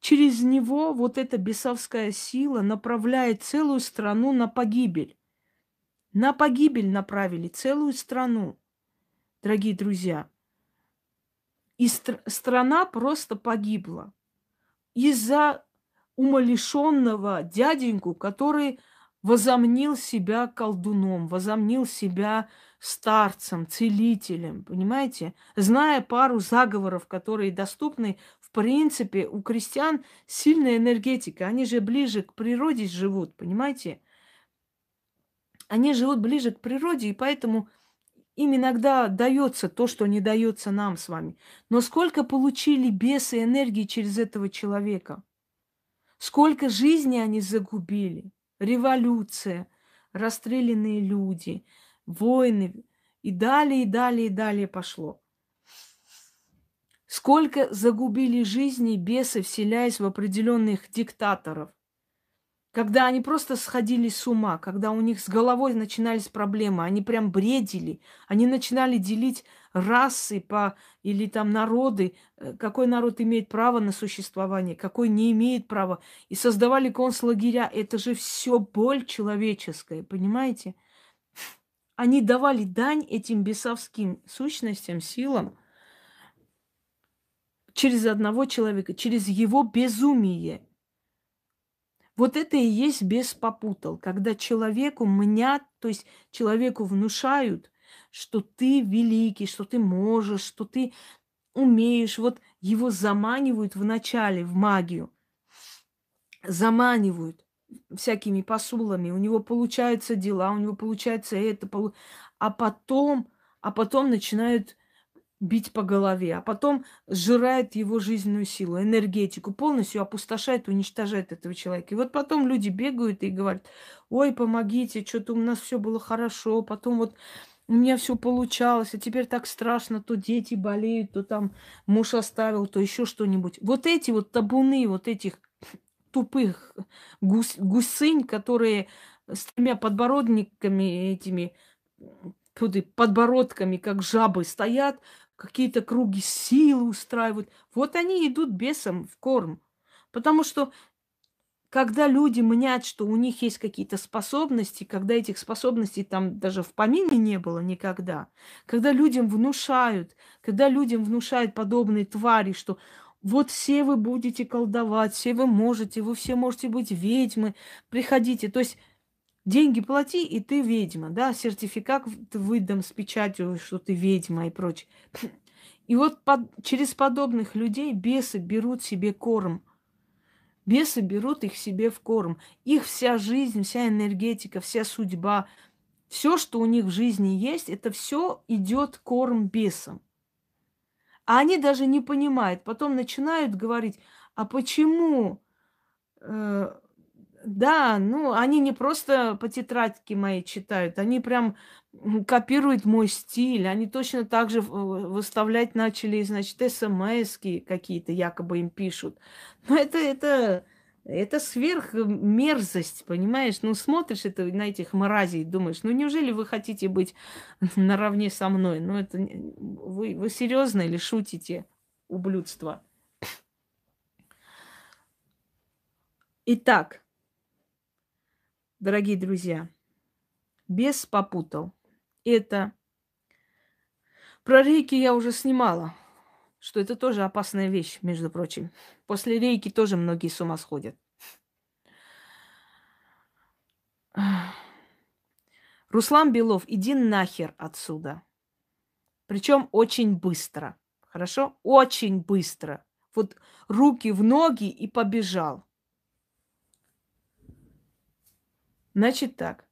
через него вот эта бесовская сила направляет целую страну на погибель. На погибель направили целую страну дорогие друзья. И стр- страна просто погибла из-за умалишенного дяденьку, который возомнил себя колдуном, возомнил себя старцем, целителем, понимаете? Зная пару заговоров, которые доступны, в принципе, у крестьян сильная энергетика. Они же ближе к природе живут, понимаете? Они живут ближе к природе, и поэтому им иногда дается то, что не дается нам с вами. Но сколько получили бесы энергии через этого человека? Сколько жизней они загубили? Революция, расстрелянные люди, войны. И далее, и далее, и далее пошло. Сколько загубили жизни бесы, вселяясь в определенных диктаторов, когда они просто сходили с ума, когда у них с головой начинались проблемы, они прям бредили, они начинали делить расы по, или там народы, э, какой народ имеет право на существование, какой не имеет права, и создавали концлагеря. Это же все боль человеческая, понимаете? Они давали дань этим бесовским сущностям, силам через одного человека, через его безумие – вот это и есть бес попутал, когда человеку мнят, то есть человеку внушают, что ты великий, что ты можешь, что ты умеешь. Вот его заманивают вначале в магию, заманивают всякими посулами. У него получаются дела, у него получается это, а потом, а потом начинают бить по голове, а потом сжирает его жизненную силу, энергетику, полностью опустошает, уничтожает этого человека. И вот потом люди бегают и говорят, ой, помогите, что-то у нас все было хорошо, потом вот у меня все получалось, а теперь так страшно, то дети болеют, то там муж оставил, то еще что-нибудь. Вот эти вот табуны, вот этих тупых гус, гусынь, которые с тремя подбородниками этими подбородками, как жабы, стоят, какие-то круги силы устраивают. Вот они идут бесам в корм. Потому что когда люди мнят, что у них есть какие-то способности, когда этих способностей там даже в помине не было никогда, когда людям внушают, когда людям внушают подобные твари, что вот все вы будете колдовать, все вы можете, вы все можете быть ведьмы, приходите. То есть деньги плати, и ты ведьма, да, сертификат выдам с печатью, что ты ведьма и прочее. И вот под, через подобных людей бесы берут себе корм. Бесы берут их себе в корм. Их вся жизнь, вся энергетика, вся судьба, все, что у них в жизни есть, это все идет корм бесам. А они даже не понимают. Потом начинают говорить, а почему э, да, ну, они не просто по тетрадке моей читают, они прям копируют мой стиль. Они точно так же выставлять начали, значит, смс какие-то якобы им пишут. Но это, это, это сверх э, мерзость, понимаешь? Ну, смотришь это на этих мразей и думаешь, ну, неужели вы хотите быть (laughs) наравне со мной? Ну, это вы, вы серьезно или шутите, ублюдство? Итак, дорогие друзья, бес попутал. Это про рейки я уже снимала, что это тоже опасная вещь, между прочим. После рейки тоже многие с ума сходят. Руслан Белов, иди нахер отсюда. Причем очень быстро. Хорошо? Очень быстро. Вот руки в ноги и побежал. Значит так,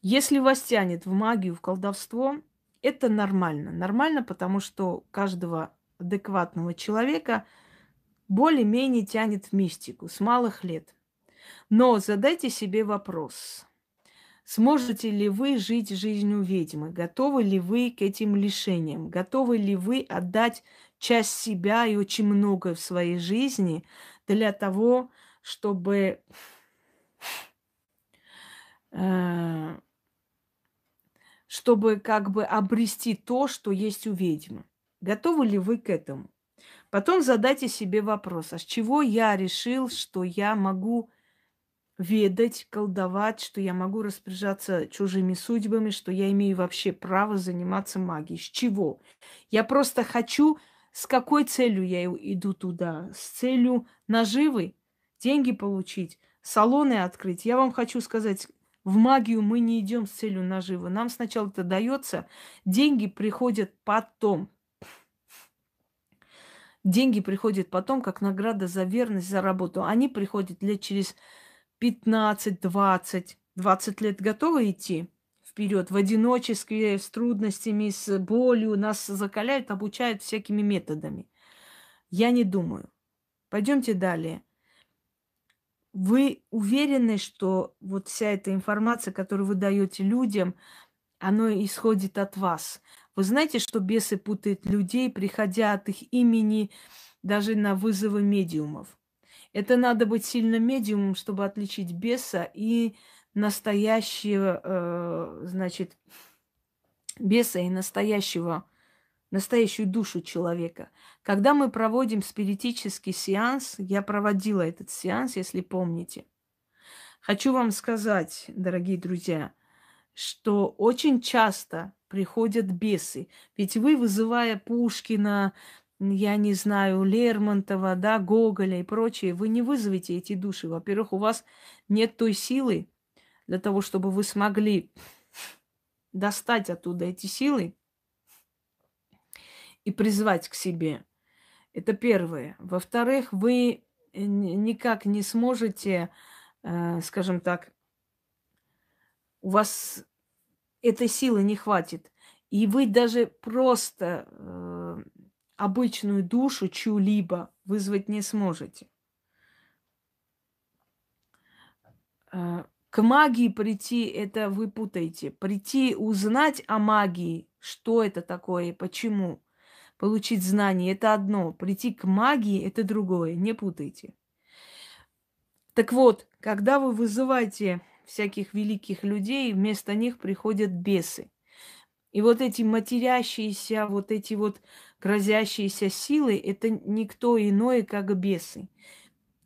если вас тянет в магию, в колдовство, это нормально. Нормально, потому что каждого адекватного человека более-менее тянет в мистику с малых лет. Но задайте себе вопрос. Сможете ли вы жить жизнью ведьмы? Готовы ли вы к этим лишениям? Готовы ли вы отдать часть себя и очень многое в своей жизни для того, чтобы Э, чтобы как бы обрести то, что есть у ведьмы. Готовы ли вы к этому? Потом задайте себе вопрос, а с чего я решил, что я могу ведать, колдовать, что я могу распоряжаться чужими судьбами, что я имею вообще право заниматься магией. С чего? Я просто хочу, с какой целью я иду туда? С целью наживы, деньги получить, салоны открыть. Я вам хочу сказать, в магию мы не идем с целью наживы. Нам сначала это дается, деньги приходят потом. Деньги приходят потом, как награда за верность, за работу. Они приходят лет через 15, 20, 20 лет готовы идти вперед в одиночестве, с трудностями, с болью. Нас закаляют, обучают всякими методами. Я не думаю. Пойдемте далее. Вы уверены, что вот вся эта информация, которую вы даете людям, она исходит от вас. Вы знаете, что бесы путают людей, приходя от их имени даже на вызовы медиумов. Это надо быть сильно медиумом, чтобы отличить беса и настоящего, э, значит, беса и настоящего настоящую душу человека. Когда мы проводим спиритический сеанс, я проводила этот сеанс, если помните. Хочу вам сказать, дорогие друзья, что очень часто приходят бесы. Ведь вы, вызывая Пушкина, я не знаю, Лермонтова, да, Гоголя и прочее, вы не вызовете эти души. Во-первых, у вас нет той силы для того, чтобы вы смогли достать оттуда эти силы и призвать к себе. Это первое. Во-вторых, вы никак не сможете, э, скажем так, у вас этой силы не хватит. И вы даже просто э, обычную душу чью-либо вызвать не сможете. Э, к магии прийти, это вы путаете. Прийти узнать о магии, что это такое, почему, получить знания – это одно, прийти к магии – это другое, не путайте. Так вот, когда вы вызываете всяких великих людей, вместо них приходят бесы. И вот эти матерящиеся, вот эти вот грозящиеся силы – это никто иное, как бесы.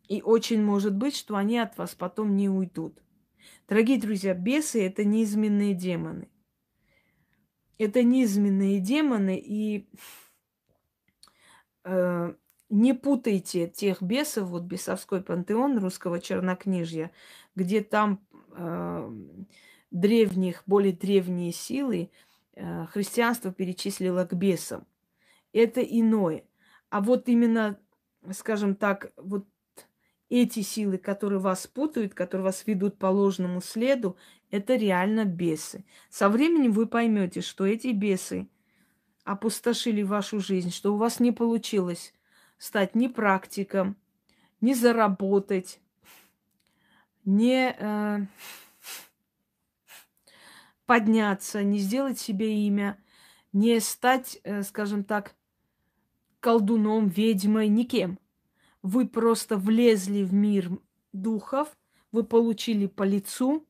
И очень может быть, что они от вас потом не уйдут. Дорогие друзья, бесы – это неизменные демоны. Это неизменные демоны, и Э, не путайте тех бесов, вот бесовской пантеон русского чернокнижья, где там э, древних, более древние силы э, христианство перечислило к бесам. Это иное. А вот именно, скажем так, вот эти силы, которые вас путают, которые вас ведут по ложному следу, это реально бесы. Со временем вы поймете, что эти бесы – опустошили вашу жизнь, что у вас не получилось стать ни практиком, ни заработать, не э, подняться, не сделать себе имя, не стать, э, скажем так, колдуном, ведьмой, никем. Вы просто влезли в мир духов, вы получили по лицу,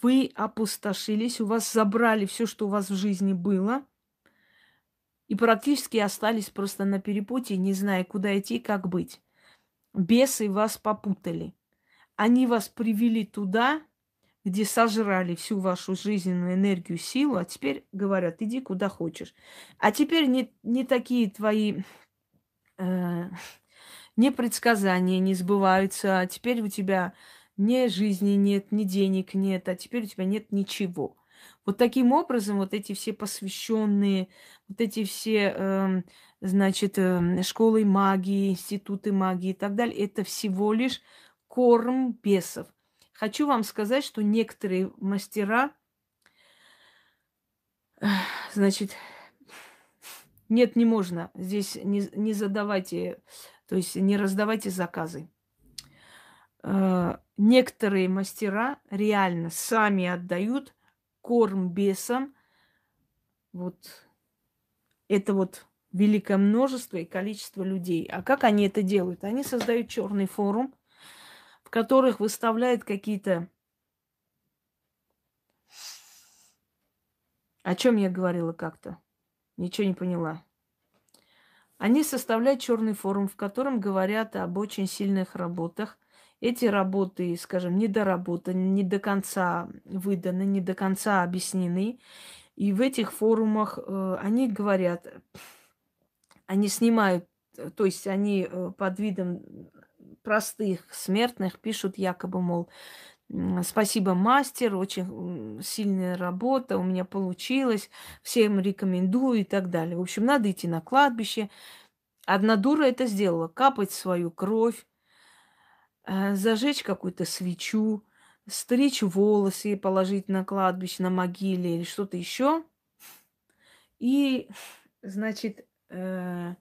вы опустошились, у вас забрали все, что у вас в жизни было, и практически остались просто на перепутье, не зная, куда идти и как быть. Бесы вас попутали. Они вас привели туда, где сожрали всю вашу жизненную энергию, силу, а теперь говорят, иди куда хочешь. А теперь не, не такие твои э, не предсказания не сбываются, а теперь у тебя ни жизни нет, ни денег нет, а теперь у тебя нет ничего. Вот таким образом вот эти все посвященные, вот эти все, эм, значит, эм, школы магии, институты магии и так далее, это всего лишь корм бесов. Хочу вам сказать, что некоторые мастера, значит, нет, не можно. Здесь не, не задавайте, то есть не раздавайте заказы э, некоторые мастера реально сами отдают корм бесам. Вот это вот великое множество и количество людей. А как они это делают? Они создают черный форум, в которых выставляют какие-то... О чем я говорила как-то? Ничего не поняла. Они составляют черный форум, в котором говорят об очень сильных работах – эти работы, скажем, недоработаны, не до конца выданы, не до конца объяснены. И в этих форумах э, они говорят, они снимают, э, то есть они э, под видом простых смертных пишут якобы, мол, спасибо мастер, очень сильная работа, у меня получилось, всем рекомендую и так далее. В общем, надо идти на кладбище. Одна дура это сделала, капать свою кровь, Э, зажечь какую-то свечу, стричь волосы и положить на кладбище, на могиле или что-то еще. И, значит, э,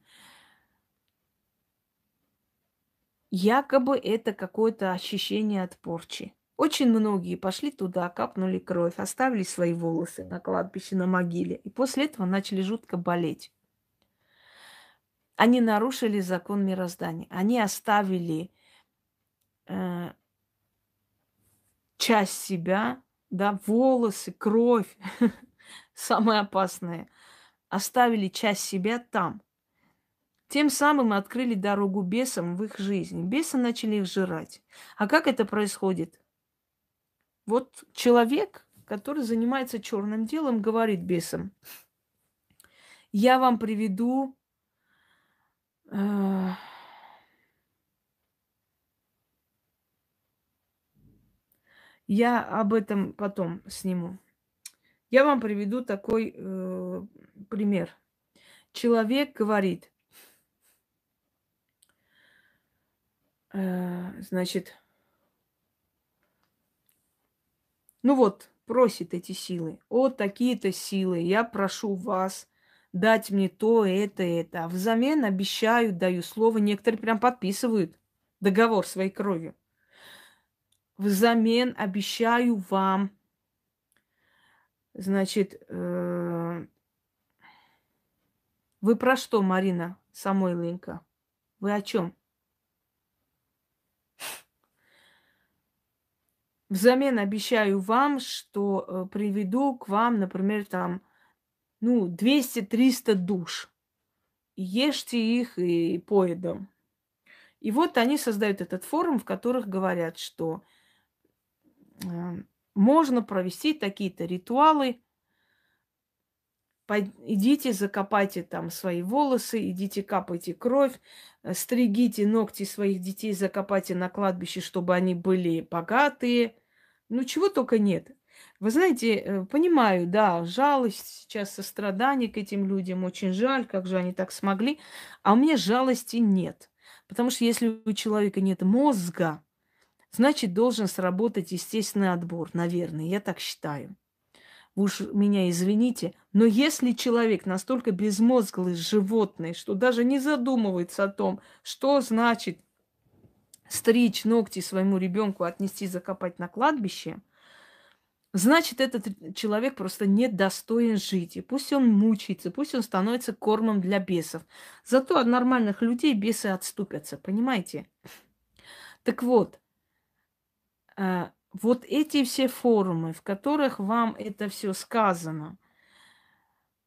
якобы это какое-то ощущение от порчи. Очень многие пошли туда, капнули кровь, оставили свои волосы на кладбище, на могиле. И после этого начали жутко болеть. Они нарушили закон мироздания. Они оставили э, часть себя, да, волосы, кровь, (laughs) самые опасные, оставили часть себя там. Тем самым открыли дорогу бесам в их жизни. Бесы начали их жрать. А как это происходит? Вот человек, который занимается черным делом, говорит бесам, я вам приведу э, Я об этом потом сниму. Я вам приведу такой э, пример. Человек говорит, э, значит, ну вот, просит эти силы, о, такие-то силы, я прошу вас дать мне то, это, это. А взамен обещаю, даю слово, некоторые прям подписывают договор своей кровью взамен обещаю вам, значит, э... вы про что, Марина Самойленко? Вы о чем? Взамен обещаю вам, что э, приведу к вам, например, там, ну, 200-300 душ. ешьте их и поедом. И вот они создают этот форум, в которых говорят, что э, Эм, можно провести такие-то ритуалы. Идите, закопайте там свои волосы, идите, капайте кровь, э, стригите ногти своих детей, закопайте на кладбище, чтобы они были богатые. Ну, чего только нет. Вы знаете, э, понимаю, да, жалость сейчас, сострадание к этим людям, очень жаль, как же они так смогли. А у меня жалости нет. Потому что если у человека нет мозга, значит, должен сработать естественный отбор, наверное, я так считаю. Вы уж меня извините, но если человек настолько безмозглый животный, что даже не задумывается о том, что значит стричь ногти своему ребенку, отнести, закопать на кладбище, значит, этот человек просто недостоин жить. И пусть он мучается, пусть он становится кормом для бесов. Зато от нормальных людей бесы отступятся, понимаете? Так вот, а, вот эти все форумы, в которых вам это все сказано,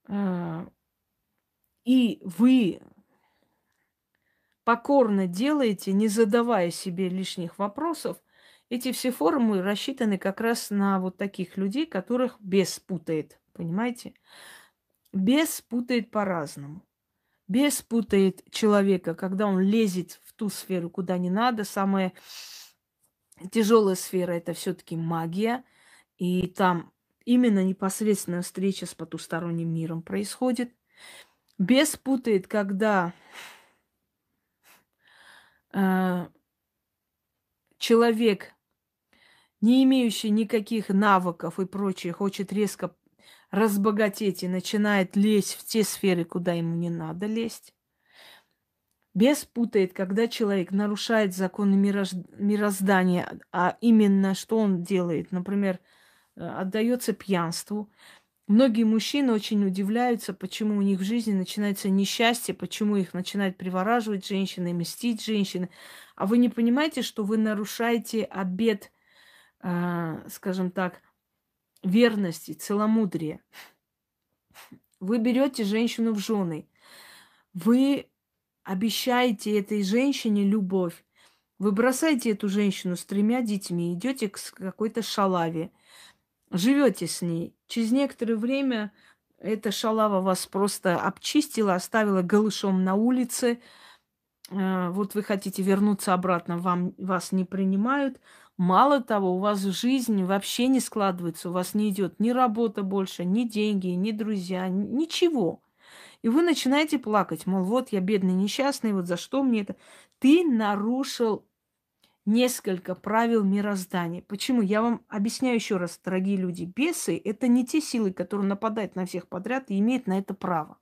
а, и вы покорно делаете, не задавая себе лишних вопросов, эти все форумы рассчитаны как раз на вот таких людей, которых бес путает, понимаете? Бес путает по-разному. Бес путает человека, когда он лезет в ту сферу, куда не надо, самое Тяжелая сфера это все-таки магия, и там именно непосредственная встреча с потусторонним миром происходит. Бес путает, когда э, человек, не имеющий никаких навыков и прочее, хочет резко разбогатеть и начинает лезть в те сферы, куда ему не надо лезть. Бес путает, когда человек нарушает законы мироздания, а именно что он делает, например, э, отдается пьянству. Многие мужчины очень удивляются, почему у них в жизни начинается несчастье, почему их начинают привораживать женщины, мстить женщины. А вы не понимаете, что вы нарушаете обет, э, скажем так, верности, целомудрия. Вы берете женщину в жены, вы обещаете этой женщине любовь. Вы бросаете эту женщину с тремя детьми, идете к какой-то шалаве, живете с ней. Через некоторое время эта шалава вас просто обчистила, оставила голышом на улице. Э, вот вы хотите вернуться обратно, вам, вас не принимают. Мало того, у вас жизнь вообще не складывается, у вас не идет ни работа больше, ни деньги, ни друзья, ничего. И вы начинаете плакать, мол, вот я бедный несчастный, вот за что мне это? Ты нарушил несколько правил мироздания. Почему? Я вам объясняю еще раз, дорогие люди. Бесы – это не те силы, которые нападают на всех подряд и имеют на это право.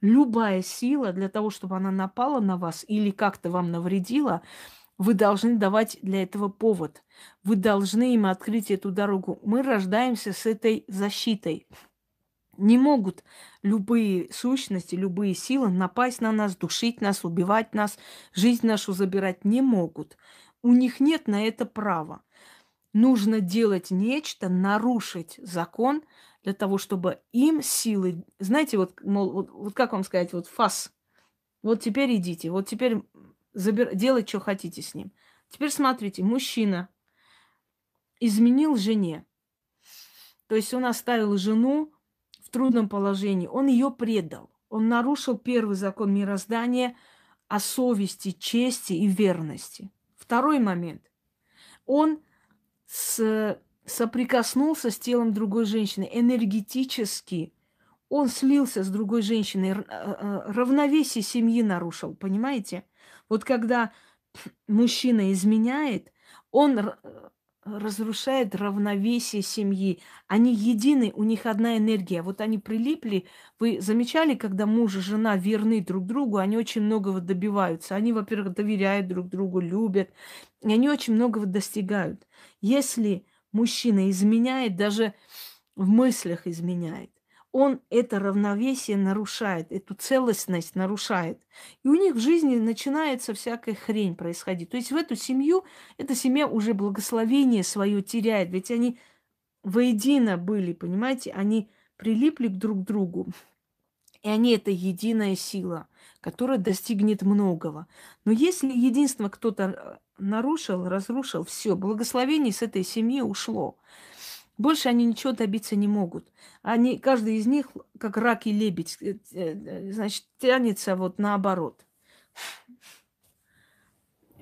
Любая сила для того, чтобы она напала на вас или как-то вам навредила, вы должны давать для этого повод. Вы должны им открыть эту дорогу. Мы рождаемся с этой защитой. Не могут любые сущности, любые силы напасть на нас, душить нас, убивать нас, жизнь нашу забирать не могут. У них нет на это права. Нужно делать нечто, нарушить закон для того, чтобы им силы... Знаете, вот, мол, вот, вот как вам сказать, вот фас. Вот теперь идите, вот теперь забир... делать, что хотите с ним. Теперь смотрите, мужчина изменил жене. То есть он оставил жену, трудном положении. Он ее предал. Он нарушил первый закон мироздания о совести, чести и верности. Второй момент. Он с, соприкоснулся с телом другой женщины энергетически. Он слился с другой женщиной, э, э, равновесие семьи нарушил, понимаете? Вот когда мужчина изменяет, он разрушает равновесие семьи. Они едины, у них одна энергия. Вот они прилипли. Вы замечали, когда муж и жена верны друг другу, они очень многого добиваются. Они, во-первых, доверяют друг другу, любят. И они очень многого достигают. Если мужчина изменяет, даже в мыслях изменяет, он это равновесие нарушает, эту целостность нарушает. И у них в жизни начинается всякая хрень происходить. То есть в эту семью, эта семья уже благословение свое теряет. Ведь они воедино были, понимаете, они прилипли друг к другу. И они это единая сила, которая достигнет многого. Но если единство кто-то э, нарушил, разрушил, все, благословение с этой семьи ушло. Больше они ничего добиться не могут. Они, каждый из них, как рак и лебедь, э, э, э, значит, тянется вот наоборот.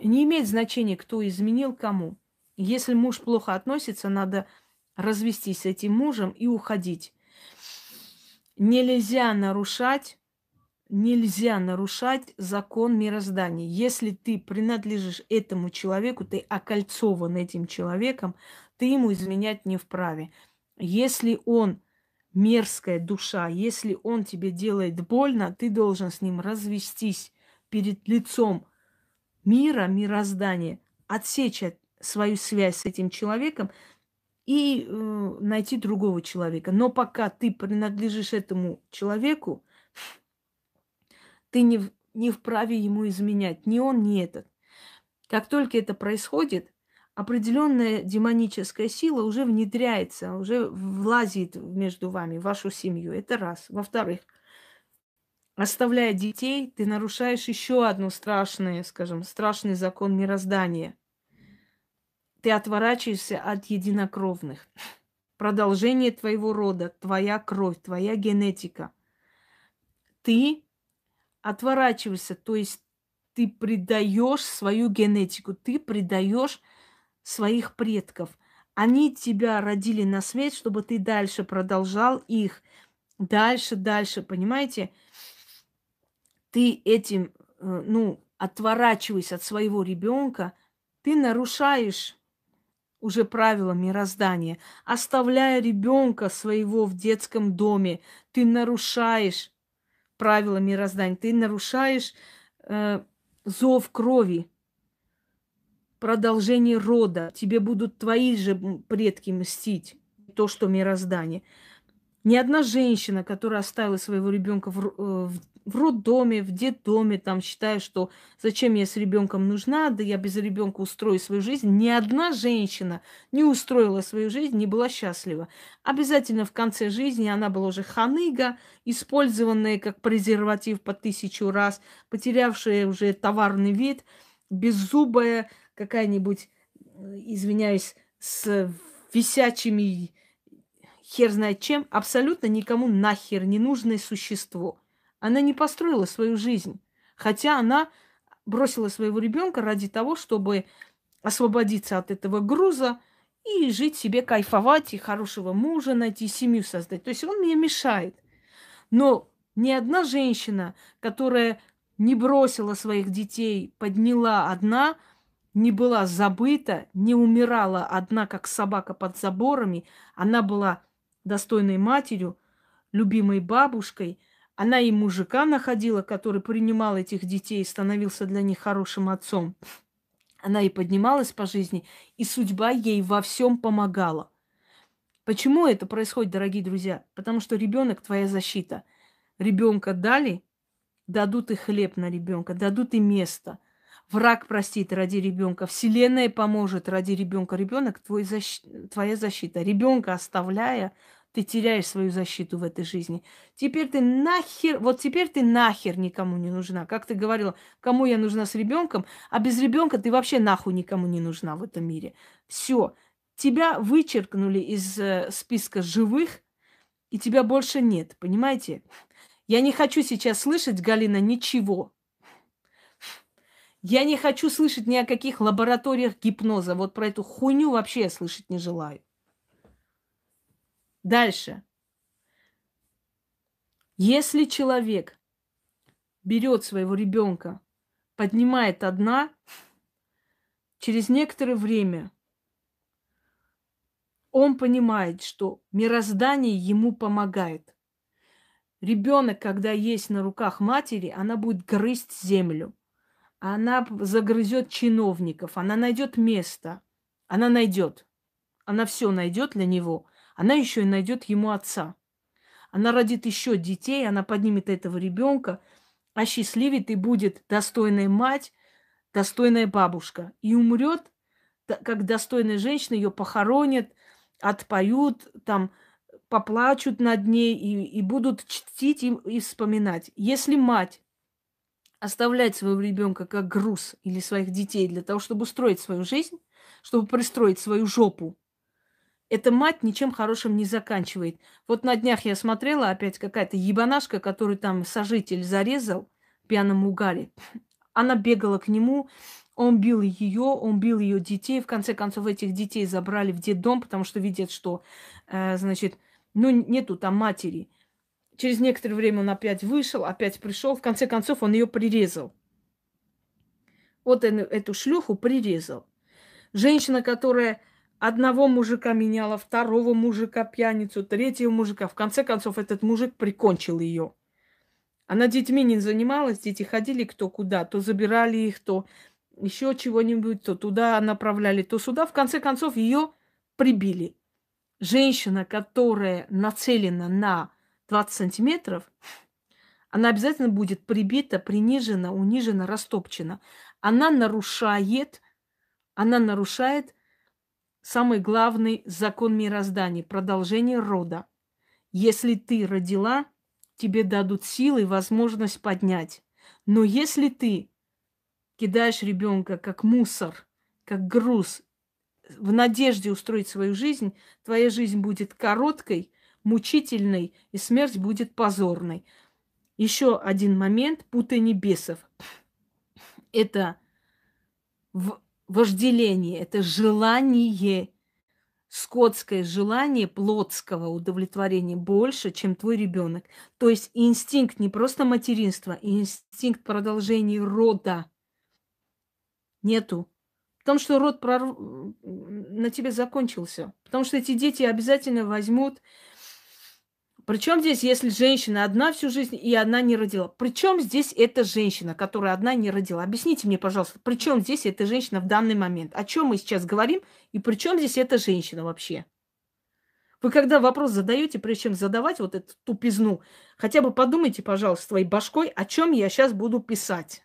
Не имеет значения, кто изменил кому. Если муж плохо относится, надо развестись с этим мужем и уходить. Нельзя нарушать, нельзя нарушать закон мироздания. Если ты принадлежишь этому человеку, ты окольцован этим человеком, ты ему изменять не вправе. Если он мерзкая душа, если он тебе делает больно, ты должен с ним развестись перед лицом мира, мироздания, отсечь свою связь с этим человеком и э, найти другого человека. Но пока ты принадлежишь этому человеку, ты не, не вправе ему изменять, ни он, ни этот. Как только это происходит, определенная демоническая сила уже внедряется, уже влазит между вами, в вашу семью. Это раз. Во-вторых, оставляя детей, ты нарушаешь еще одну страшную, скажем, страшный закон мироздания. Ты отворачиваешься от единокровных. Продолжение твоего рода, твоя кровь, твоя генетика. Ты отворачиваешься, то есть ты предаешь свою генетику, ты предаешь своих предков. Они тебя родили на свет, чтобы ты дальше продолжал их. Дальше, дальше, понимаете? Ты этим, э, ну, отворачиваясь от своего ребенка, ты нарушаешь уже правила мироздания. Оставляя ребенка своего в детском доме, ты нарушаешь правила мироздания, ты нарушаешь э, зов крови продолжение рода. Тебе будут твои же предки мстить то, что мироздание. Ни одна женщина, которая оставила своего ребенка в, э, в, в роддоме, в детдоме, там считая, что зачем я с ребенком нужна, да я без ребенка устрою свою жизнь. Ни одна женщина не устроила свою жизнь, не была счастлива. Обязательно в конце жизни она была уже ханыга, использованная как презерватив по тысячу раз, потерявшая уже товарный вид, беззубая, какая-нибудь, э, извиняюсь, с висячими хер знает чем, абсолютно никому нахер не нужное существо. Она не построила свою жизнь. Хотя она бросила своего ребенка ради того, чтобы освободиться от этого груза и жить себе, кайфовать, и хорошего мужа найти, и семью создать. То есть он мне мешает. Но ни одна женщина, которая не бросила своих детей, подняла одна – не была забыта, не умирала одна, как собака под заборами. Она была достойной матерью, любимой бабушкой. Она и мужика находила, который принимал этих детей и становился для них хорошим отцом. Она и поднималась по жизни, и судьба ей во всем помогала. Почему это происходит, дорогие друзья? Потому что ребенок твоя защита. Ребенка дали, дадут и хлеб на ребенка, дадут и место – Враг простит ради ребенка, Вселенная поможет ради ребенка. Ребенок твой защ... твоя защита. Ребенка оставляя, ты теряешь свою защиту в этой жизни. Теперь ты нахер, вот теперь ты нахер никому не нужна. Как ты говорила, кому я нужна с ребенком, а без ребенка ты вообще нахуй никому не нужна в этом мире. Все, тебя вычеркнули из э, списка живых, и тебя больше нет, понимаете? Я не хочу сейчас слышать, Галина, ничего. Я не хочу слышать ни о каких лабораториях гипноза. Вот про эту хуйню вообще я слышать не желаю. Дальше. Если человек берет своего ребенка, поднимает одна, через некоторое время он понимает, что мироздание ему помогает. Ребенок, когда есть на руках матери, она будет грызть землю она загрызет чиновников, она найдет место, она найдет. Она все найдет для него. Она еще и найдет ему отца. Она родит еще детей, она поднимет этого ребенка, осчастливит а и будет достойная мать, достойная бабушка. И умрет, как достойная женщина, ее похоронят, отпоют, там поплачут над ней и, и будут чтить и, и вспоминать. Если мать оставлять своего ребенка как груз или своих детей для того, чтобы устроить свою жизнь, чтобы пристроить свою жопу. Эта мать ничем хорошим не заканчивает. Вот на днях я смотрела опять какая-то ебанашка, которую там сожитель зарезал в пьяном угаре. Она бегала к нему, он бил ее, он бил ее детей. В конце концов, этих детей забрали в детдом, потому что видят, что, э, значит, ну, нету там матери. Через некоторое время он опять вышел, опять пришел. В конце концов, он ее прирезал. Вот эту шлюху прирезал. Женщина, которая одного мужика меняла, второго мужика пьяницу, третьего мужика. В конце концов, этот мужик прикончил ее. Она детьми не занималась, дети ходили кто куда, то забирали их, то еще чего-нибудь, то туда направляли, то сюда. В конце концов, ее прибили. Женщина, которая нацелена на 20 сантиметров, она обязательно будет прибита, принижена, унижена, растопчена. Она нарушает, она нарушает самый главный закон мироздания – продолжение рода. Если ты родила, тебе дадут силы и возможность поднять. Но если ты кидаешь ребенка как мусор, как груз, в надежде устроить свою жизнь, твоя жизнь будет короткой – мучительной, и смерть будет позорной. Еще один момент путы небесов. Это вожделение, это желание, скотское желание плотского удовлетворения больше, чем твой ребенок. То есть инстинкт не просто материнства, а инстинкт продолжения рода нету. Потому что род прорв... на тебе закончился. Потому что эти дети обязательно возьмут причем здесь, если женщина одна всю жизнь и одна не родила? Причем здесь эта женщина, которая одна не родила? Объясните мне, пожалуйста, при чем здесь эта женщина в данный момент? О чем мы сейчас говорим и при чем здесь эта женщина вообще? Вы когда вопрос задаете, прежде чем задавать вот эту тупизну, хотя бы подумайте, пожалуйста, своей башкой, о чем я сейчас буду писать.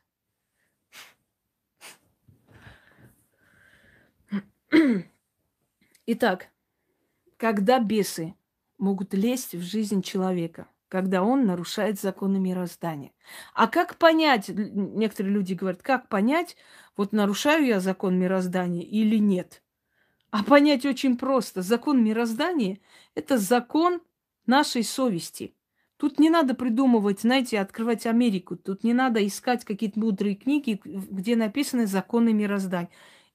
Итак, когда бесы могут лезть в жизнь человека, когда он нарушает законы мироздания. А как понять, некоторые люди говорят, как понять, вот нарушаю я закон мироздания или нет? А понять очень просто. Закон мироздания – это закон нашей совести – Тут не надо придумывать, знаете, открывать Америку. Тут не надо искать какие-то мудрые книги, где написаны законы мироздания.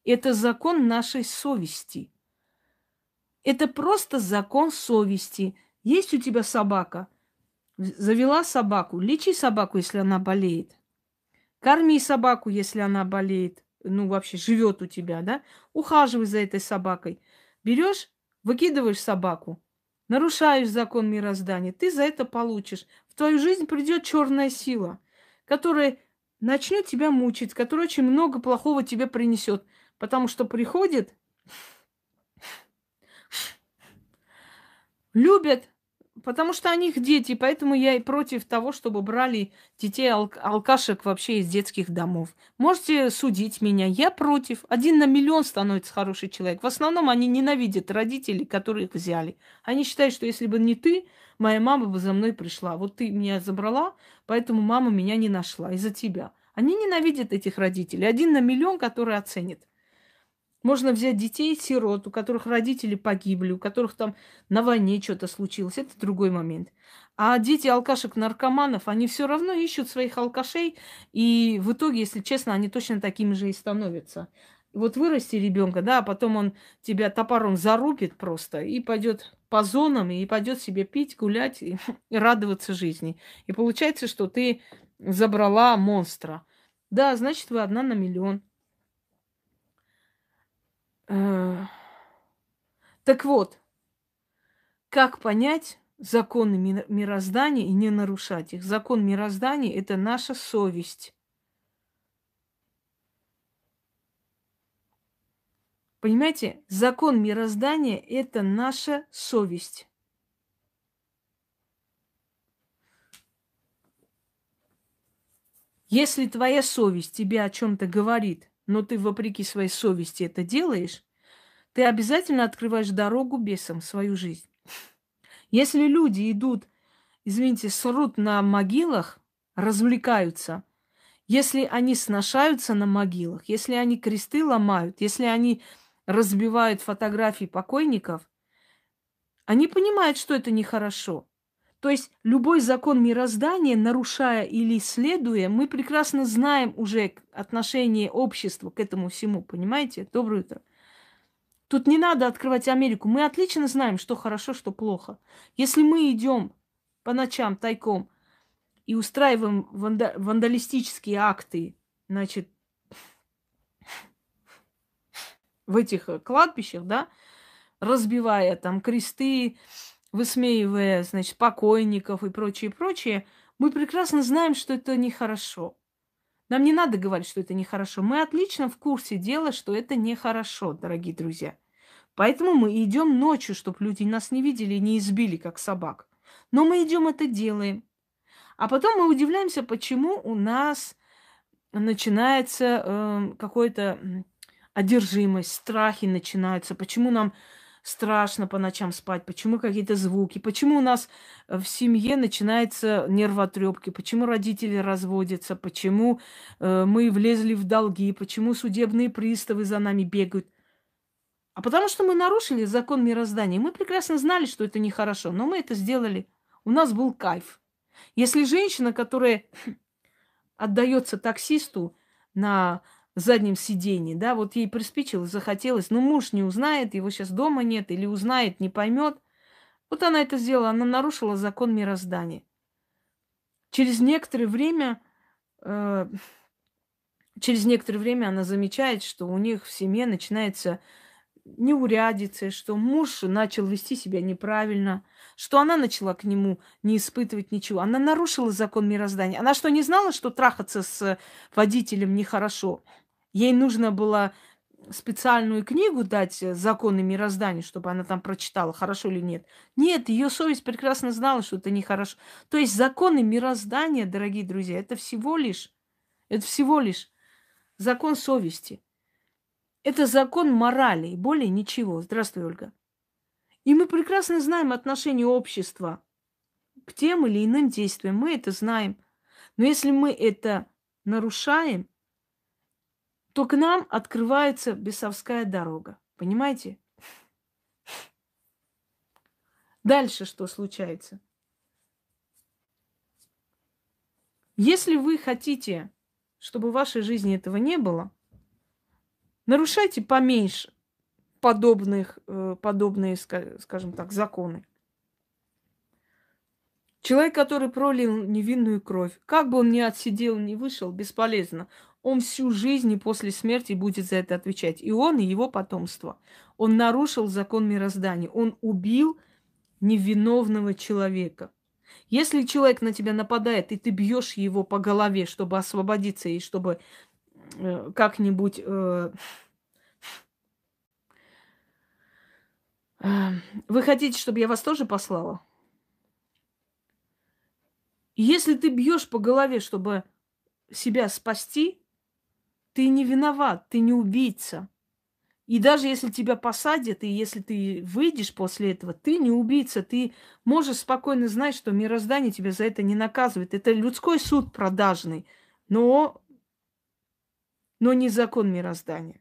Это закон нашей совести. Это просто закон совести. Есть у тебя собака? Завела собаку. Лечи собаку, если она болеет. Корми собаку, если она болеет. Ну, вообще, живет у тебя, да? Ухаживай за этой собакой. Берешь, выкидываешь собаку. Нарушаешь закон мироздания. Ты за это получишь. В твою жизнь придет черная сила, которая начнет тебя мучить, которая очень много плохого тебе принесет. Потому что приходит Любят, потому что они их дети, поэтому я и против того, чтобы брали детей ал- алкашек вообще из детских домов. Можете судить меня, я против. Один на миллион становится хороший человек. В основном они ненавидят родителей, которые их взяли. Они считают, что если бы не ты, моя мама бы за мной пришла. Вот ты меня забрала, поэтому мама меня не нашла из-за тебя. Они ненавидят этих родителей. Один на миллион, который оценит. Можно взять детей, сирот, у которых родители погибли, у которых там на войне что-то случилось. Это другой момент. А дети алкашек-наркоманов, они все равно ищут своих алкашей, и в итоге, если честно, они точно такими же и становятся. Вот вырасти ребенка, да, а потом он тебя топором зарубит просто и пойдет по зонам, и пойдет себе пить, гулять и, и (laughs) радоваться жизни. И получается, что ты забрала монстра. Да, значит, вы одна на миллион. Э. Так вот, как понять законы мироздания и не нарушать их? Закон мироздания – это наша совесть. Понимаете, закон мироздания – это наша совесть. Если твоя совесть тебе о чем-то говорит, но ты вопреки своей совести это делаешь, ты обязательно открываешь дорогу бесам в свою жизнь. Если люди идут, извините, срут на могилах, развлекаются, если они сношаются на могилах, если они кресты ломают, если они разбивают фотографии покойников, они понимают, что это нехорошо. То есть любой закон мироздания, нарушая или следуя, мы прекрасно знаем уже отношение общества к этому всему, понимаете? Доброе утро. Тут не надо открывать Америку. Мы отлично знаем, что хорошо, что плохо. Если мы идем по ночам тайком и устраиваем ванда- вандалистические акты, значит, в этих кладбищах, да, разбивая там кресты, высмеивая, значит, покойников и прочее, прочее, мы прекрасно знаем, что это нехорошо. Нам не надо говорить, что это нехорошо. Мы отлично в курсе дела, что это нехорошо, дорогие друзья. Поэтому мы идем ночью, чтобы люди нас не видели и не избили, как собак. Но мы идем это делаем. А потом мы удивляемся, почему у нас начинается э, какое-то одержимость, страхи начинаются, почему нам страшно по ночам спать, почему какие-то звуки, почему у нас э, в семье начинаются нервотрепки, почему родители разводятся, почему э, мы влезли в долги, почему судебные приставы за нами бегают. А потому что мы нарушили закон мироздания. Мы прекрасно знали, что это нехорошо, но мы это сделали. У нас был кайф. Если женщина, которая хм, отдается таксисту на заднем сидении, да, вот ей приспичило, захотелось, но муж не узнает, его сейчас дома нет, или узнает, не поймет. Вот она это сделала, она нарушила закон мироздания. Через некоторое время, э, через некоторое время она замечает, что у них в семье начинается неурядицы, что муж начал вести себя неправильно, что она начала к нему не испытывать ничего. Она нарушила закон мироздания. Она что, не знала, что трахаться с водителем нехорошо? Ей нужно было специальную книгу дать э, законы мироздания, чтобы она там прочитала, хорошо или нет. Нет, ее совесть прекрасно знала, что это нехорошо. То есть законы мироздания, дорогие друзья, это всего лишь, это всего лишь закон совести. Это закон морали и более ничего. Здравствуй, Ольга. И мы прекрасно знаем отношение общества к тем или иным действиям. Мы это знаем. Но если мы это нарушаем, то к нам открывается бесовская дорога. Понимаете? Дальше что случается? Если вы хотите, чтобы в вашей жизни этого не было, нарушайте поменьше подобных, э, подобные, скажем так, законы. Человек, который пролил невинную кровь, как бы он ни отсидел, ни вышел, бесполезно он всю жизнь и после смерти будет за это отвечать. И он, и его потомство. Он нарушил закон мироздания. Он убил невиновного человека. Если человек на тебя нападает, и ты бьешь его по голове, чтобы освободиться и чтобы э, как-нибудь э, э Вы хотите, чтобы я вас тоже послала? Если ты бьешь по голове, чтобы себя спасти, ты не виноват, ты не убийца. И даже если тебя посадят, и если ты выйдешь после этого, ты не убийца, ты можешь спокойно знать, что мироздание тебя за это не наказывает. Это людской суд продажный, но, но не закон мироздания.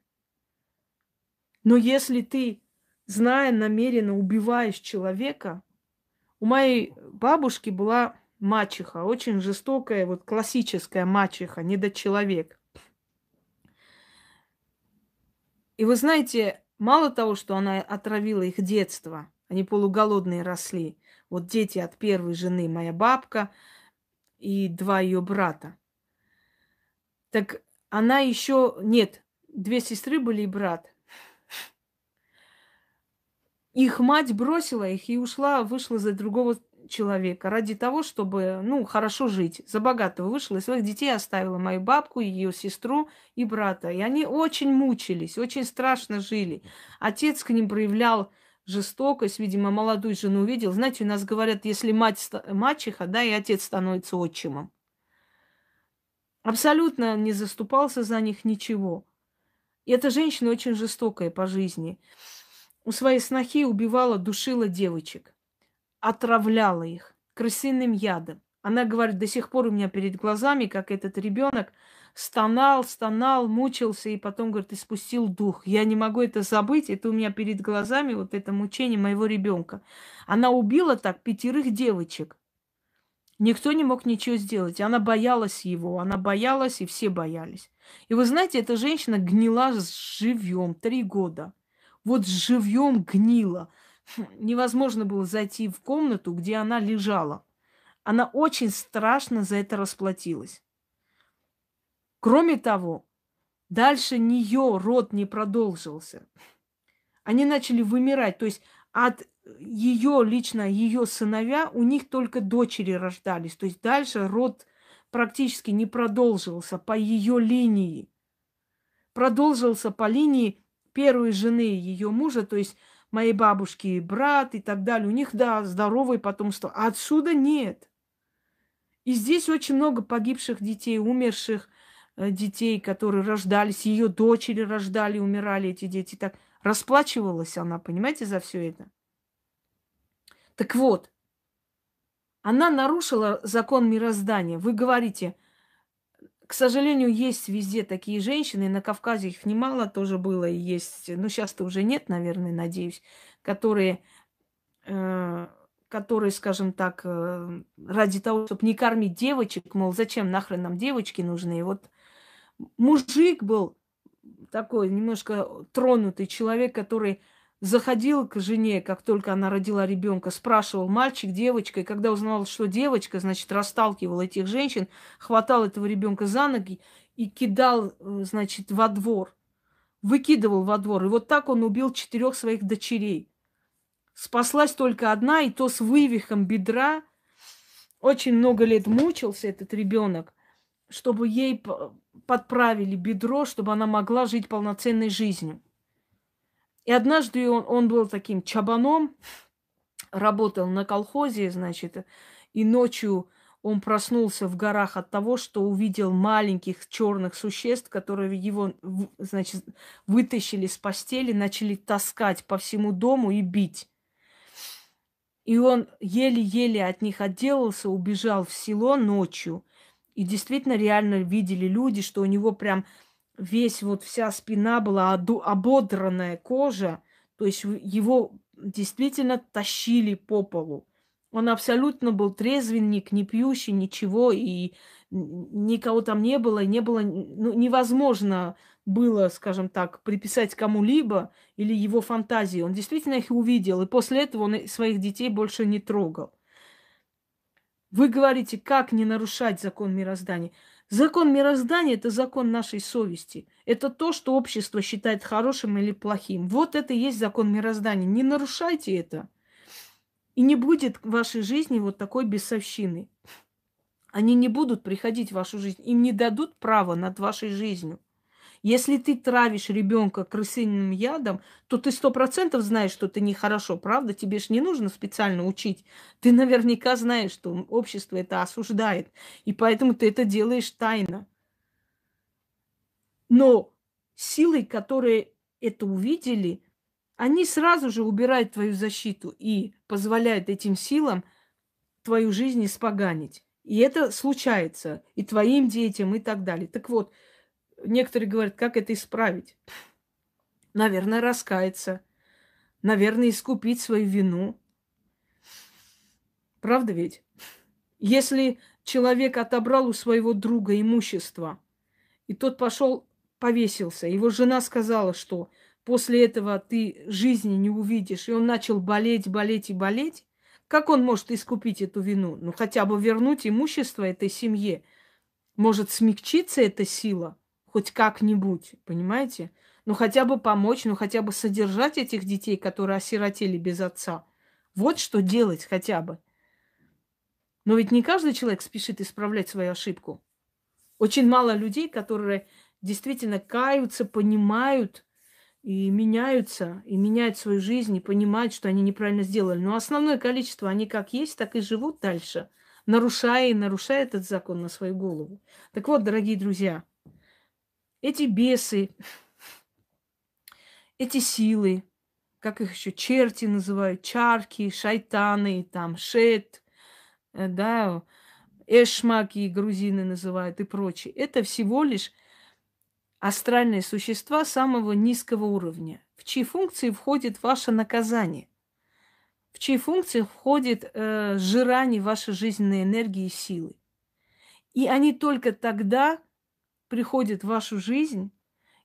Но если ты, зная, намеренно убиваешь человека, у моей бабушки была мачеха, очень жестокая, вот классическая мачеха, недочеловек. И вы знаете, мало того, что она отравила их детство, они полуголодные росли. Вот дети от первой жены, моя бабка и два ее брата. Так она еще... Нет, две сестры были и брат. Их мать бросила их и ушла, вышла за другого человека ради того, чтобы, ну, хорошо жить. За богатого вышла и своих детей оставила мою бабку, ее сестру и брата. И они очень мучились, очень страшно жили. Отец к ним проявлял жестокость, видимо, молодую жену увидел. Знаете, у нас говорят, если мать мачеха, да, и отец становится отчимом. Абсолютно не заступался за них ничего. И эта женщина очень жестокая по жизни. У своей снохи убивала, душила девочек отравляла их крысиным ядом. Она говорит, до сих пор у меня перед глазами, как этот ребенок стонал, стонал, мучился и потом, говорит, испустил дух. Я не могу это забыть, это у меня перед глазами вот это мучение моего ребенка. Она убила так пятерых девочек. Никто не мог ничего сделать. Она боялась его, она боялась, и все боялись. И вы знаете, эта женщина гнила живьем три года. Вот живьем гнила. (laughs) невозможно было зайти в комнату, где она лежала. Она очень страшно за это расплатилась. Кроме того, дальше нее род не продолжился. Они начали вымирать. То есть от ее лично, ее сыновья, у них только дочери рождались. То есть дальше род практически не продолжился по ее линии. Продолжился по линии первой жены ее мужа, то есть моей бабушки брат и так далее. У них, да, здоровое потомство. А отсюда нет. И здесь очень много погибших детей, умерших э, детей, которые рождались, ее дочери рождали, умирали эти дети. Так расплачивалась она, понимаете, за все это. Так вот, она нарушила закон мироздания. Вы говорите, к сожалению, есть везде такие женщины, на Кавказе их немало тоже было и есть, ну сейчас-то уже нет, наверное, надеюсь, которые, э, которые, скажем так, э, ради того, чтобы не кормить девочек, мол, зачем нахрен нам девочки нужны. И вот мужик был такой немножко тронутый человек, который заходил к жене, как только она родила ребенка, спрашивал, мальчик, девочка, и когда узнал, что девочка, значит, расталкивал этих женщин, хватал этого ребенка за ноги и кидал, э, значит, во двор, выкидывал во двор. И вот так он убил четырех своих дочерей. Спаслась только одна, и то с вывихом бедра. Очень много лет мучился этот ребенок, чтобы ей подправили бедро, чтобы она могла жить полноценной жизнью. И однажды он, он был таким чабаном, работал на колхозе, значит, и ночью он проснулся в горах от того, что увидел маленьких черных существ, которые его, значит, вытащили с постели, начали таскать по всему дому и бить. И он еле-еле от них отделался, убежал в село ночью. И действительно реально видели люди, что у него прям весь вот вся спина была ободранная кожа, то есть его действительно тащили по полу. Он абсолютно был трезвенник, не пьющий, ничего, и никого там не было, не было, ну, невозможно было, скажем так, приписать кому-либо или его фантазии. Он действительно их увидел, и после этого он своих детей больше не трогал. Вы говорите, как не нарушать закон мироздания? Закон мироздания – это закон нашей совести. Это то, что общество считает хорошим или плохим. Вот это и есть закон мироздания. Не нарушайте это. И не будет в вашей жизни вот такой бесовщины. Они не будут приходить в вашу жизнь. Им не дадут права над вашей жизнью. Если ты травишь ребенка крысиным ядом, то ты сто процентов знаешь, что это нехорошо, правда? Тебе же не нужно специально учить. Ты наверняка знаешь, что общество это осуждает. И поэтому ты это делаешь тайно. Но силы, которые это увидели, они сразу же убирают твою защиту и позволяют этим силам твою жизнь испоганить. И это случается и твоим детям, и так далее. Так вот, Некоторые говорят, как это исправить? Наверное, раскаяться. Наверное, искупить свою вину. Правда ведь? Если человек отобрал у своего друга имущество, и тот пошел, повесился, его жена сказала, что после этого ты жизни не увидишь, и он начал болеть, болеть и болеть, как он может искупить эту вину? Ну, хотя бы вернуть имущество этой семье. Может смягчиться эта сила – хоть как-нибудь, понимаете? Ну, хотя бы помочь, ну, хотя бы содержать этих детей, которые осиротели без отца. Вот что делать хотя бы. Но ведь не каждый человек спешит исправлять свою ошибку. Очень мало людей, которые действительно каются, понимают и меняются, и меняют свою жизнь, и понимают, что они неправильно сделали. Но основное количество, они как есть, так и живут дальше, нарушая и нарушая этот закон на свою голову. Так вот, дорогие друзья – эти бесы, эти силы, как их еще черти называют, чарки, шайтаны, там, шет, э, да, эшмаки грузины называют и прочее. Это всего лишь астральные существа самого низкого уровня, в чьи функции входит ваше наказание, в чьи функции входит э, сжирание вашей жизненной энергии и силы. И они только тогда приходит в вашу жизнь,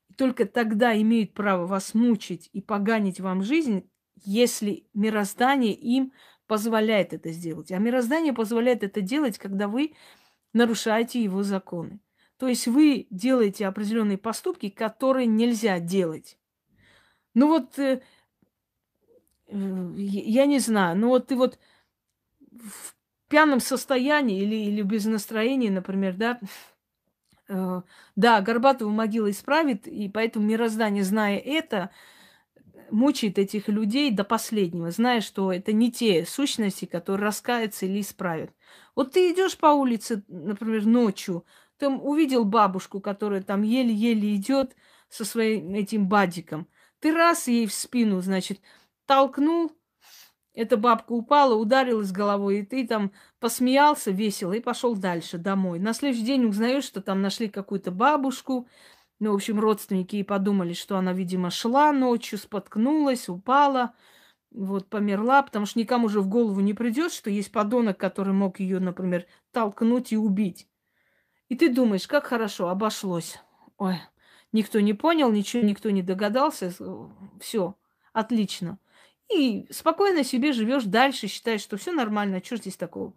и только тогда имеют право вас мучить и поганить вам жизнь, если мироздание им позволяет это сделать. А мироздание позволяет это делать, когда вы нарушаете его законы. То есть вы делаете определенные поступки, которые нельзя делать. Ну вот, э, э, я не знаю, ну вот ты вот в пьяном состоянии или, или без настроения, например, да, (laughs) Э, да, Горбатова могила исправит, и поэтому мироздание, зная это, мучает этих людей до последнего, зная, что это не те сущности, которые раскаются или исправят. Вот ты идешь по улице, например, ночью, там увидел бабушку, которая там еле-еле идет со своим этим бадиком. Ты раз ей в спину, значит, толкнул, эта бабка упала, ударилась головой, и ты там посмеялся весело и пошел дальше домой. На следующий день узнаешь, что там нашли какую-то бабушку. Ну, в общем, родственники и подумали, что она, видимо, шла ночью, споткнулась, упала, вот, померла, потому что никому же в голову не придет, что есть подонок, который мог ее, например, толкнуть и убить. И ты думаешь, как хорошо, обошлось. Ой, никто не понял, ничего никто не догадался, все, отлично. И спокойно себе живешь дальше, считаешь, что все нормально, что здесь такого.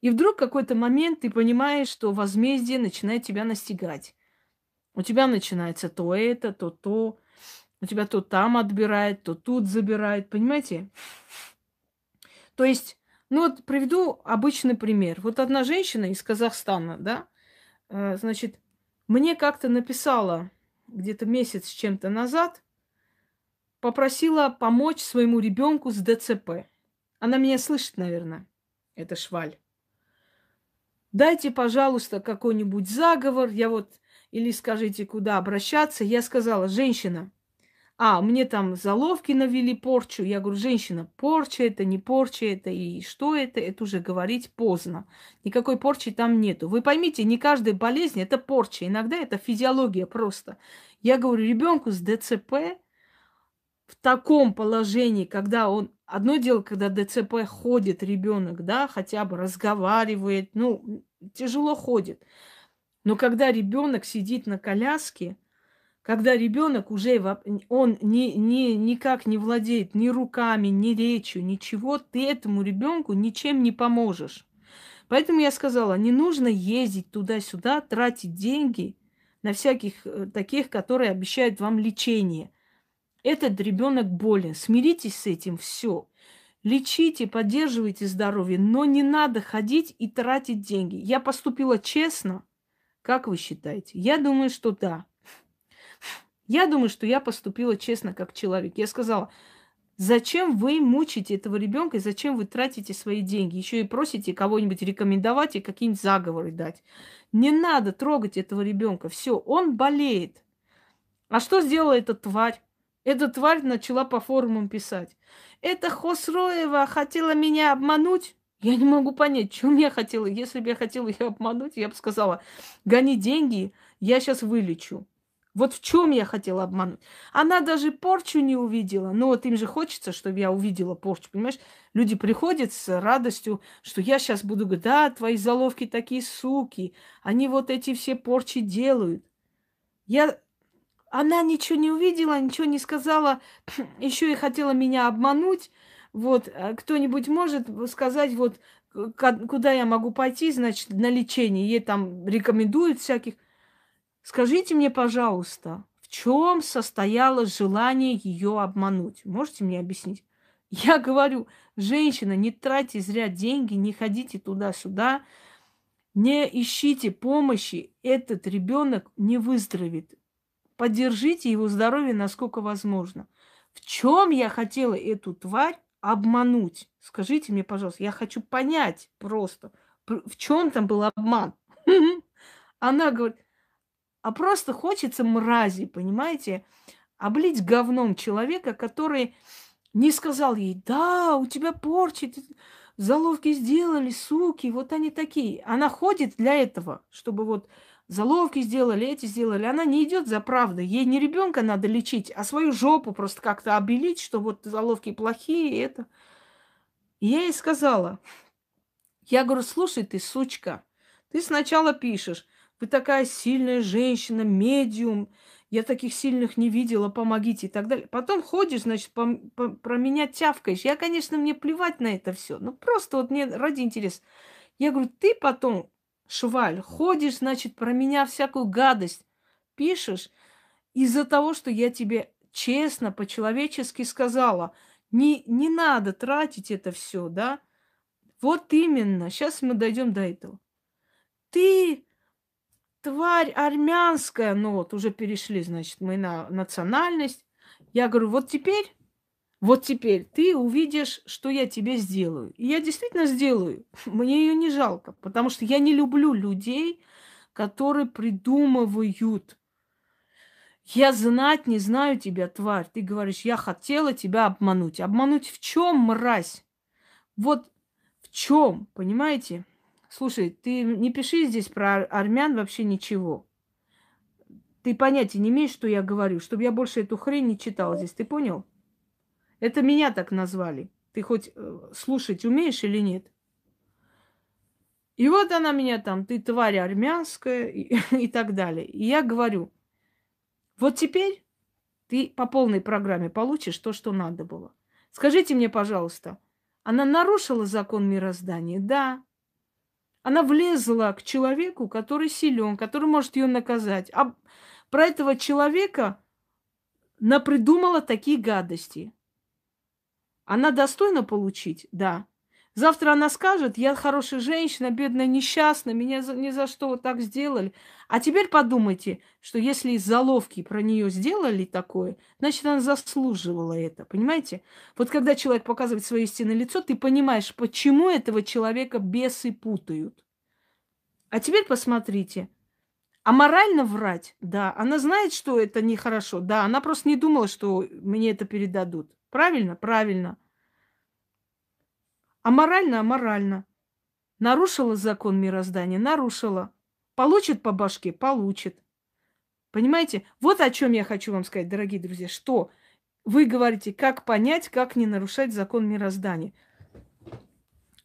И вдруг какой-то момент ты понимаешь, что возмездие начинает тебя настигать. У тебя начинается то это, то то. У тебя то там отбирает, то тут забирает. Понимаете? То есть, ну вот приведу обычный пример. Вот одна женщина из Казахстана, да, э, значит, мне как-то написала где-то месяц с чем-то назад – попросила помочь своему ребенку с ДЦП. Она меня слышит, наверное. Это шваль. Дайте, пожалуйста, какой-нибудь заговор. Я вот или скажите, куда обращаться. Я сказала, женщина, а, мне там заловки навели порчу. Я говорю, женщина, порча это, не порча это, и что это, это уже говорить поздно. Никакой порчи там нету. Вы поймите, не каждая болезнь это порча. Иногда это физиология просто. Я говорю, ребенку с ДЦП таком положении, когда он... Одно дело, когда ДЦП ходит ребенок, да, хотя бы разговаривает, ну, тяжело ходит. Но когда ребенок сидит на коляске, когда ребенок уже он ни, ни, никак не владеет ни руками, ни речью, ничего, ты этому ребенку ничем не поможешь. Поэтому я сказала, не нужно ездить туда-сюда, тратить деньги на всяких э, таких, которые обещают вам лечение. Этот ребенок болен. Смиритесь с этим, все. Лечите, поддерживайте здоровье, но не надо ходить и тратить деньги. Я поступила честно. Как вы считаете? Я думаю, что да. Я думаю, что я поступила честно как человек. Я сказала, зачем вы мучите этого ребенка и зачем вы тратите свои деньги? Еще и просите кого-нибудь рекомендовать и какие-нибудь заговоры дать. Не надо трогать этого ребенка. Все, он болеет. А что сделала эта тварь? Эта тварь начала по форумам писать. «Это Хосроева хотела меня обмануть?» Я не могу понять, чем я хотела. Если бы я хотела ее обмануть, я бы сказала, гони деньги, я сейчас вылечу. Вот в чем я хотела обмануть. Она даже порчу не увидела. Ну вот им же хочется, чтобы я увидела порчу, понимаешь? Люди приходят с радостью, что я сейчас буду говорить, да, твои заловки такие суки, они вот эти все порчи делают. Я она ничего не увидела, ничего не сказала, (clears throat) еще и хотела меня обмануть. Вот, э, кто-нибудь может сказать, вот, куда я могу пойти, значит, на лечение. Ей там рекомендуют всяких. Скажите мне, пожалуйста, в чем состояло желание ее обмануть? Можете мне объяснить? (laughs) Я говорю, женщина, не тратьте зря деньги, не ходите туда-сюда, не ищите помощи. Этот ребенок не выздоровеет. Поддержите его здоровье, насколько возможно. В чем я хотела эту тварь обмануть? Скажите мне, пожалуйста, я хочу понять просто, в чем там был обман. (laughs) Она говорит, а просто хочется мрази, понимаете, облить говном человека, который не сказал ей, да, у тебя порчит, заловки сделали, суки, вот они такие. Она ходит для этого, чтобы вот заловки сделали, эти сделали. Она не идет за правдой. Ей не ребенка надо лечить, а свою жопу просто как-то обелить, что вот заловки плохие, и это. я ей сказала, я говорю, слушай ты, сучка, ты сначала пишешь, вы такая сильная женщина, медиум, я таких сильных не видела, помогите и так далее. Потом ходишь, значит, по, по, про меня тявкаешь. Я, конечно, мне плевать на это все, но просто вот мне ради интереса. Я говорю, ты потом шваль. Ходишь, значит, про меня всякую гадость пишешь из-за того, что я тебе честно, по-человечески сказала. Не, не надо тратить это все, да? Вот именно. Сейчас мы дойдем до этого. Ты, тварь армянская, ну вот уже перешли, значит, мы на национальность. Я говорю, вот теперь вот теперь ты увидишь, что я тебе сделаю. И я действительно сделаю. (laughs) Мне ее не жалко, потому что я не люблю людей, которые придумывают. Я знать не знаю тебя, тварь. Ты говоришь, я хотела тебя обмануть. Обмануть в чем, мразь? Вот в чем, понимаете? Слушай, ты не пиши здесь про армян вообще ничего. Ты понятия не имеешь, что я говорю, чтобы я больше эту хрень не читала здесь. Ты понял? Это меня так назвали. Ты хоть э, слушать умеешь или нет? И вот она меня там, ты тварь армянская и, (laughs) и так далее. И я говорю, вот теперь ты по полной программе получишь то, что надо было. Скажите мне, пожалуйста, она нарушила закон мироздания? Да. Она влезла к человеку, который силен, который может ее наказать. А про этого человека напридумала такие гадости. Она достойна получить? Да. Завтра она скажет, я хорошая женщина, бедная, несчастная, меня за, ни за что вот так сделали. А теперь подумайте, что если из заловки про нее сделали такое, значит, она заслуживала это, понимаете? Вот когда человек показывает свое истинное лицо, ты понимаешь, почему этого человека бесы путают. А теперь посмотрите. А морально врать? Да. Она знает, что это нехорошо. Да, она просто не думала, что мне это передадут. Правильно? Правильно. А морально, а морально. Нарушила закон мироздания? Нарушила. Получит по башке? Получит. Понимаете? Вот о чем я хочу вам сказать, дорогие друзья, что вы говорите, как понять, как не нарушать закон мироздания.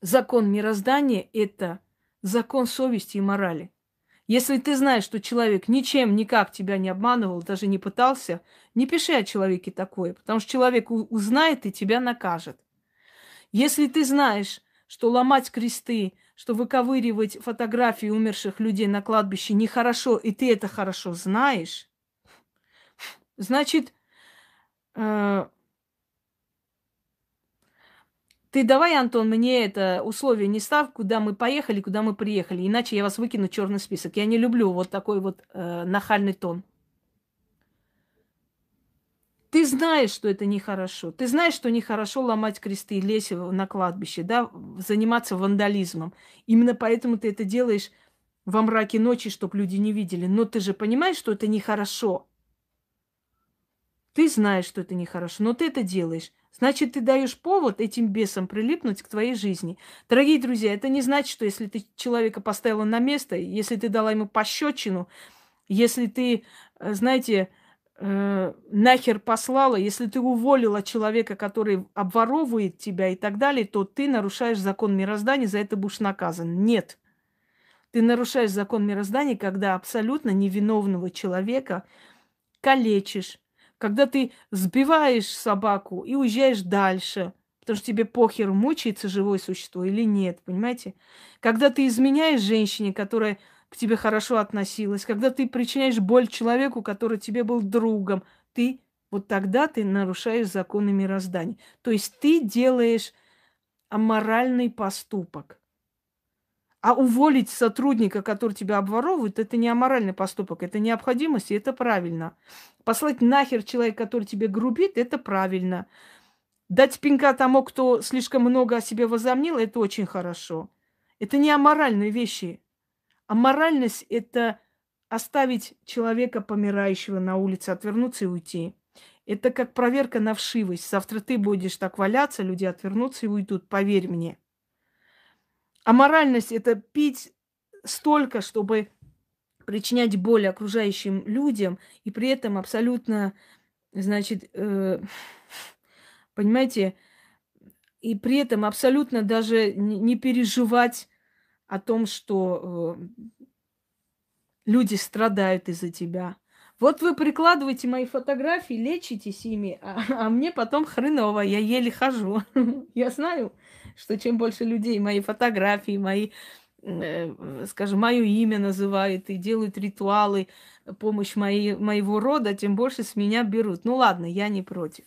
Закон мироздания – это закон совести и морали. Если ты знаешь, что человек ничем никак тебя не обманывал, даже не пытался, не пиши о человеке такое, потому что человек узнает и тебя накажет. Если ты знаешь, что ломать кресты, что выковыривать фотографии умерших людей на кладбище нехорошо, и ты это хорошо знаешь, значит, э, ты давай, Антон, мне это условие не ставь, куда мы поехали, куда мы приехали, иначе я вас выкину в черный список. Я не люблю вот такой вот э, нахальный тон. Ты знаешь, что это нехорошо. Ты знаешь, что нехорошо ломать кресты, и лезть на кладбище, да, заниматься вандализмом. Именно поэтому ты это делаешь во мраке ночи, чтобы люди не видели. Но ты же понимаешь, что это нехорошо. Ты знаешь, что это нехорошо, но ты это делаешь. Значит, ты даешь повод этим бесам прилипнуть к твоей жизни. Дорогие друзья, это не значит, что если ты человека поставила на место, если ты дала ему пощечину, если ты, э, знаете, э, нахер послала, если ты уволила человека, который обворовывает тебя и так далее, то ты нарушаешь закон мироздания, за это будешь наказан. Нет. Ты нарушаешь закон мироздания, когда абсолютно невиновного человека калечишь, когда ты сбиваешь собаку и уезжаешь дальше, потому что тебе похер, мучается живое существо или нет, понимаете? Когда ты изменяешь женщине, которая к тебе хорошо относилась, когда ты причиняешь боль человеку, который тебе был другом, ты вот тогда ты нарушаешь законы мироздания. То есть ты делаешь аморальный поступок. А уволить сотрудника, который тебя обворовывает, это не аморальный поступок, это необходимость, и это правильно. Послать нахер человека, который тебе грубит, это правильно. Дать пинка тому, кто слишком много о себе возомнил, это очень хорошо. Это не аморальные вещи. Аморальность – это оставить человека помирающего на улице, отвернуться и уйти. Это как проверка на вшивость. Завтра ты будешь так валяться, люди отвернутся и уйдут, поверь мне. А моральность – это пить столько, чтобы причинять боль окружающим людям, и при этом абсолютно, значит, э, (laughs) понимаете, и при этом абсолютно даже не переживать о том, что э, люди страдают из-за тебя. Вот вы прикладываете мои фотографии, лечитесь ими, а, (laughs) а мне потом хреново, я еле хожу. (laughs) Я знаю, что чем больше людей мои фотографии, мои, э, скажем, мое имя называют и делают ритуалы, э, помощь моей, моего рода, тем больше с меня берут. Ну ладно, я не против.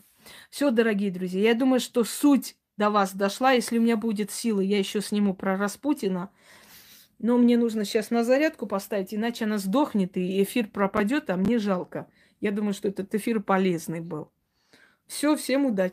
Все, дорогие друзья, я думаю, что суть до вас дошла. Если у меня будет силы, я еще сниму про Распутина. Но мне нужно сейчас на зарядку поставить, иначе она сдохнет, и эфир пропадет, а мне жалко. Я думаю, что этот эфир полезный был. Все, всем удачи.